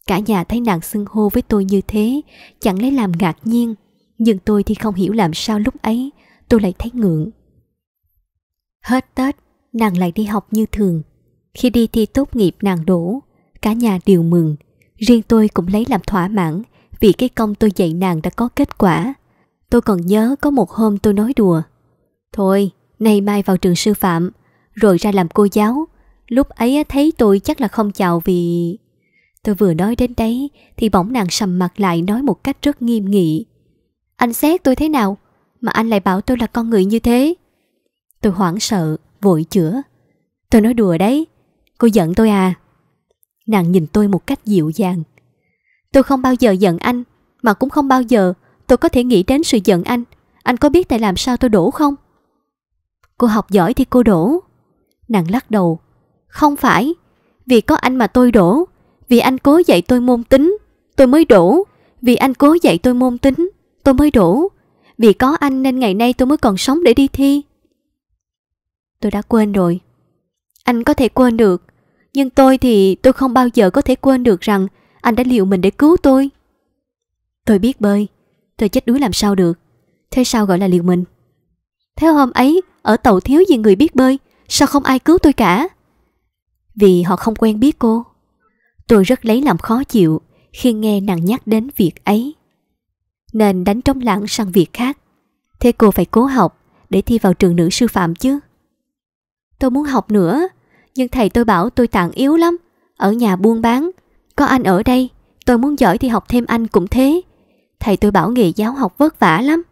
Cả nhà thấy nàng xưng hô với tôi như thế Chẳng lấy làm ngạc nhiên Nhưng tôi thì không hiểu làm sao lúc ấy Tôi lại thấy ngượng Hết Tết, nàng lại đi học như thường. Khi đi thi tốt nghiệp nàng đổ, cả nhà đều mừng. Riêng tôi cũng lấy làm thỏa mãn vì cái công tôi dạy nàng đã có kết quả. Tôi còn nhớ có một hôm tôi nói đùa. Thôi, nay mai vào trường sư phạm, rồi ra làm cô giáo. Lúc ấy thấy tôi chắc là không chào vì... Tôi vừa nói đến đấy thì bỗng nàng sầm mặt lại nói một cách rất nghiêm nghị. Anh xét tôi thế nào mà anh lại bảo tôi là con người như thế? Tôi hoảng sợ, vội chữa. Tôi nói đùa đấy, cô giận tôi à? Nàng nhìn tôi một cách dịu dàng. Tôi không bao giờ giận anh, mà cũng không bao giờ tôi có thể nghĩ đến sự giận anh. Anh có biết tại làm sao tôi đổ không? Cô học giỏi thì cô đổ. Nàng lắc đầu. Không phải, vì có anh mà tôi đổ. Vì anh cố dạy tôi môn tính, tôi mới đổ. Vì anh cố dạy tôi môn tính, tôi mới đổ. Vì có anh nên ngày nay tôi mới còn sống để đi thi tôi đã quên rồi. Anh có thể quên được, nhưng tôi thì tôi không bao giờ có thể quên được rằng anh đã liệu mình để cứu tôi. Tôi biết bơi, tôi chết đuối làm sao được. Thế sao gọi là liệu mình? Thế hôm ấy, ở tàu thiếu gì người biết bơi, sao không ai cứu tôi cả? Vì họ không quen biết cô. Tôi rất lấy làm khó chịu khi nghe nàng nhắc đến việc ấy. Nên đánh trống lãng sang việc khác. Thế cô phải cố học để thi vào trường nữ sư phạm chứ. Tôi muốn học nữa, nhưng thầy tôi bảo tôi tạng yếu lắm, ở nhà buôn bán. Có anh ở đây, tôi muốn giỏi thì học thêm anh cũng thế. Thầy tôi bảo nghề giáo học vất vả lắm.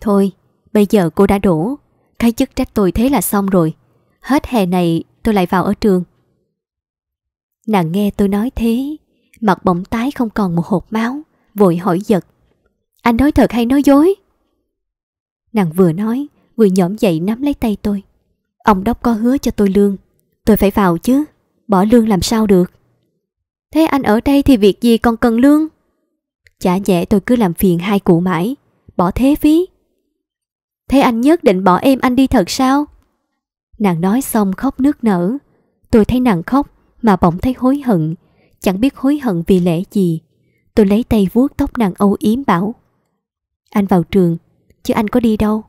Thôi, bây giờ cô đã đủ, cái chức trách tôi thế là xong rồi. Hết hè này tôi lại vào ở trường. Nàng nghe tôi nói thế, mặt bỗng tái không còn một hột máu, vội hỏi giật. Anh nói thật hay nói dối? Nàng vừa nói, vừa nhõm dậy nắm lấy tay tôi. Ông Đốc có hứa cho tôi lương Tôi phải vào chứ Bỏ lương làm sao được Thế anh ở đây thì việc gì còn cần lương Chả nhẹ tôi cứ làm phiền hai cụ mãi Bỏ thế phí Thế anh nhất định bỏ em anh đi thật sao Nàng nói xong khóc nước nở Tôi thấy nàng khóc Mà bỗng thấy hối hận Chẳng biết hối hận vì lẽ gì Tôi lấy tay vuốt tóc nàng âu yếm bảo Anh vào trường Chứ anh có đi đâu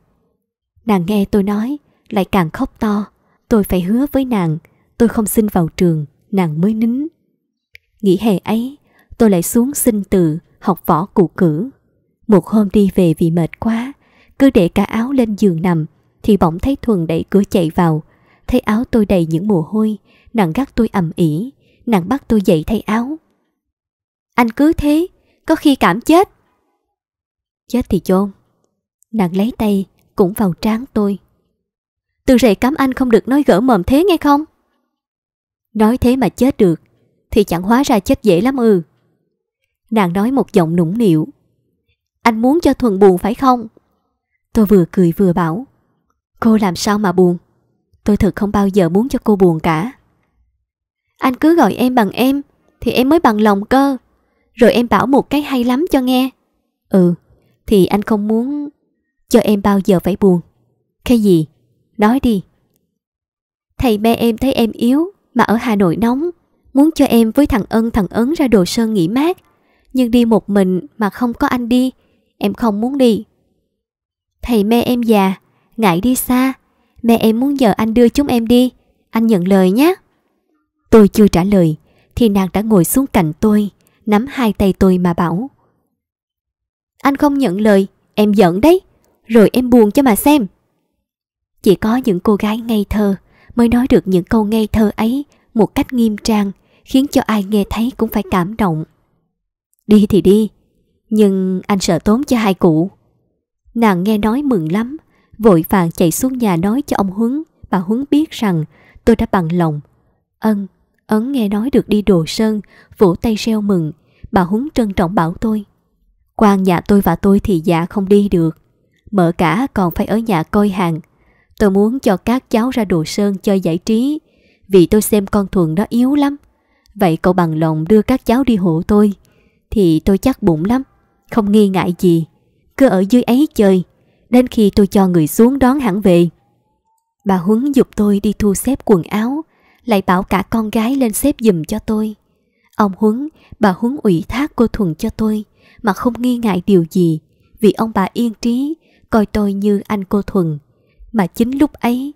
Nàng nghe tôi nói lại càng khóc to. Tôi phải hứa với nàng, tôi không xin vào trường, nàng mới nín. Nghỉ hè ấy, tôi lại xuống xin từ, học võ cụ cử. Một hôm đi về vì mệt quá, cứ để cả áo lên giường nằm, thì bỗng thấy Thuần đẩy cửa chạy vào. Thấy áo tôi đầy những mồ hôi, nàng gắt tôi ầm ĩ, nàng bắt tôi dậy thay áo. Anh cứ thế, có khi cảm chết. Chết thì chôn. Nàng lấy tay, cũng vào trán tôi. Từ rể cấm anh không được nói gỡ mồm thế nghe không? Nói thế mà chết được, thì chẳng hóa ra chết dễ lắm ư Nàng nói một giọng nũng nịu. Anh muốn cho Thuần buồn phải không? Tôi vừa cười vừa bảo. Cô làm sao mà buồn? Tôi thật không bao giờ muốn cho cô buồn cả. Anh cứ gọi em bằng em, thì em mới bằng lòng cơ. Rồi em bảo một cái hay lắm cho nghe. Ừ, thì anh không muốn cho em bao giờ phải buồn. Cái gì? nói đi. Thầy mê em thấy em yếu, mà ở Hà Nội nóng, muốn cho em với thằng Ân thằng Ấn ra đồ sơn nghỉ mát. Nhưng đi một mình mà không có anh đi, em không muốn đi. Thầy mê em già, ngại đi xa, mẹ em muốn nhờ anh đưa chúng em đi, anh nhận lời nhé. Tôi chưa trả lời, thì nàng đã ngồi xuống cạnh tôi, nắm hai tay tôi mà bảo. Anh không nhận lời, em giận đấy, rồi em buồn cho mà xem. Chỉ có những cô gái ngây thơ mới nói được những câu ngây thơ ấy một cách nghiêm trang, khiến cho ai nghe thấy cũng phải cảm động. Đi thì đi, nhưng anh sợ tốn cho hai cụ. Nàng nghe nói mừng lắm, vội vàng chạy xuống nhà nói cho ông Huấn, bà Huấn biết rằng tôi đã bằng lòng. Ân, Ấn nghe nói được đi đồ sơn, vỗ tay reo mừng, bà Huấn trân trọng bảo tôi. quan nhà tôi và tôi thì dạ không đi được, mở cả còn phải ở nhà coi hàng, Tôi muốn cho các cháu ra đồ sơn chơi giải trí, vì tôi xem con Thuận đó yếu lắm. Vậy cậu bằng lòng đưa các cháu đi hộ tôi, thì tôi chắc bụng lắm, không nghi ngại gì. Cứ ở dưới ấy chơi, đến khi tôi cho người xuống đón hẳn về. Bà Huấn dục tôi đi thu xếp quần áo, lại bảo cả con gái lên xếp giùm cho tôi. Ông Huấn, bà Huấn ủy thác cô Thuần cho tôi mà không nghi ngại điều gì vì ông bà yên trí coi tôi như anh cô Thuần mà chính lúc ấy,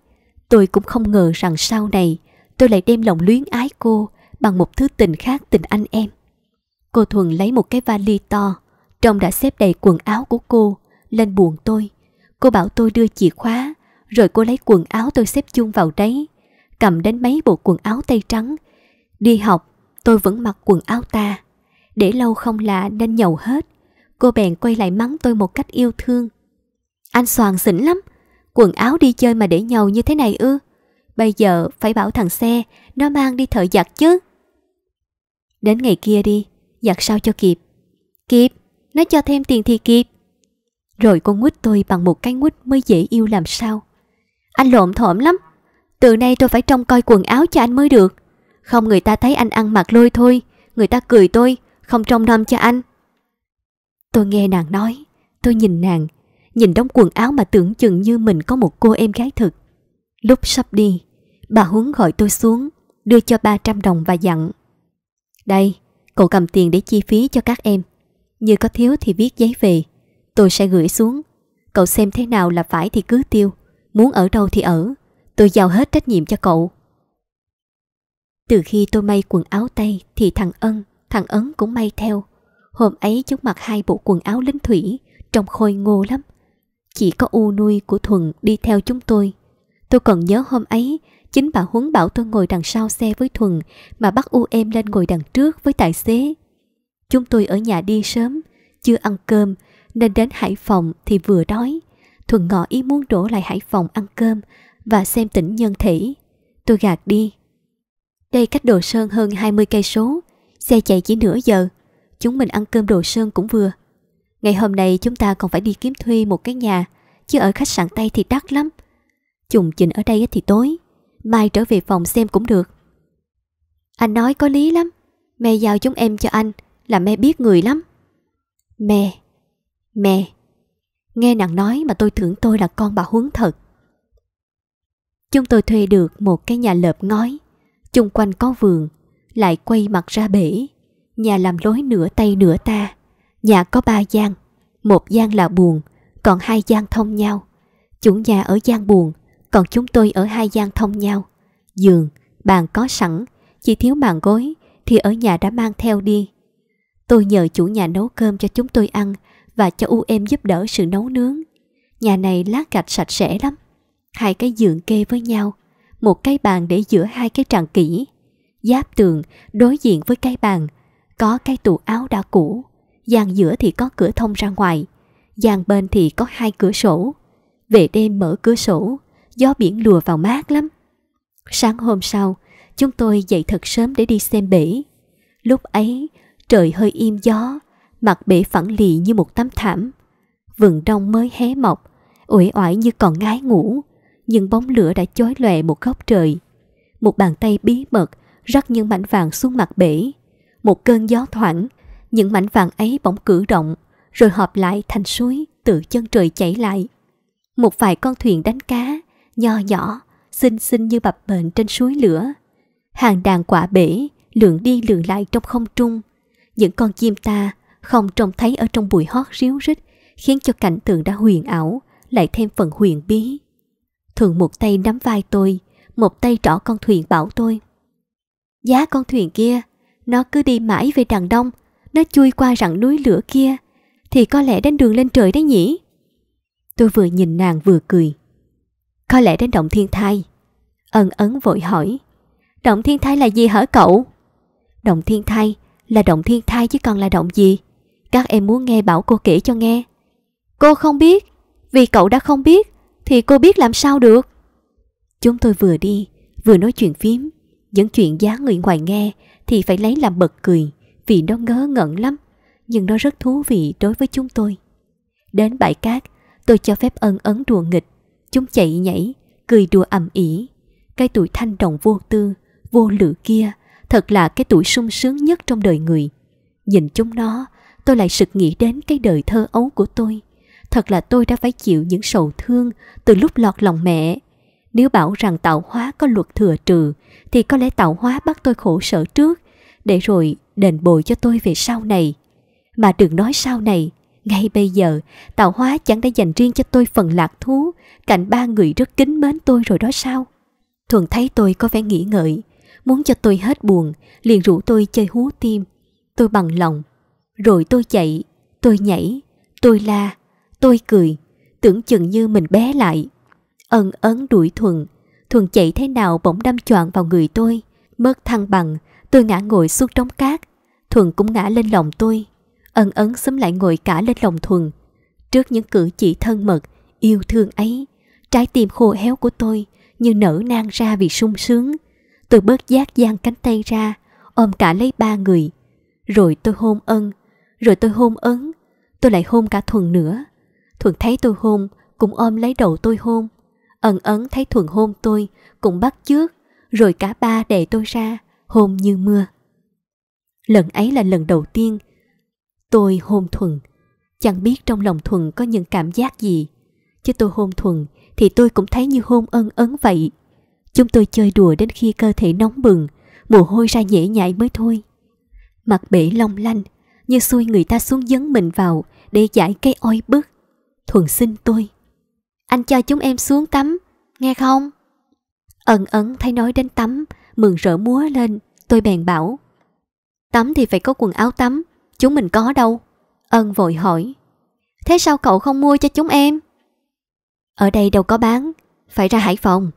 tôi cũng không ngờ rằng sau này tôi lại đem lòng luyến ái cô bằng một thứ tình khác tình anh em. Cô Thuần lấy một cái vali to, trong đã xếp đầy quần áo của cô, lên buồn tôi. Cô bảo tôi đưa chìa khóa, rồi cô lấy quần áo tôi xếp chung vào đấy, cầm đến mấy bộ quần áo tay trắng. Đi học, tôi vẫn mặc quần áo ta. Để lâu không lạ nên nhậu hết. Cô bèn quay lại mắng tôi một cách yêu thương. Anh soàn xỉn lắm, quần áo đi chơi mà để nhầu như thế này ư? Bây giờ phải bảo thằng xe, nó mang đi thợ giặt chứ. Đến ngày kia đi, giặt sao cho kịp. Kịp, nó cho thêm tiền thì kịp. Rồi con quýt tôi bằng một cái quýt mới dễ yêu làm sao. Anh lộn thổm lắm, từ nay tôi phải trông coi quần áo cho anh mới được. Không người ta thấy anh ăn mặc lôi thôi, người ta cười tôi, không trông nom cho anh. Tôi nghe nàng nói, tôi nhìn nàng, nhìn đống quần áo mà tưởng chừng như mình có một cô em gái thực. Lúc sắp đi, bà Huấn gọi tôi xuống, đưa cho 300 đồng và dặn. Đây, cậu cầm tiền để chi phí cho các em. Như có thiếu thì viết giấy về, tôi sẽ gửi xuống. Cậu xem thế nào là phải thì cứ tiêu, muốn ở đâu thì ở. Tôi giao hết trách nhiệm cho cậu. Từ khi tôi may quần áo tay thì thằng Ân, thằng Ấn cũng may theo. Hôm ấy chúng mặc hai bộ quần áo lính thủy, trông khôi ngô lắm. Chỉ có u nuôi của Thuận đi theo chúng tôi. Tôi còn nhớ hôm ấy, chính bà Huấn bảo tôi ngồi đằng sau xe với Thuận mà bắt u em lên ngồi đằng trước với tài xế. Chúng tôi ở nhà đi sớm, chưa ăn cơm nên đến Hải Phòng thì vừa đói. Thuận ngỏ ý muốn đổ lại Hải Phòng ăn cơm và xem tỉnh nhân thể. Tôi gạt đi. Đây cách Đồ Sơn hơn 20 cây số, xe chạy chỉ nửa giờ. Chúng mình ăn cơm Đồ Sơn cũng vừa. Ngày hôm nay chúng ta còn phải đi kiếm thuê một cái nhà, chứ ở khách sạn Tây thì đắt lắm. Trùng chỉnh ở đây thì tối, mai trở về phòng xem cũng được. Anh nói có lý lắm, mẹ giao chúng em cho anh là mẹ biết người lắm. Mẹ, mẹ, nghe nàng nói mà tôi tưởng tôi là con bà Huấn thật. Chúng tôi thuê được một cái nhà lợp ngói, chung quanh có vườn, lại quay mặt ra bể, nhà làm lối nửa tay nửa ta. Nhà có ba gian, một gian là buồng còn hai gian thông nhau. Chủ nhà ở gian buồng còn chúng tôi ở hai gian thông nhau. Giường, bàn có sẵn, chỉ thiếu bàn gối thì ở nhà đã mang theo đi. Tôi nhờ chủ nhà nấu cơm cho chúng tôi ăn và cho u em giúp đỡ sự nấu nướng. Nhà này lát gạch sạch sẽ lắm. Hai cái giường kê với nhau, một cái bàn để giữa hai cái tràng kỹ. Giáp tường đối diện với cái bàn, có cái tủ áo đã cũ gian giữa thì có cửa thông ra ngoài, gian bên thì có hai cửa sổ. Về đêm mở cửa sổ, gió biển lùa vào mát lắm. Sáng hôm sau, chúng tôi dậy thật sớm để đi xem bể. Lúc ấy, trời hơi im gió, mặt bể phẳng lì như một tấm thảm. Vườn đông mới hé mọc, uể oải như còn ngái ngủ, nhưng bóng lửa đã chói lòe một góc trời. Một bàn tay bí mật rắc những mảnh vàng xuống mặt bể. Một cơn gió thoảng những mảnh vàng ấy bỗng cử động, rồi hợp lại thành suối từ chân trời chảy lại. Một vài con thuyền đánh cá, nho nhỏ, xinh xinh như bập bềnh trên suối lửa. Hàng đàn quả bể, lượn đi lượn lại trong không trung. Những con chim ta không trông thấy ở trong bụi hót ríu rít, khiến cho cảnh tượng đã huyền ảo, lại thêm phần huyền bí. Thường một tay nắm vai tôi, một tay trỏ con thuyền bảo tôi. Giá con thuyền kia, nó cứ đi mãi về đằng đông, nó chui qua rặng núi lửa kia, thì có lẽ đến đường lên trời đấy nhỉ? Tôi vừa nhìn nàng vừa cười. Có lẽ đến động thiên thai. Ân ấn vội hỏi. Động thiên thai là gì hả cậu? Động thiên thai là động thiên thai chứ còn là động gì? Các em muốn nghe bảo cô kể cho nghe. Cô không biết, vì cậu đã không biết, thì cô biết làm sao được. Chúng tôi vừa đi, vừa nói chuyện phím. Những chuyện giá người ngoài nghe thì phải lấy làm bật cười vì nó ngớ ngẩn lắm, nhưng nó rất thú vị đối với chúng tôi. Đến bãi cát, tôi cho phép ân ấn đùa nghịch. Chúng chạy nhảy, cười đùa ầm ĩ. Cái tuổi thanh đồng vô tư, vô lự kia, thật là cái tuổi sung sướng nhất trong đời người. Nhìn chúng nó, tôi lại sực nghĩ đến cái đời thơ ấu của tôi. Thật là tôi đã phải chịu những sầu thương từ lúc lọt lòng mẹ. Nếu bảo rằng tạo hóa có luật thừa trừ, thì có lẽ tạo hóa bắt tôi khổ sở trước, để rồi đền bồi cho tôi về sau này. Mà đừng nói sau này, ngay bây giờ, tạo hóa chẳng đã dành riêng cho tôi phần lạc thú, cạnh ba người rất kính mến tôi rồi đó sao? Thuần thấy tôi có vẻ nghĩ ngợi, muốn cho tôi hết buồn, liền rủ tôi chơi hú tim. Tôi bằng lòng, rồi tôi chạy, tôi nhảy, tôi la, tôi cười, tưởng chừng như mình bé lại. Ân ấn đuổi Thuần, Thuần chạy thế nào bỗng đâm choạng vào người tôi, mất thăng bằng, Tôi ngã ngồi xuống trống cát, Thuần cũng ngã lên lòng tôi. Ân ấn xúm lại ngồi cả lên lòng Thuần. Trước những cử chỉ thân mật, yêu thương ấy, trái tim khô héo của tôi như nở nang ra vì sung sướng. Tôi bớt giác giang cánh tay ra, ôm cả lấy ba người. Rồi tôi hôn ân, rồi tôi hôn ấn, tôi lại hôn cả Thuần nữa. Thuần thấy tôi hôn, cũng ôm lấy đầu tôi hôn. Ân ấn thấy Thuần hôn tôi, cũng bắt trước rồi cả ba đè tôi ra hôn như mưa. Lần ấy là lần đầu tiên tôi hôn Thuần. Chẳng biết trong lòng Thuần có những cảm giác gì. Chứ tôi hôn Thuần thì tôi cũng thấy như hôn ân ấn vậy. Chúng tôi chơi đùa đến khi cơ thể nóng bừng, mồ hôi ra nhễ nhại mới thôi. Mặt bể long lanh, như xui người ta xuống dấn mình vào để giải cái oi bức. Thuần xin tôi. Anh cho chúng em xuống tắm, nghe không? Ân ấn thấy nói đến tắm mừng rỡ múa lên, tôi bèn bảo. Tắm thì phải có quần áo tắm, chúng mình có đâu. Ân vội hỏi. Thế sao cậu không mua cho chúng em? Ở đây đâu có bán, phải ra Hải Phòng.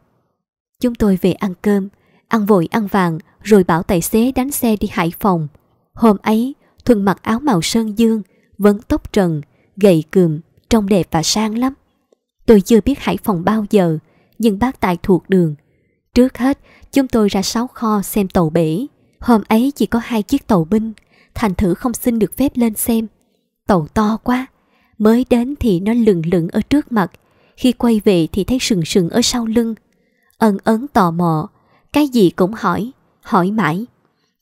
Chúng tôi về ăn cơm, ăn vội ăn vàng rồi bảo tài xế đánh xe đi Hải Phòng. Hôm ấy, Thuần mặc áo màu sơn dương, vấn tóc trần, gầy cườm, trông đẹp và sang lắm. Tôi chưa biết Hải Phòng bao giờ, nhưng bác tài thuộc đường. Trước hết Chúng tôi ra sáu kho xem tàu bể. Hôm ấy chỉ có hai chiếc tàu binh, thành thử không xin được phép lên xem. Tàu to quá, mới đến thì nó lừng lửng ở trước mặt, khi quay về thì thấy sừng sừng ở sau lưng. Ân ấn tò mò, cái gì cũng hỏi, hỏi mãi.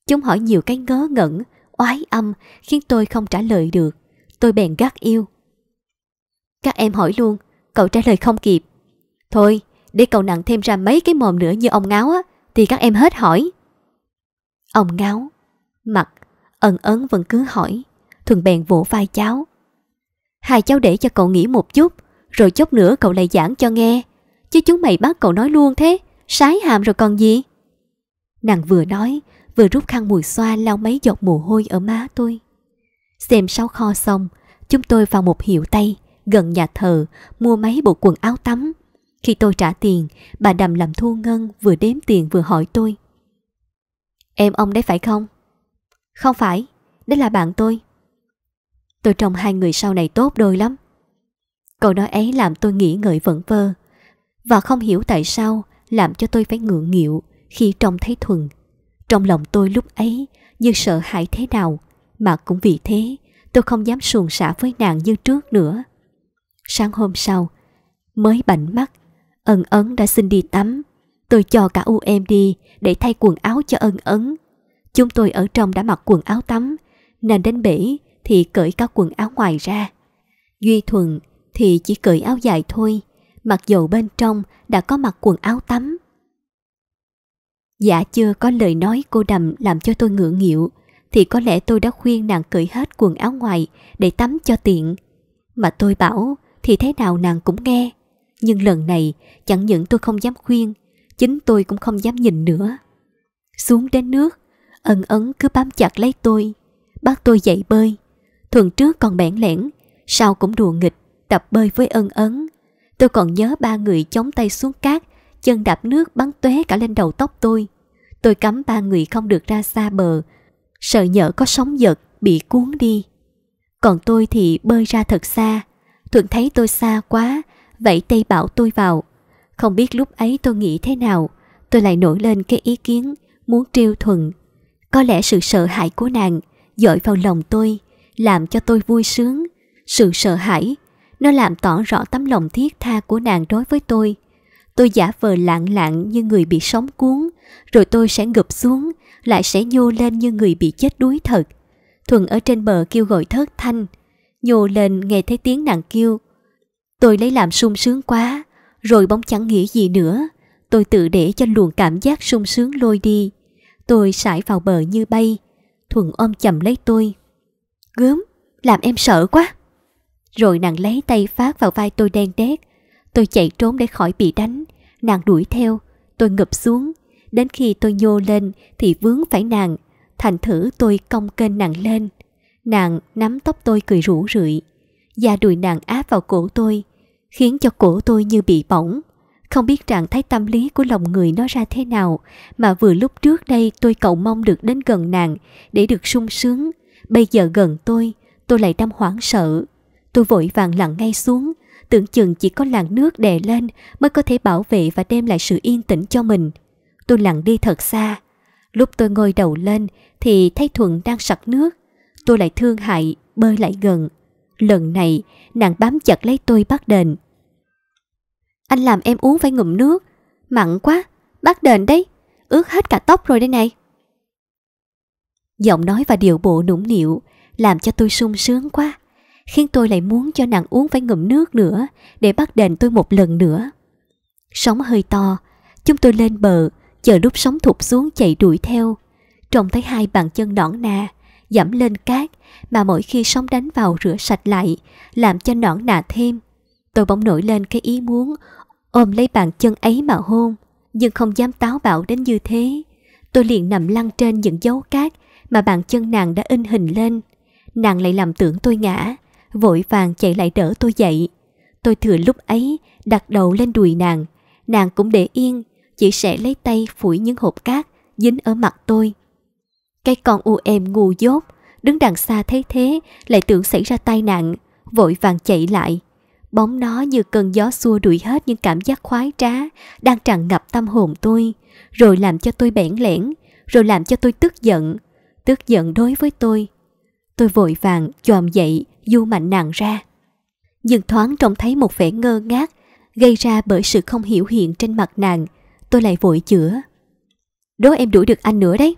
Chúng hỏi nhiều cái ngớ ngẩn, oái âm khiến tôi không trả lời được. Tôi bèn gắt yêu. Các em hỏi luôn, cậu trả lời không kịp. Thôi, để cậu nặng thêm ra mấy cái mồm nữa như ông ngáo á, thì các em hết hỏi. Ông ngáo, mặt, ẩn ấn vẫn cứ hỏi, thường bèn vỗ vai cháu. Hai cháu để cho cậu nghĩ một chút, rồi chút nữa cậu lại giảng cho nghe. Chứ chúng mày bắt cậu nói luôn thế, sái hàm rồi còn gì? Nàng vừa nói, vừa rút khăn mùi xoa lau mấy giọt mồ hôi ở má tôi. Xem sau kho xong, chúng tôi vào một hiệu tây gần nhà thờ, mua mấy bộ quần áo tắm khi tôi trả tiền, bà đầm làm thu ngân vừa đếm tiền vừa hỏi tôi. Em ông đấy phải không? Không phải, đấy là bạn tôi. Tôi trông hai người sau này tốt đôi lắm. Câu nói ấy làm tôi nghĩ ngợi vẩn vơ và không hiểu tại sao làm cho tôi phải ngượng nghịu khi trông thấy Thuần. Trong lòng tôi lúc ấy như sợ hãi thế nào mà cũng vì thế tôi không dám xuồng xả với nàng như trước nữa. Sáng hôm sau, mới bảnh mắt, Ân ấn đã xin đi tắm. Tôi cho cả u em đi để thay quần áo cho ân ấn. Chúng tôi ở trong đã mặc quần áo tắm. nên đến bể thì cởi các quần áo ngoài ra. Duy Thuận thì chỉ cởi áo dài thôi. Mặc dầu bên trong đã có mặc quần áo tắm. Dạ chưa có lời nói cô đầm làm cho tôi ngượng nghịu thì có lẽ tôi đã khuyên nàng cởi hết quần áo ngoài để tắm cho tiện. Mà tôi bảo thì thế nào nàng cũng nghe. Nhưng lần này, chẳng những tôi không dám khuyên, chính tôi cũng không dám nhìn nữa. Xuống đến nước, ân ấn cứ bám chặt lấy tôi, bắt tôi dậy bơi. Thường trước còn bẽn lẽn, sau cũng đùa nghịch, tập bơi với ân ấn. Tôi còn nhớ ba người chống tay xuống cát, chân đạp nước bắn tóe cả lên đầu tóc tôi. Tôi cấm ba người không được ra xa bờ, sợ nhỡ có sóng giật bị cuốn đi. Còn tôi thì bơi ra thật xa, Thuận thấy tôi xa quá, vẫy tay bảo tôi vào. Không biết lúc ấy tôi nghĩ thế nào, tôi lại nổi lên cái ý kiến muốn trêu thuận. Có lẽ sự sợ hãi của nàng dội vào lòng tôi, làm cho tôi vui sướng. Sự sợ hãi, nó làm tỏ rõ tấm lòng thiết tha của nàng đối với tôi. Tôi giả vờ lặng lặng như người bị sóng cuốn, rồi tôi sẽ ngập xuống, lại sẽ nhô lên như người bị chết đuối thật. Thuần ở trên bờ kêu gọi thớt thanh. Nhô lên nghe thấy tiếng nàng kêu, Tôi lấy làm sung sướng quá, rồi bóng chẳng nghĩ gì nữa. Tôi tự để cho luồng cảm giác sung sướng lôi đi. Tôi sải vào bờ như bay. Thuận ôm chầm lấy tôi. Gớm, làm em sợ quá. Rồi nàng lấy tay phát vào vai tôi đen đét. Tôi chạy trốn để khỏi bị đánh. Nàng đuổi theo. Tôi ngập xuống. Đến khi tôi nhô lên thì vướng phải nàng. Thành thử tôi cong kênh nàng lên. Nàng nắm tóc tôi cười rủ rượi. Da đùi nàng áp vào cổ tôi khiến cho cổ tôi như bị bỏng. Không biết trạng thái tâm lý của lòng người nó ra thế nào, mà vừa lúc trước đây tôi cậu mong được đến gần nàng để được sung sướng. Bây giờ gần tôi, tôi lại đang hoảng sợ. Tôi vội vàng lặn ngay xuống, tưởng chừng chỉ có làn nước đè lên mới có thể bảo vệ và đem lại sự yên tĩnh cho mình. Tôi lặn đi thật xa. Lúc tôi ngồi đầu lên thì thấy Thuận đang sặc nước. Tôi lại thương hại, bơi lại gần. Lần này, nàng bám chặt lấy tôi bắt đền. Anh làm em uống phải ngụm nước. Mặn quá, bắt đền đấy. Ướt hết cả tóc rồi đây này. Giọng nói và điệu bộ nũng nịu làm cho tôi sung sướng quá. Khiến tôi lại muốn cho nàng uống phải ngụm nước nữa để bắt đền tôi một lần nữa. Sóng hơi to, chúng tôi lên bờ, chờ lúc sóng thụt xuống chạy đuổi theo. Trông thấy hai bàn chân nõn nà, dẫm lên cát mà mỗi khi sóng đánh vào rửa sạch lại, làm cho nõn nà thêm. Tôi bỗng nổi lên cái ý muốn ôm lấy bàn chân ấy mà hôn, nhưng không dám táo bạo đến như thế. Tôi liền nằm lăn trên những dấu cát mà bàn chân nàng đã in hình lên. Nàng lại làm tưởng tôi ngã, vội vàng chạy lại đỡ tôi dậy. Tôi thừa lúc ấy đặt đầu lên đùi nàng, nàng cũng để yên, chỉ sẽ lấy tay phủi những hộp cát dính ở mặt tôi cái con u em ngu dốt, đứng đằng xa thấy thế, lại tưởng xảy ra tai nạn, vội vàng chạy lại. Bóng nó như cơn gió xua đuổi hết những cảm giác khoái trá đang tràn ngập tâm hồn tôi, rồi làm cho tôi bẽn lẽn, rồi làm cho tôi tức giận, tức giận đối với tôi. Tôi vội vàng chòm dậy, du mạnh nàng ra. Nhưng thoáng trông thấy một vẻ ngơ ngác gây ra bởi sự không hiểu hiện trên mặt nàng, tôi lại vội chữa. Đố em đuổi được anh nữa đấy.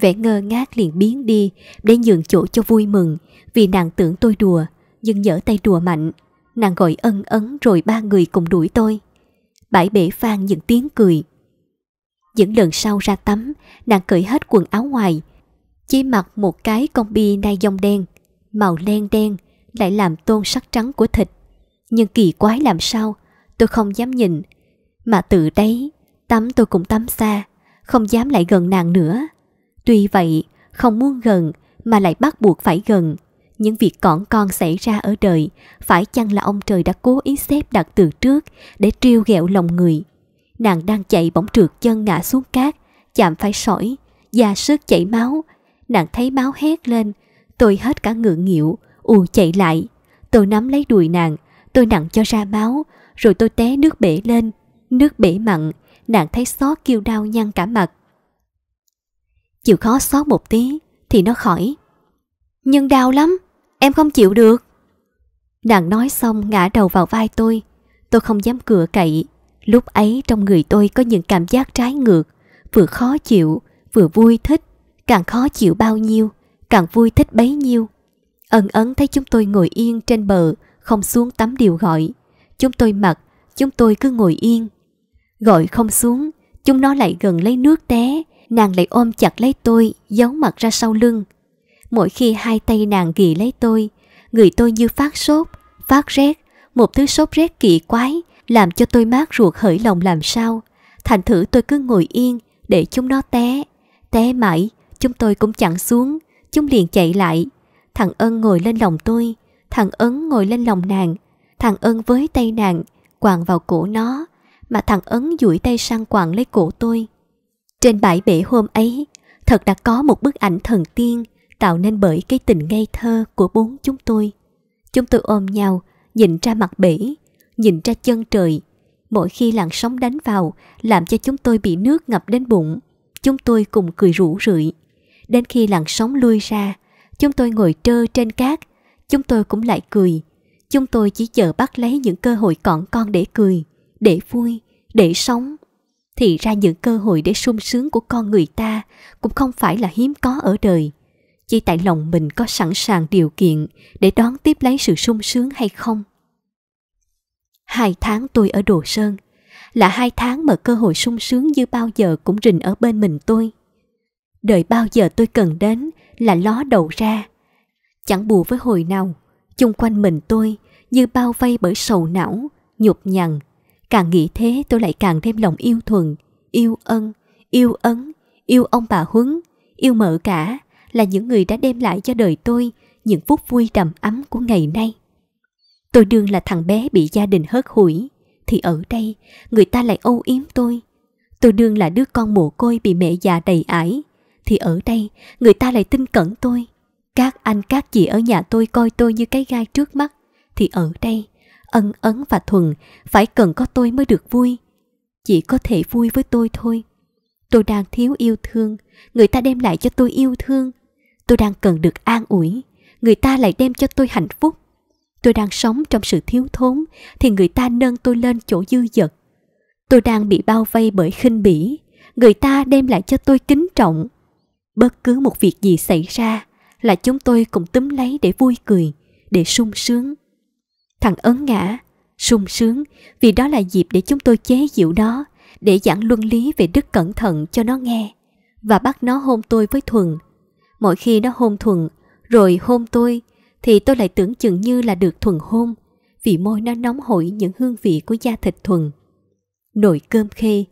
Vẻ ngơ ngác liền biến đi để nhường chỗ cho vui mừng vì nàng tưởng tôi đùa nhưng nhỡ tay đùa mạnh. Nàng gọi ân ấn rồi ba người cùng đuổi tôi. Bãi bể phang những tiếng cười. Những lần sau ra tắm, nàng cởi hết quần áo ngoài. Chỉ mặc một cái con bi nai dông đen, màu len đen, lại làm tôn sắc trắng của thịt. Nhưng kỳ quái làm sao, tôi không dám nhìn. Mà tự đấy, tắm tôi cũng tắm xa, không dám lại gần nàng nữa. Tuy vậy, không muốn gần mà lại bắt buộc phải gần. Những việc cỏn con xảy ra ở đời, phải chăng là ông trời đã cố ý xếp đặt từ trước để trêu ghẹo lòng người. Nàng đang chạy bỗng trượt chân ngã xuống cát, chạm phải sỏi, da sức chảy máu. Nàng thấy máu hét lên, tôi hết cả ngựa nghịu, ù chạy lại. Tôi nắm lấy đùi nàng, tôi nặng cho ra máu, rồi tôi té nước bể lên. Nước bể mặn, nàng thấy xót kêu đau nhăn cả mặt chịu khó xót một tí thì nó khỏi. Nhưng đau lắm, em không chịu được. Nàng nói xong ngã đầu vào vai tôi. Tôi không dám cựa cậy. Lúc ấy trong người tôi có những cảm giác trái ngược. Vừa khó chịu, vừa vui thích. Càng khó chịu bao nhiêu, càng vui thích bấy nhiêu. Ân ấn thấy chúng tôi ngồi yên trên bờ, không xuống tắm điều gọi. Chúng tôi mặc, chúng tôi cứ ngồi yên. Gọi không xuống, chúng nó lại gần lấy nước té, nàng lại ôm chặt lấy tôi, giấu mặt ra sau lưng. Mỗi khi hai tay nàng ghì lấy tôi, người tôi như phát sốt, phát rét, một thứ sốt rét kỳ quái, làm cho tôi mát ruột hởi lòng làm sao. Thành thử tôi cứ ngồi yên, để chúng nó té. Té mãi, chúng tôi cũng chẳng xuống, chúng liền chạy lại. Thằng Ân ngồi lên lòng tôi, thằng Ấn ngồi lên lòng nàng. Thằng Ân với tay nàng, quàng vào cổ nó, mà thằng Ấn duỗi tay sang quàng lấy cổ tôi. Trên bãi bể hôm ấy, thật đã có một bức ảnh thần tiên tạo nên bởi cái tình ngây thơ của bốn chúng tôi. Chúng tôi ôm nhau, nhìn ra mặt bể, nhìn ra chân trời. Mỗi khi làn sóng đánh vào, làm cho chúng tôi bị nước ngập đến bụng, chúng tôi cùng cười rủ rượi. Đến khi làn sóng lui ra, chúng tôi ngồi trơ trên cát, chúng tôi cũng lại cười. Chúng tôi chỉ chờ bắt lấy những cơ hội còn con để cười, để vui, để sống thì ra những cơ hội để sung sướng của con người ta cũng không phải là hiếm có ở đời chỉ tại lòng mình có sẵn sàng điều kiện để đón tiếp lấy sự sung sướng hay không hai tháng tôi ở đồ sơn là hai tháng mà cơ hội sung sướng như bao giờ cũng rình ở bên mình tôi đời bao giờ tôi cần đến là ló đầu ra chẳng bù với hồi nào chung quanh mình tôi như bao vây bởi sầu não nhục nhằn Càng nghĩ thế tôi lại càng thêm lòng yêu thuần, yêu ân, yêu ấn, yêu ông bà Huấn, yêu mợ cả là những người đã đem lại cho đời tôi những phút vui đầm ấm của ngày nay. Tôi đương là thằng bé bị gia đình hớt hủi, thì ở đây người ta lại âu yếm tôi. Tôi đương là đứa con mồ côi bị mẹ già đầy ải, thì ở đây người ta lại tin cẩn tôi. Các anh các chị ở nhà tôi coi tôi như cái gai trước mắt, thì ở đây ân ấn và thuần phải cần có tôi mới được vui chỉ có thể vui với tôi thôi tôi đang thiếu yêu thương người ta đem lại cho tôi yêu thương tôi đang cần được an ủi người ta lại đem cho tôi hạnh phúc tôi đang sống trong sự thiếu thốn thì người ta nâng tôi lên chỗ dư dật tôi đang bị bao vây bởi khinh bỉ người ta đem lại cho tôi kính trọng bất cứ một việc gì xảy ra là chúng tôi cũng túm lấy để vui cười để sung sướng Thằng ấn ngã, sung sướng vì đó là dịp để chúng tôi chế giễu nó, để giảng luân lý về đức cẩn thận cho nó nghe và bắt nó hôn tôi với Thuần. Mỗi khi nó hôn Thuần, rồi hôn tôi, thì tôi lại tưởng chừng như là được Thuần hôn, vì môi nó nóng hổi những hương vị của da thịt Thuần. Nồi cơm khê,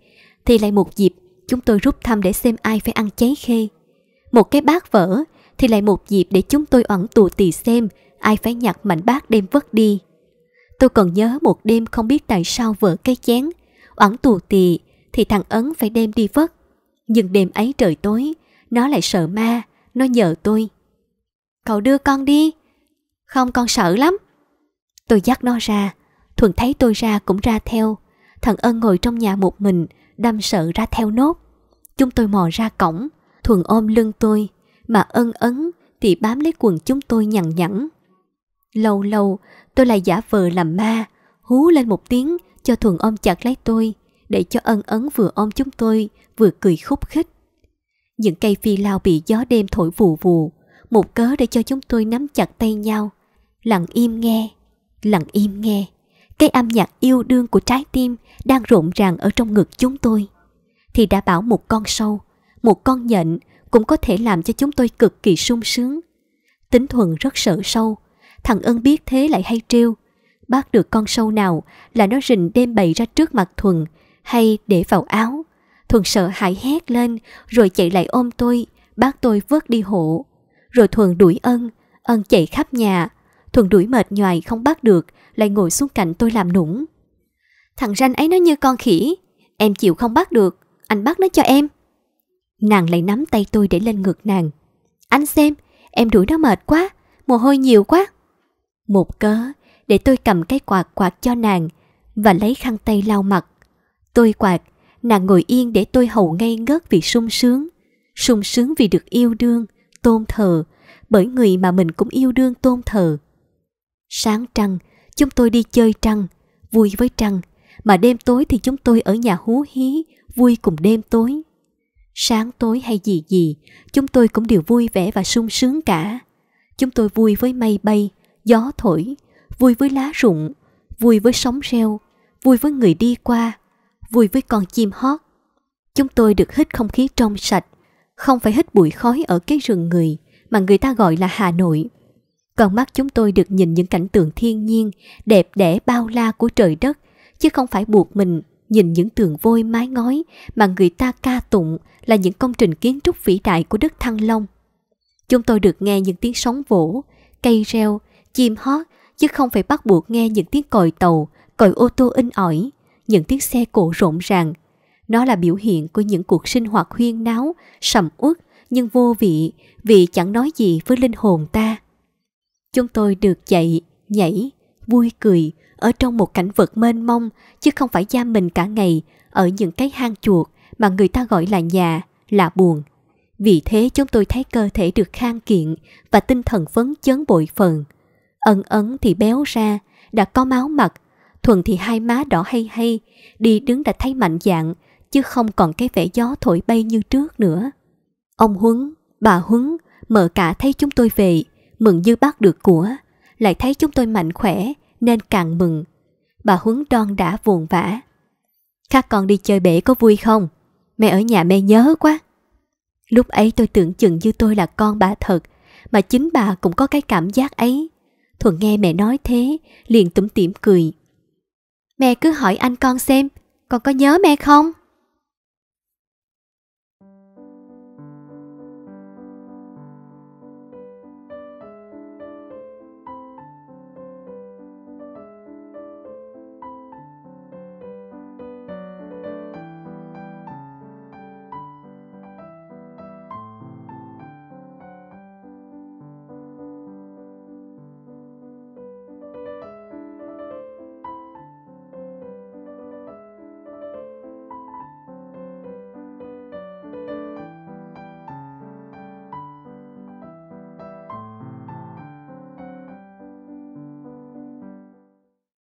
thì lại một dịp chúng tôi rút thăm để xem ai phải ăn cháy khê. Một cái bát vỡ, thì lại một dịp để chúng tôi ẩn tù tì xem ai phải nhặt mảnh bát đem vất đi. Tôi còn nhớ một đêm không biết tại sao vỡ cái chén. Oản tù tì thì thằng Ấn phải đem đi vất. Nhưng đêm ấy trời tối, nó lại sợ ma, nó nhờ tôi. Cậu đưa con đi. Không con sợ lắm. Tôi dắt nó ra, Thuận thấy tôi ra cũng ra theo. Thằng Ân ngồi trong nhà một mình, đâm sợ ra theo nốt. Chúng tôi mò ra cổng, Thuận ôm lưng tôi, mà Ân ấn thì bám lấy quần chúng tôi nhằn nhẵn. Lâu lâu, Tôi lại giả vờ làm ma, hú lên một tiếng cho Thuần ôm chặt lấy tôi, để cho ân ấn vừa ôm chúng tôi, vừa cười khúc khích. Những cây phi lao bị gió đêm thổi vù vù, một cớ để cho chúng tôi nắm chặt tay nhau. Lặng im nghe, lặng im nghe. Cái âm nhạc yêu đương của trái tim đang rộn ràng ở trong ngực chúng tôi. Thì đã bảo một con sâu, một con nhện cũng có thể làm cho chúng tôi cực kỳ sung sướng. Tính thuần rất sợ sâu, Thằng Ân biết thế lại hay trêu. Bắt được con sâu nào là nó rình đem bày ra trước mặt Thuần hay để vào áo. Thuần sợ hãi hét lên rồi chạy lại ôm tôi, bác tôi vớt đi hộ. Rồi Thuần đuổi Ân, Ân chạy khắp nhà. Thuần đuổi mệt nhoài không bắt được, lại ngồi xuống cạnh tôi làm nũng. Thằng ranh ấy nó như con khỉ, em chịu không bắt được, anh bắt nó cho em. Nàng lại nắm tay tôi để lên ngực nàng. Anh xem, em đuổi nó mệt quá, mồ hôi nhiều quá. Một cớ để tôi cầm cái quạt quạt cho nàng và lấy khăn tay lau mặt. Tôi quạt, nàng ngồi yên để tôi hầu ngây ngất vì sung sướng. Sung sướng vì được yêu đương, tôn thờ, bởi người mà mình cũng yêu đương tôn thờ. Sáng trăng, chúng tôi đi chơi trăng, vui với trăng, mà đêm tối thì chúng tôi ở nhà hú hí, vui cùng đêm tối. Sáng tối hay gì gì, chúng tôi cũng đều vui vẻ và sung sướng cả. Chúng tôi vui với mây bay, gió thổi, vui với lá rụng, vui với sóng reo, vui với người đi qua, vui với con chim hót. Chúng tôi được hít không khí trong sạch, không phải hít bụi khói ở cái rừng người mà người ta gọi là Hà Nội. Còn mắt chúng tôi được nhìn những cảnh tượng thiên nhiên đẹp đẽ bao la của trời đất, chứ không phải buộc mình nhìn những tường vôi mái ngói mà người ta ca tụng là những công trình kiến trúc vĩ đại của đất Thăng Long. Chúng tôi được nghe những tiếng sóng vỗ, cây reo chim hót chứ không phải bắt buộc nghe những tiếng còi tàu, còi ô tô in ỏi, những tiếng xe cộ rộn ràng. Nó là biểu hiện của những cuộc sinh hoạt huyên náo, sầm uất nhưng vô vị vì chẳng nói gì với linh hồn ta. Chúng tôi được chạy, nhảy, vui cười ở trong một cảnh vật mênh mông chứ không phải giam mình cả ngày ở những cái hang chuột mà người ta gọi là nhà, là buồn. Vì thế chúng tôi thấy cơ thể được khang kiện và tinh thần phấn chấn bội phần. Ân ấn thì béo ra, đã có máu mặt, thuần thì hai má đỏ hay hay, đi đứng đã thấy mạnh dạng, chứ không còn cái vẻ gió thổi bay như trước nữa. Ông Huấn, bà Huấn, mở cả thấy chúng tôi về, mừng như bác được của, lại thấy chúng tôi mạnh khỏe nên càng mừng. Bà Huấn đoan đã buồn vã. Các con đi chơi bể có vui không? Mẹ ở nhà mẹ nhớ quá. Lúc ấy tôi tưởng chừng như tôi là con bà thật, mà chính bà cũng có cái cảm giác ấy. Thuận nghe mẹ nói thế, liền túm tỉm cười. Mẹ cứ hỏi anh con xem, con có nhớ mẹ không?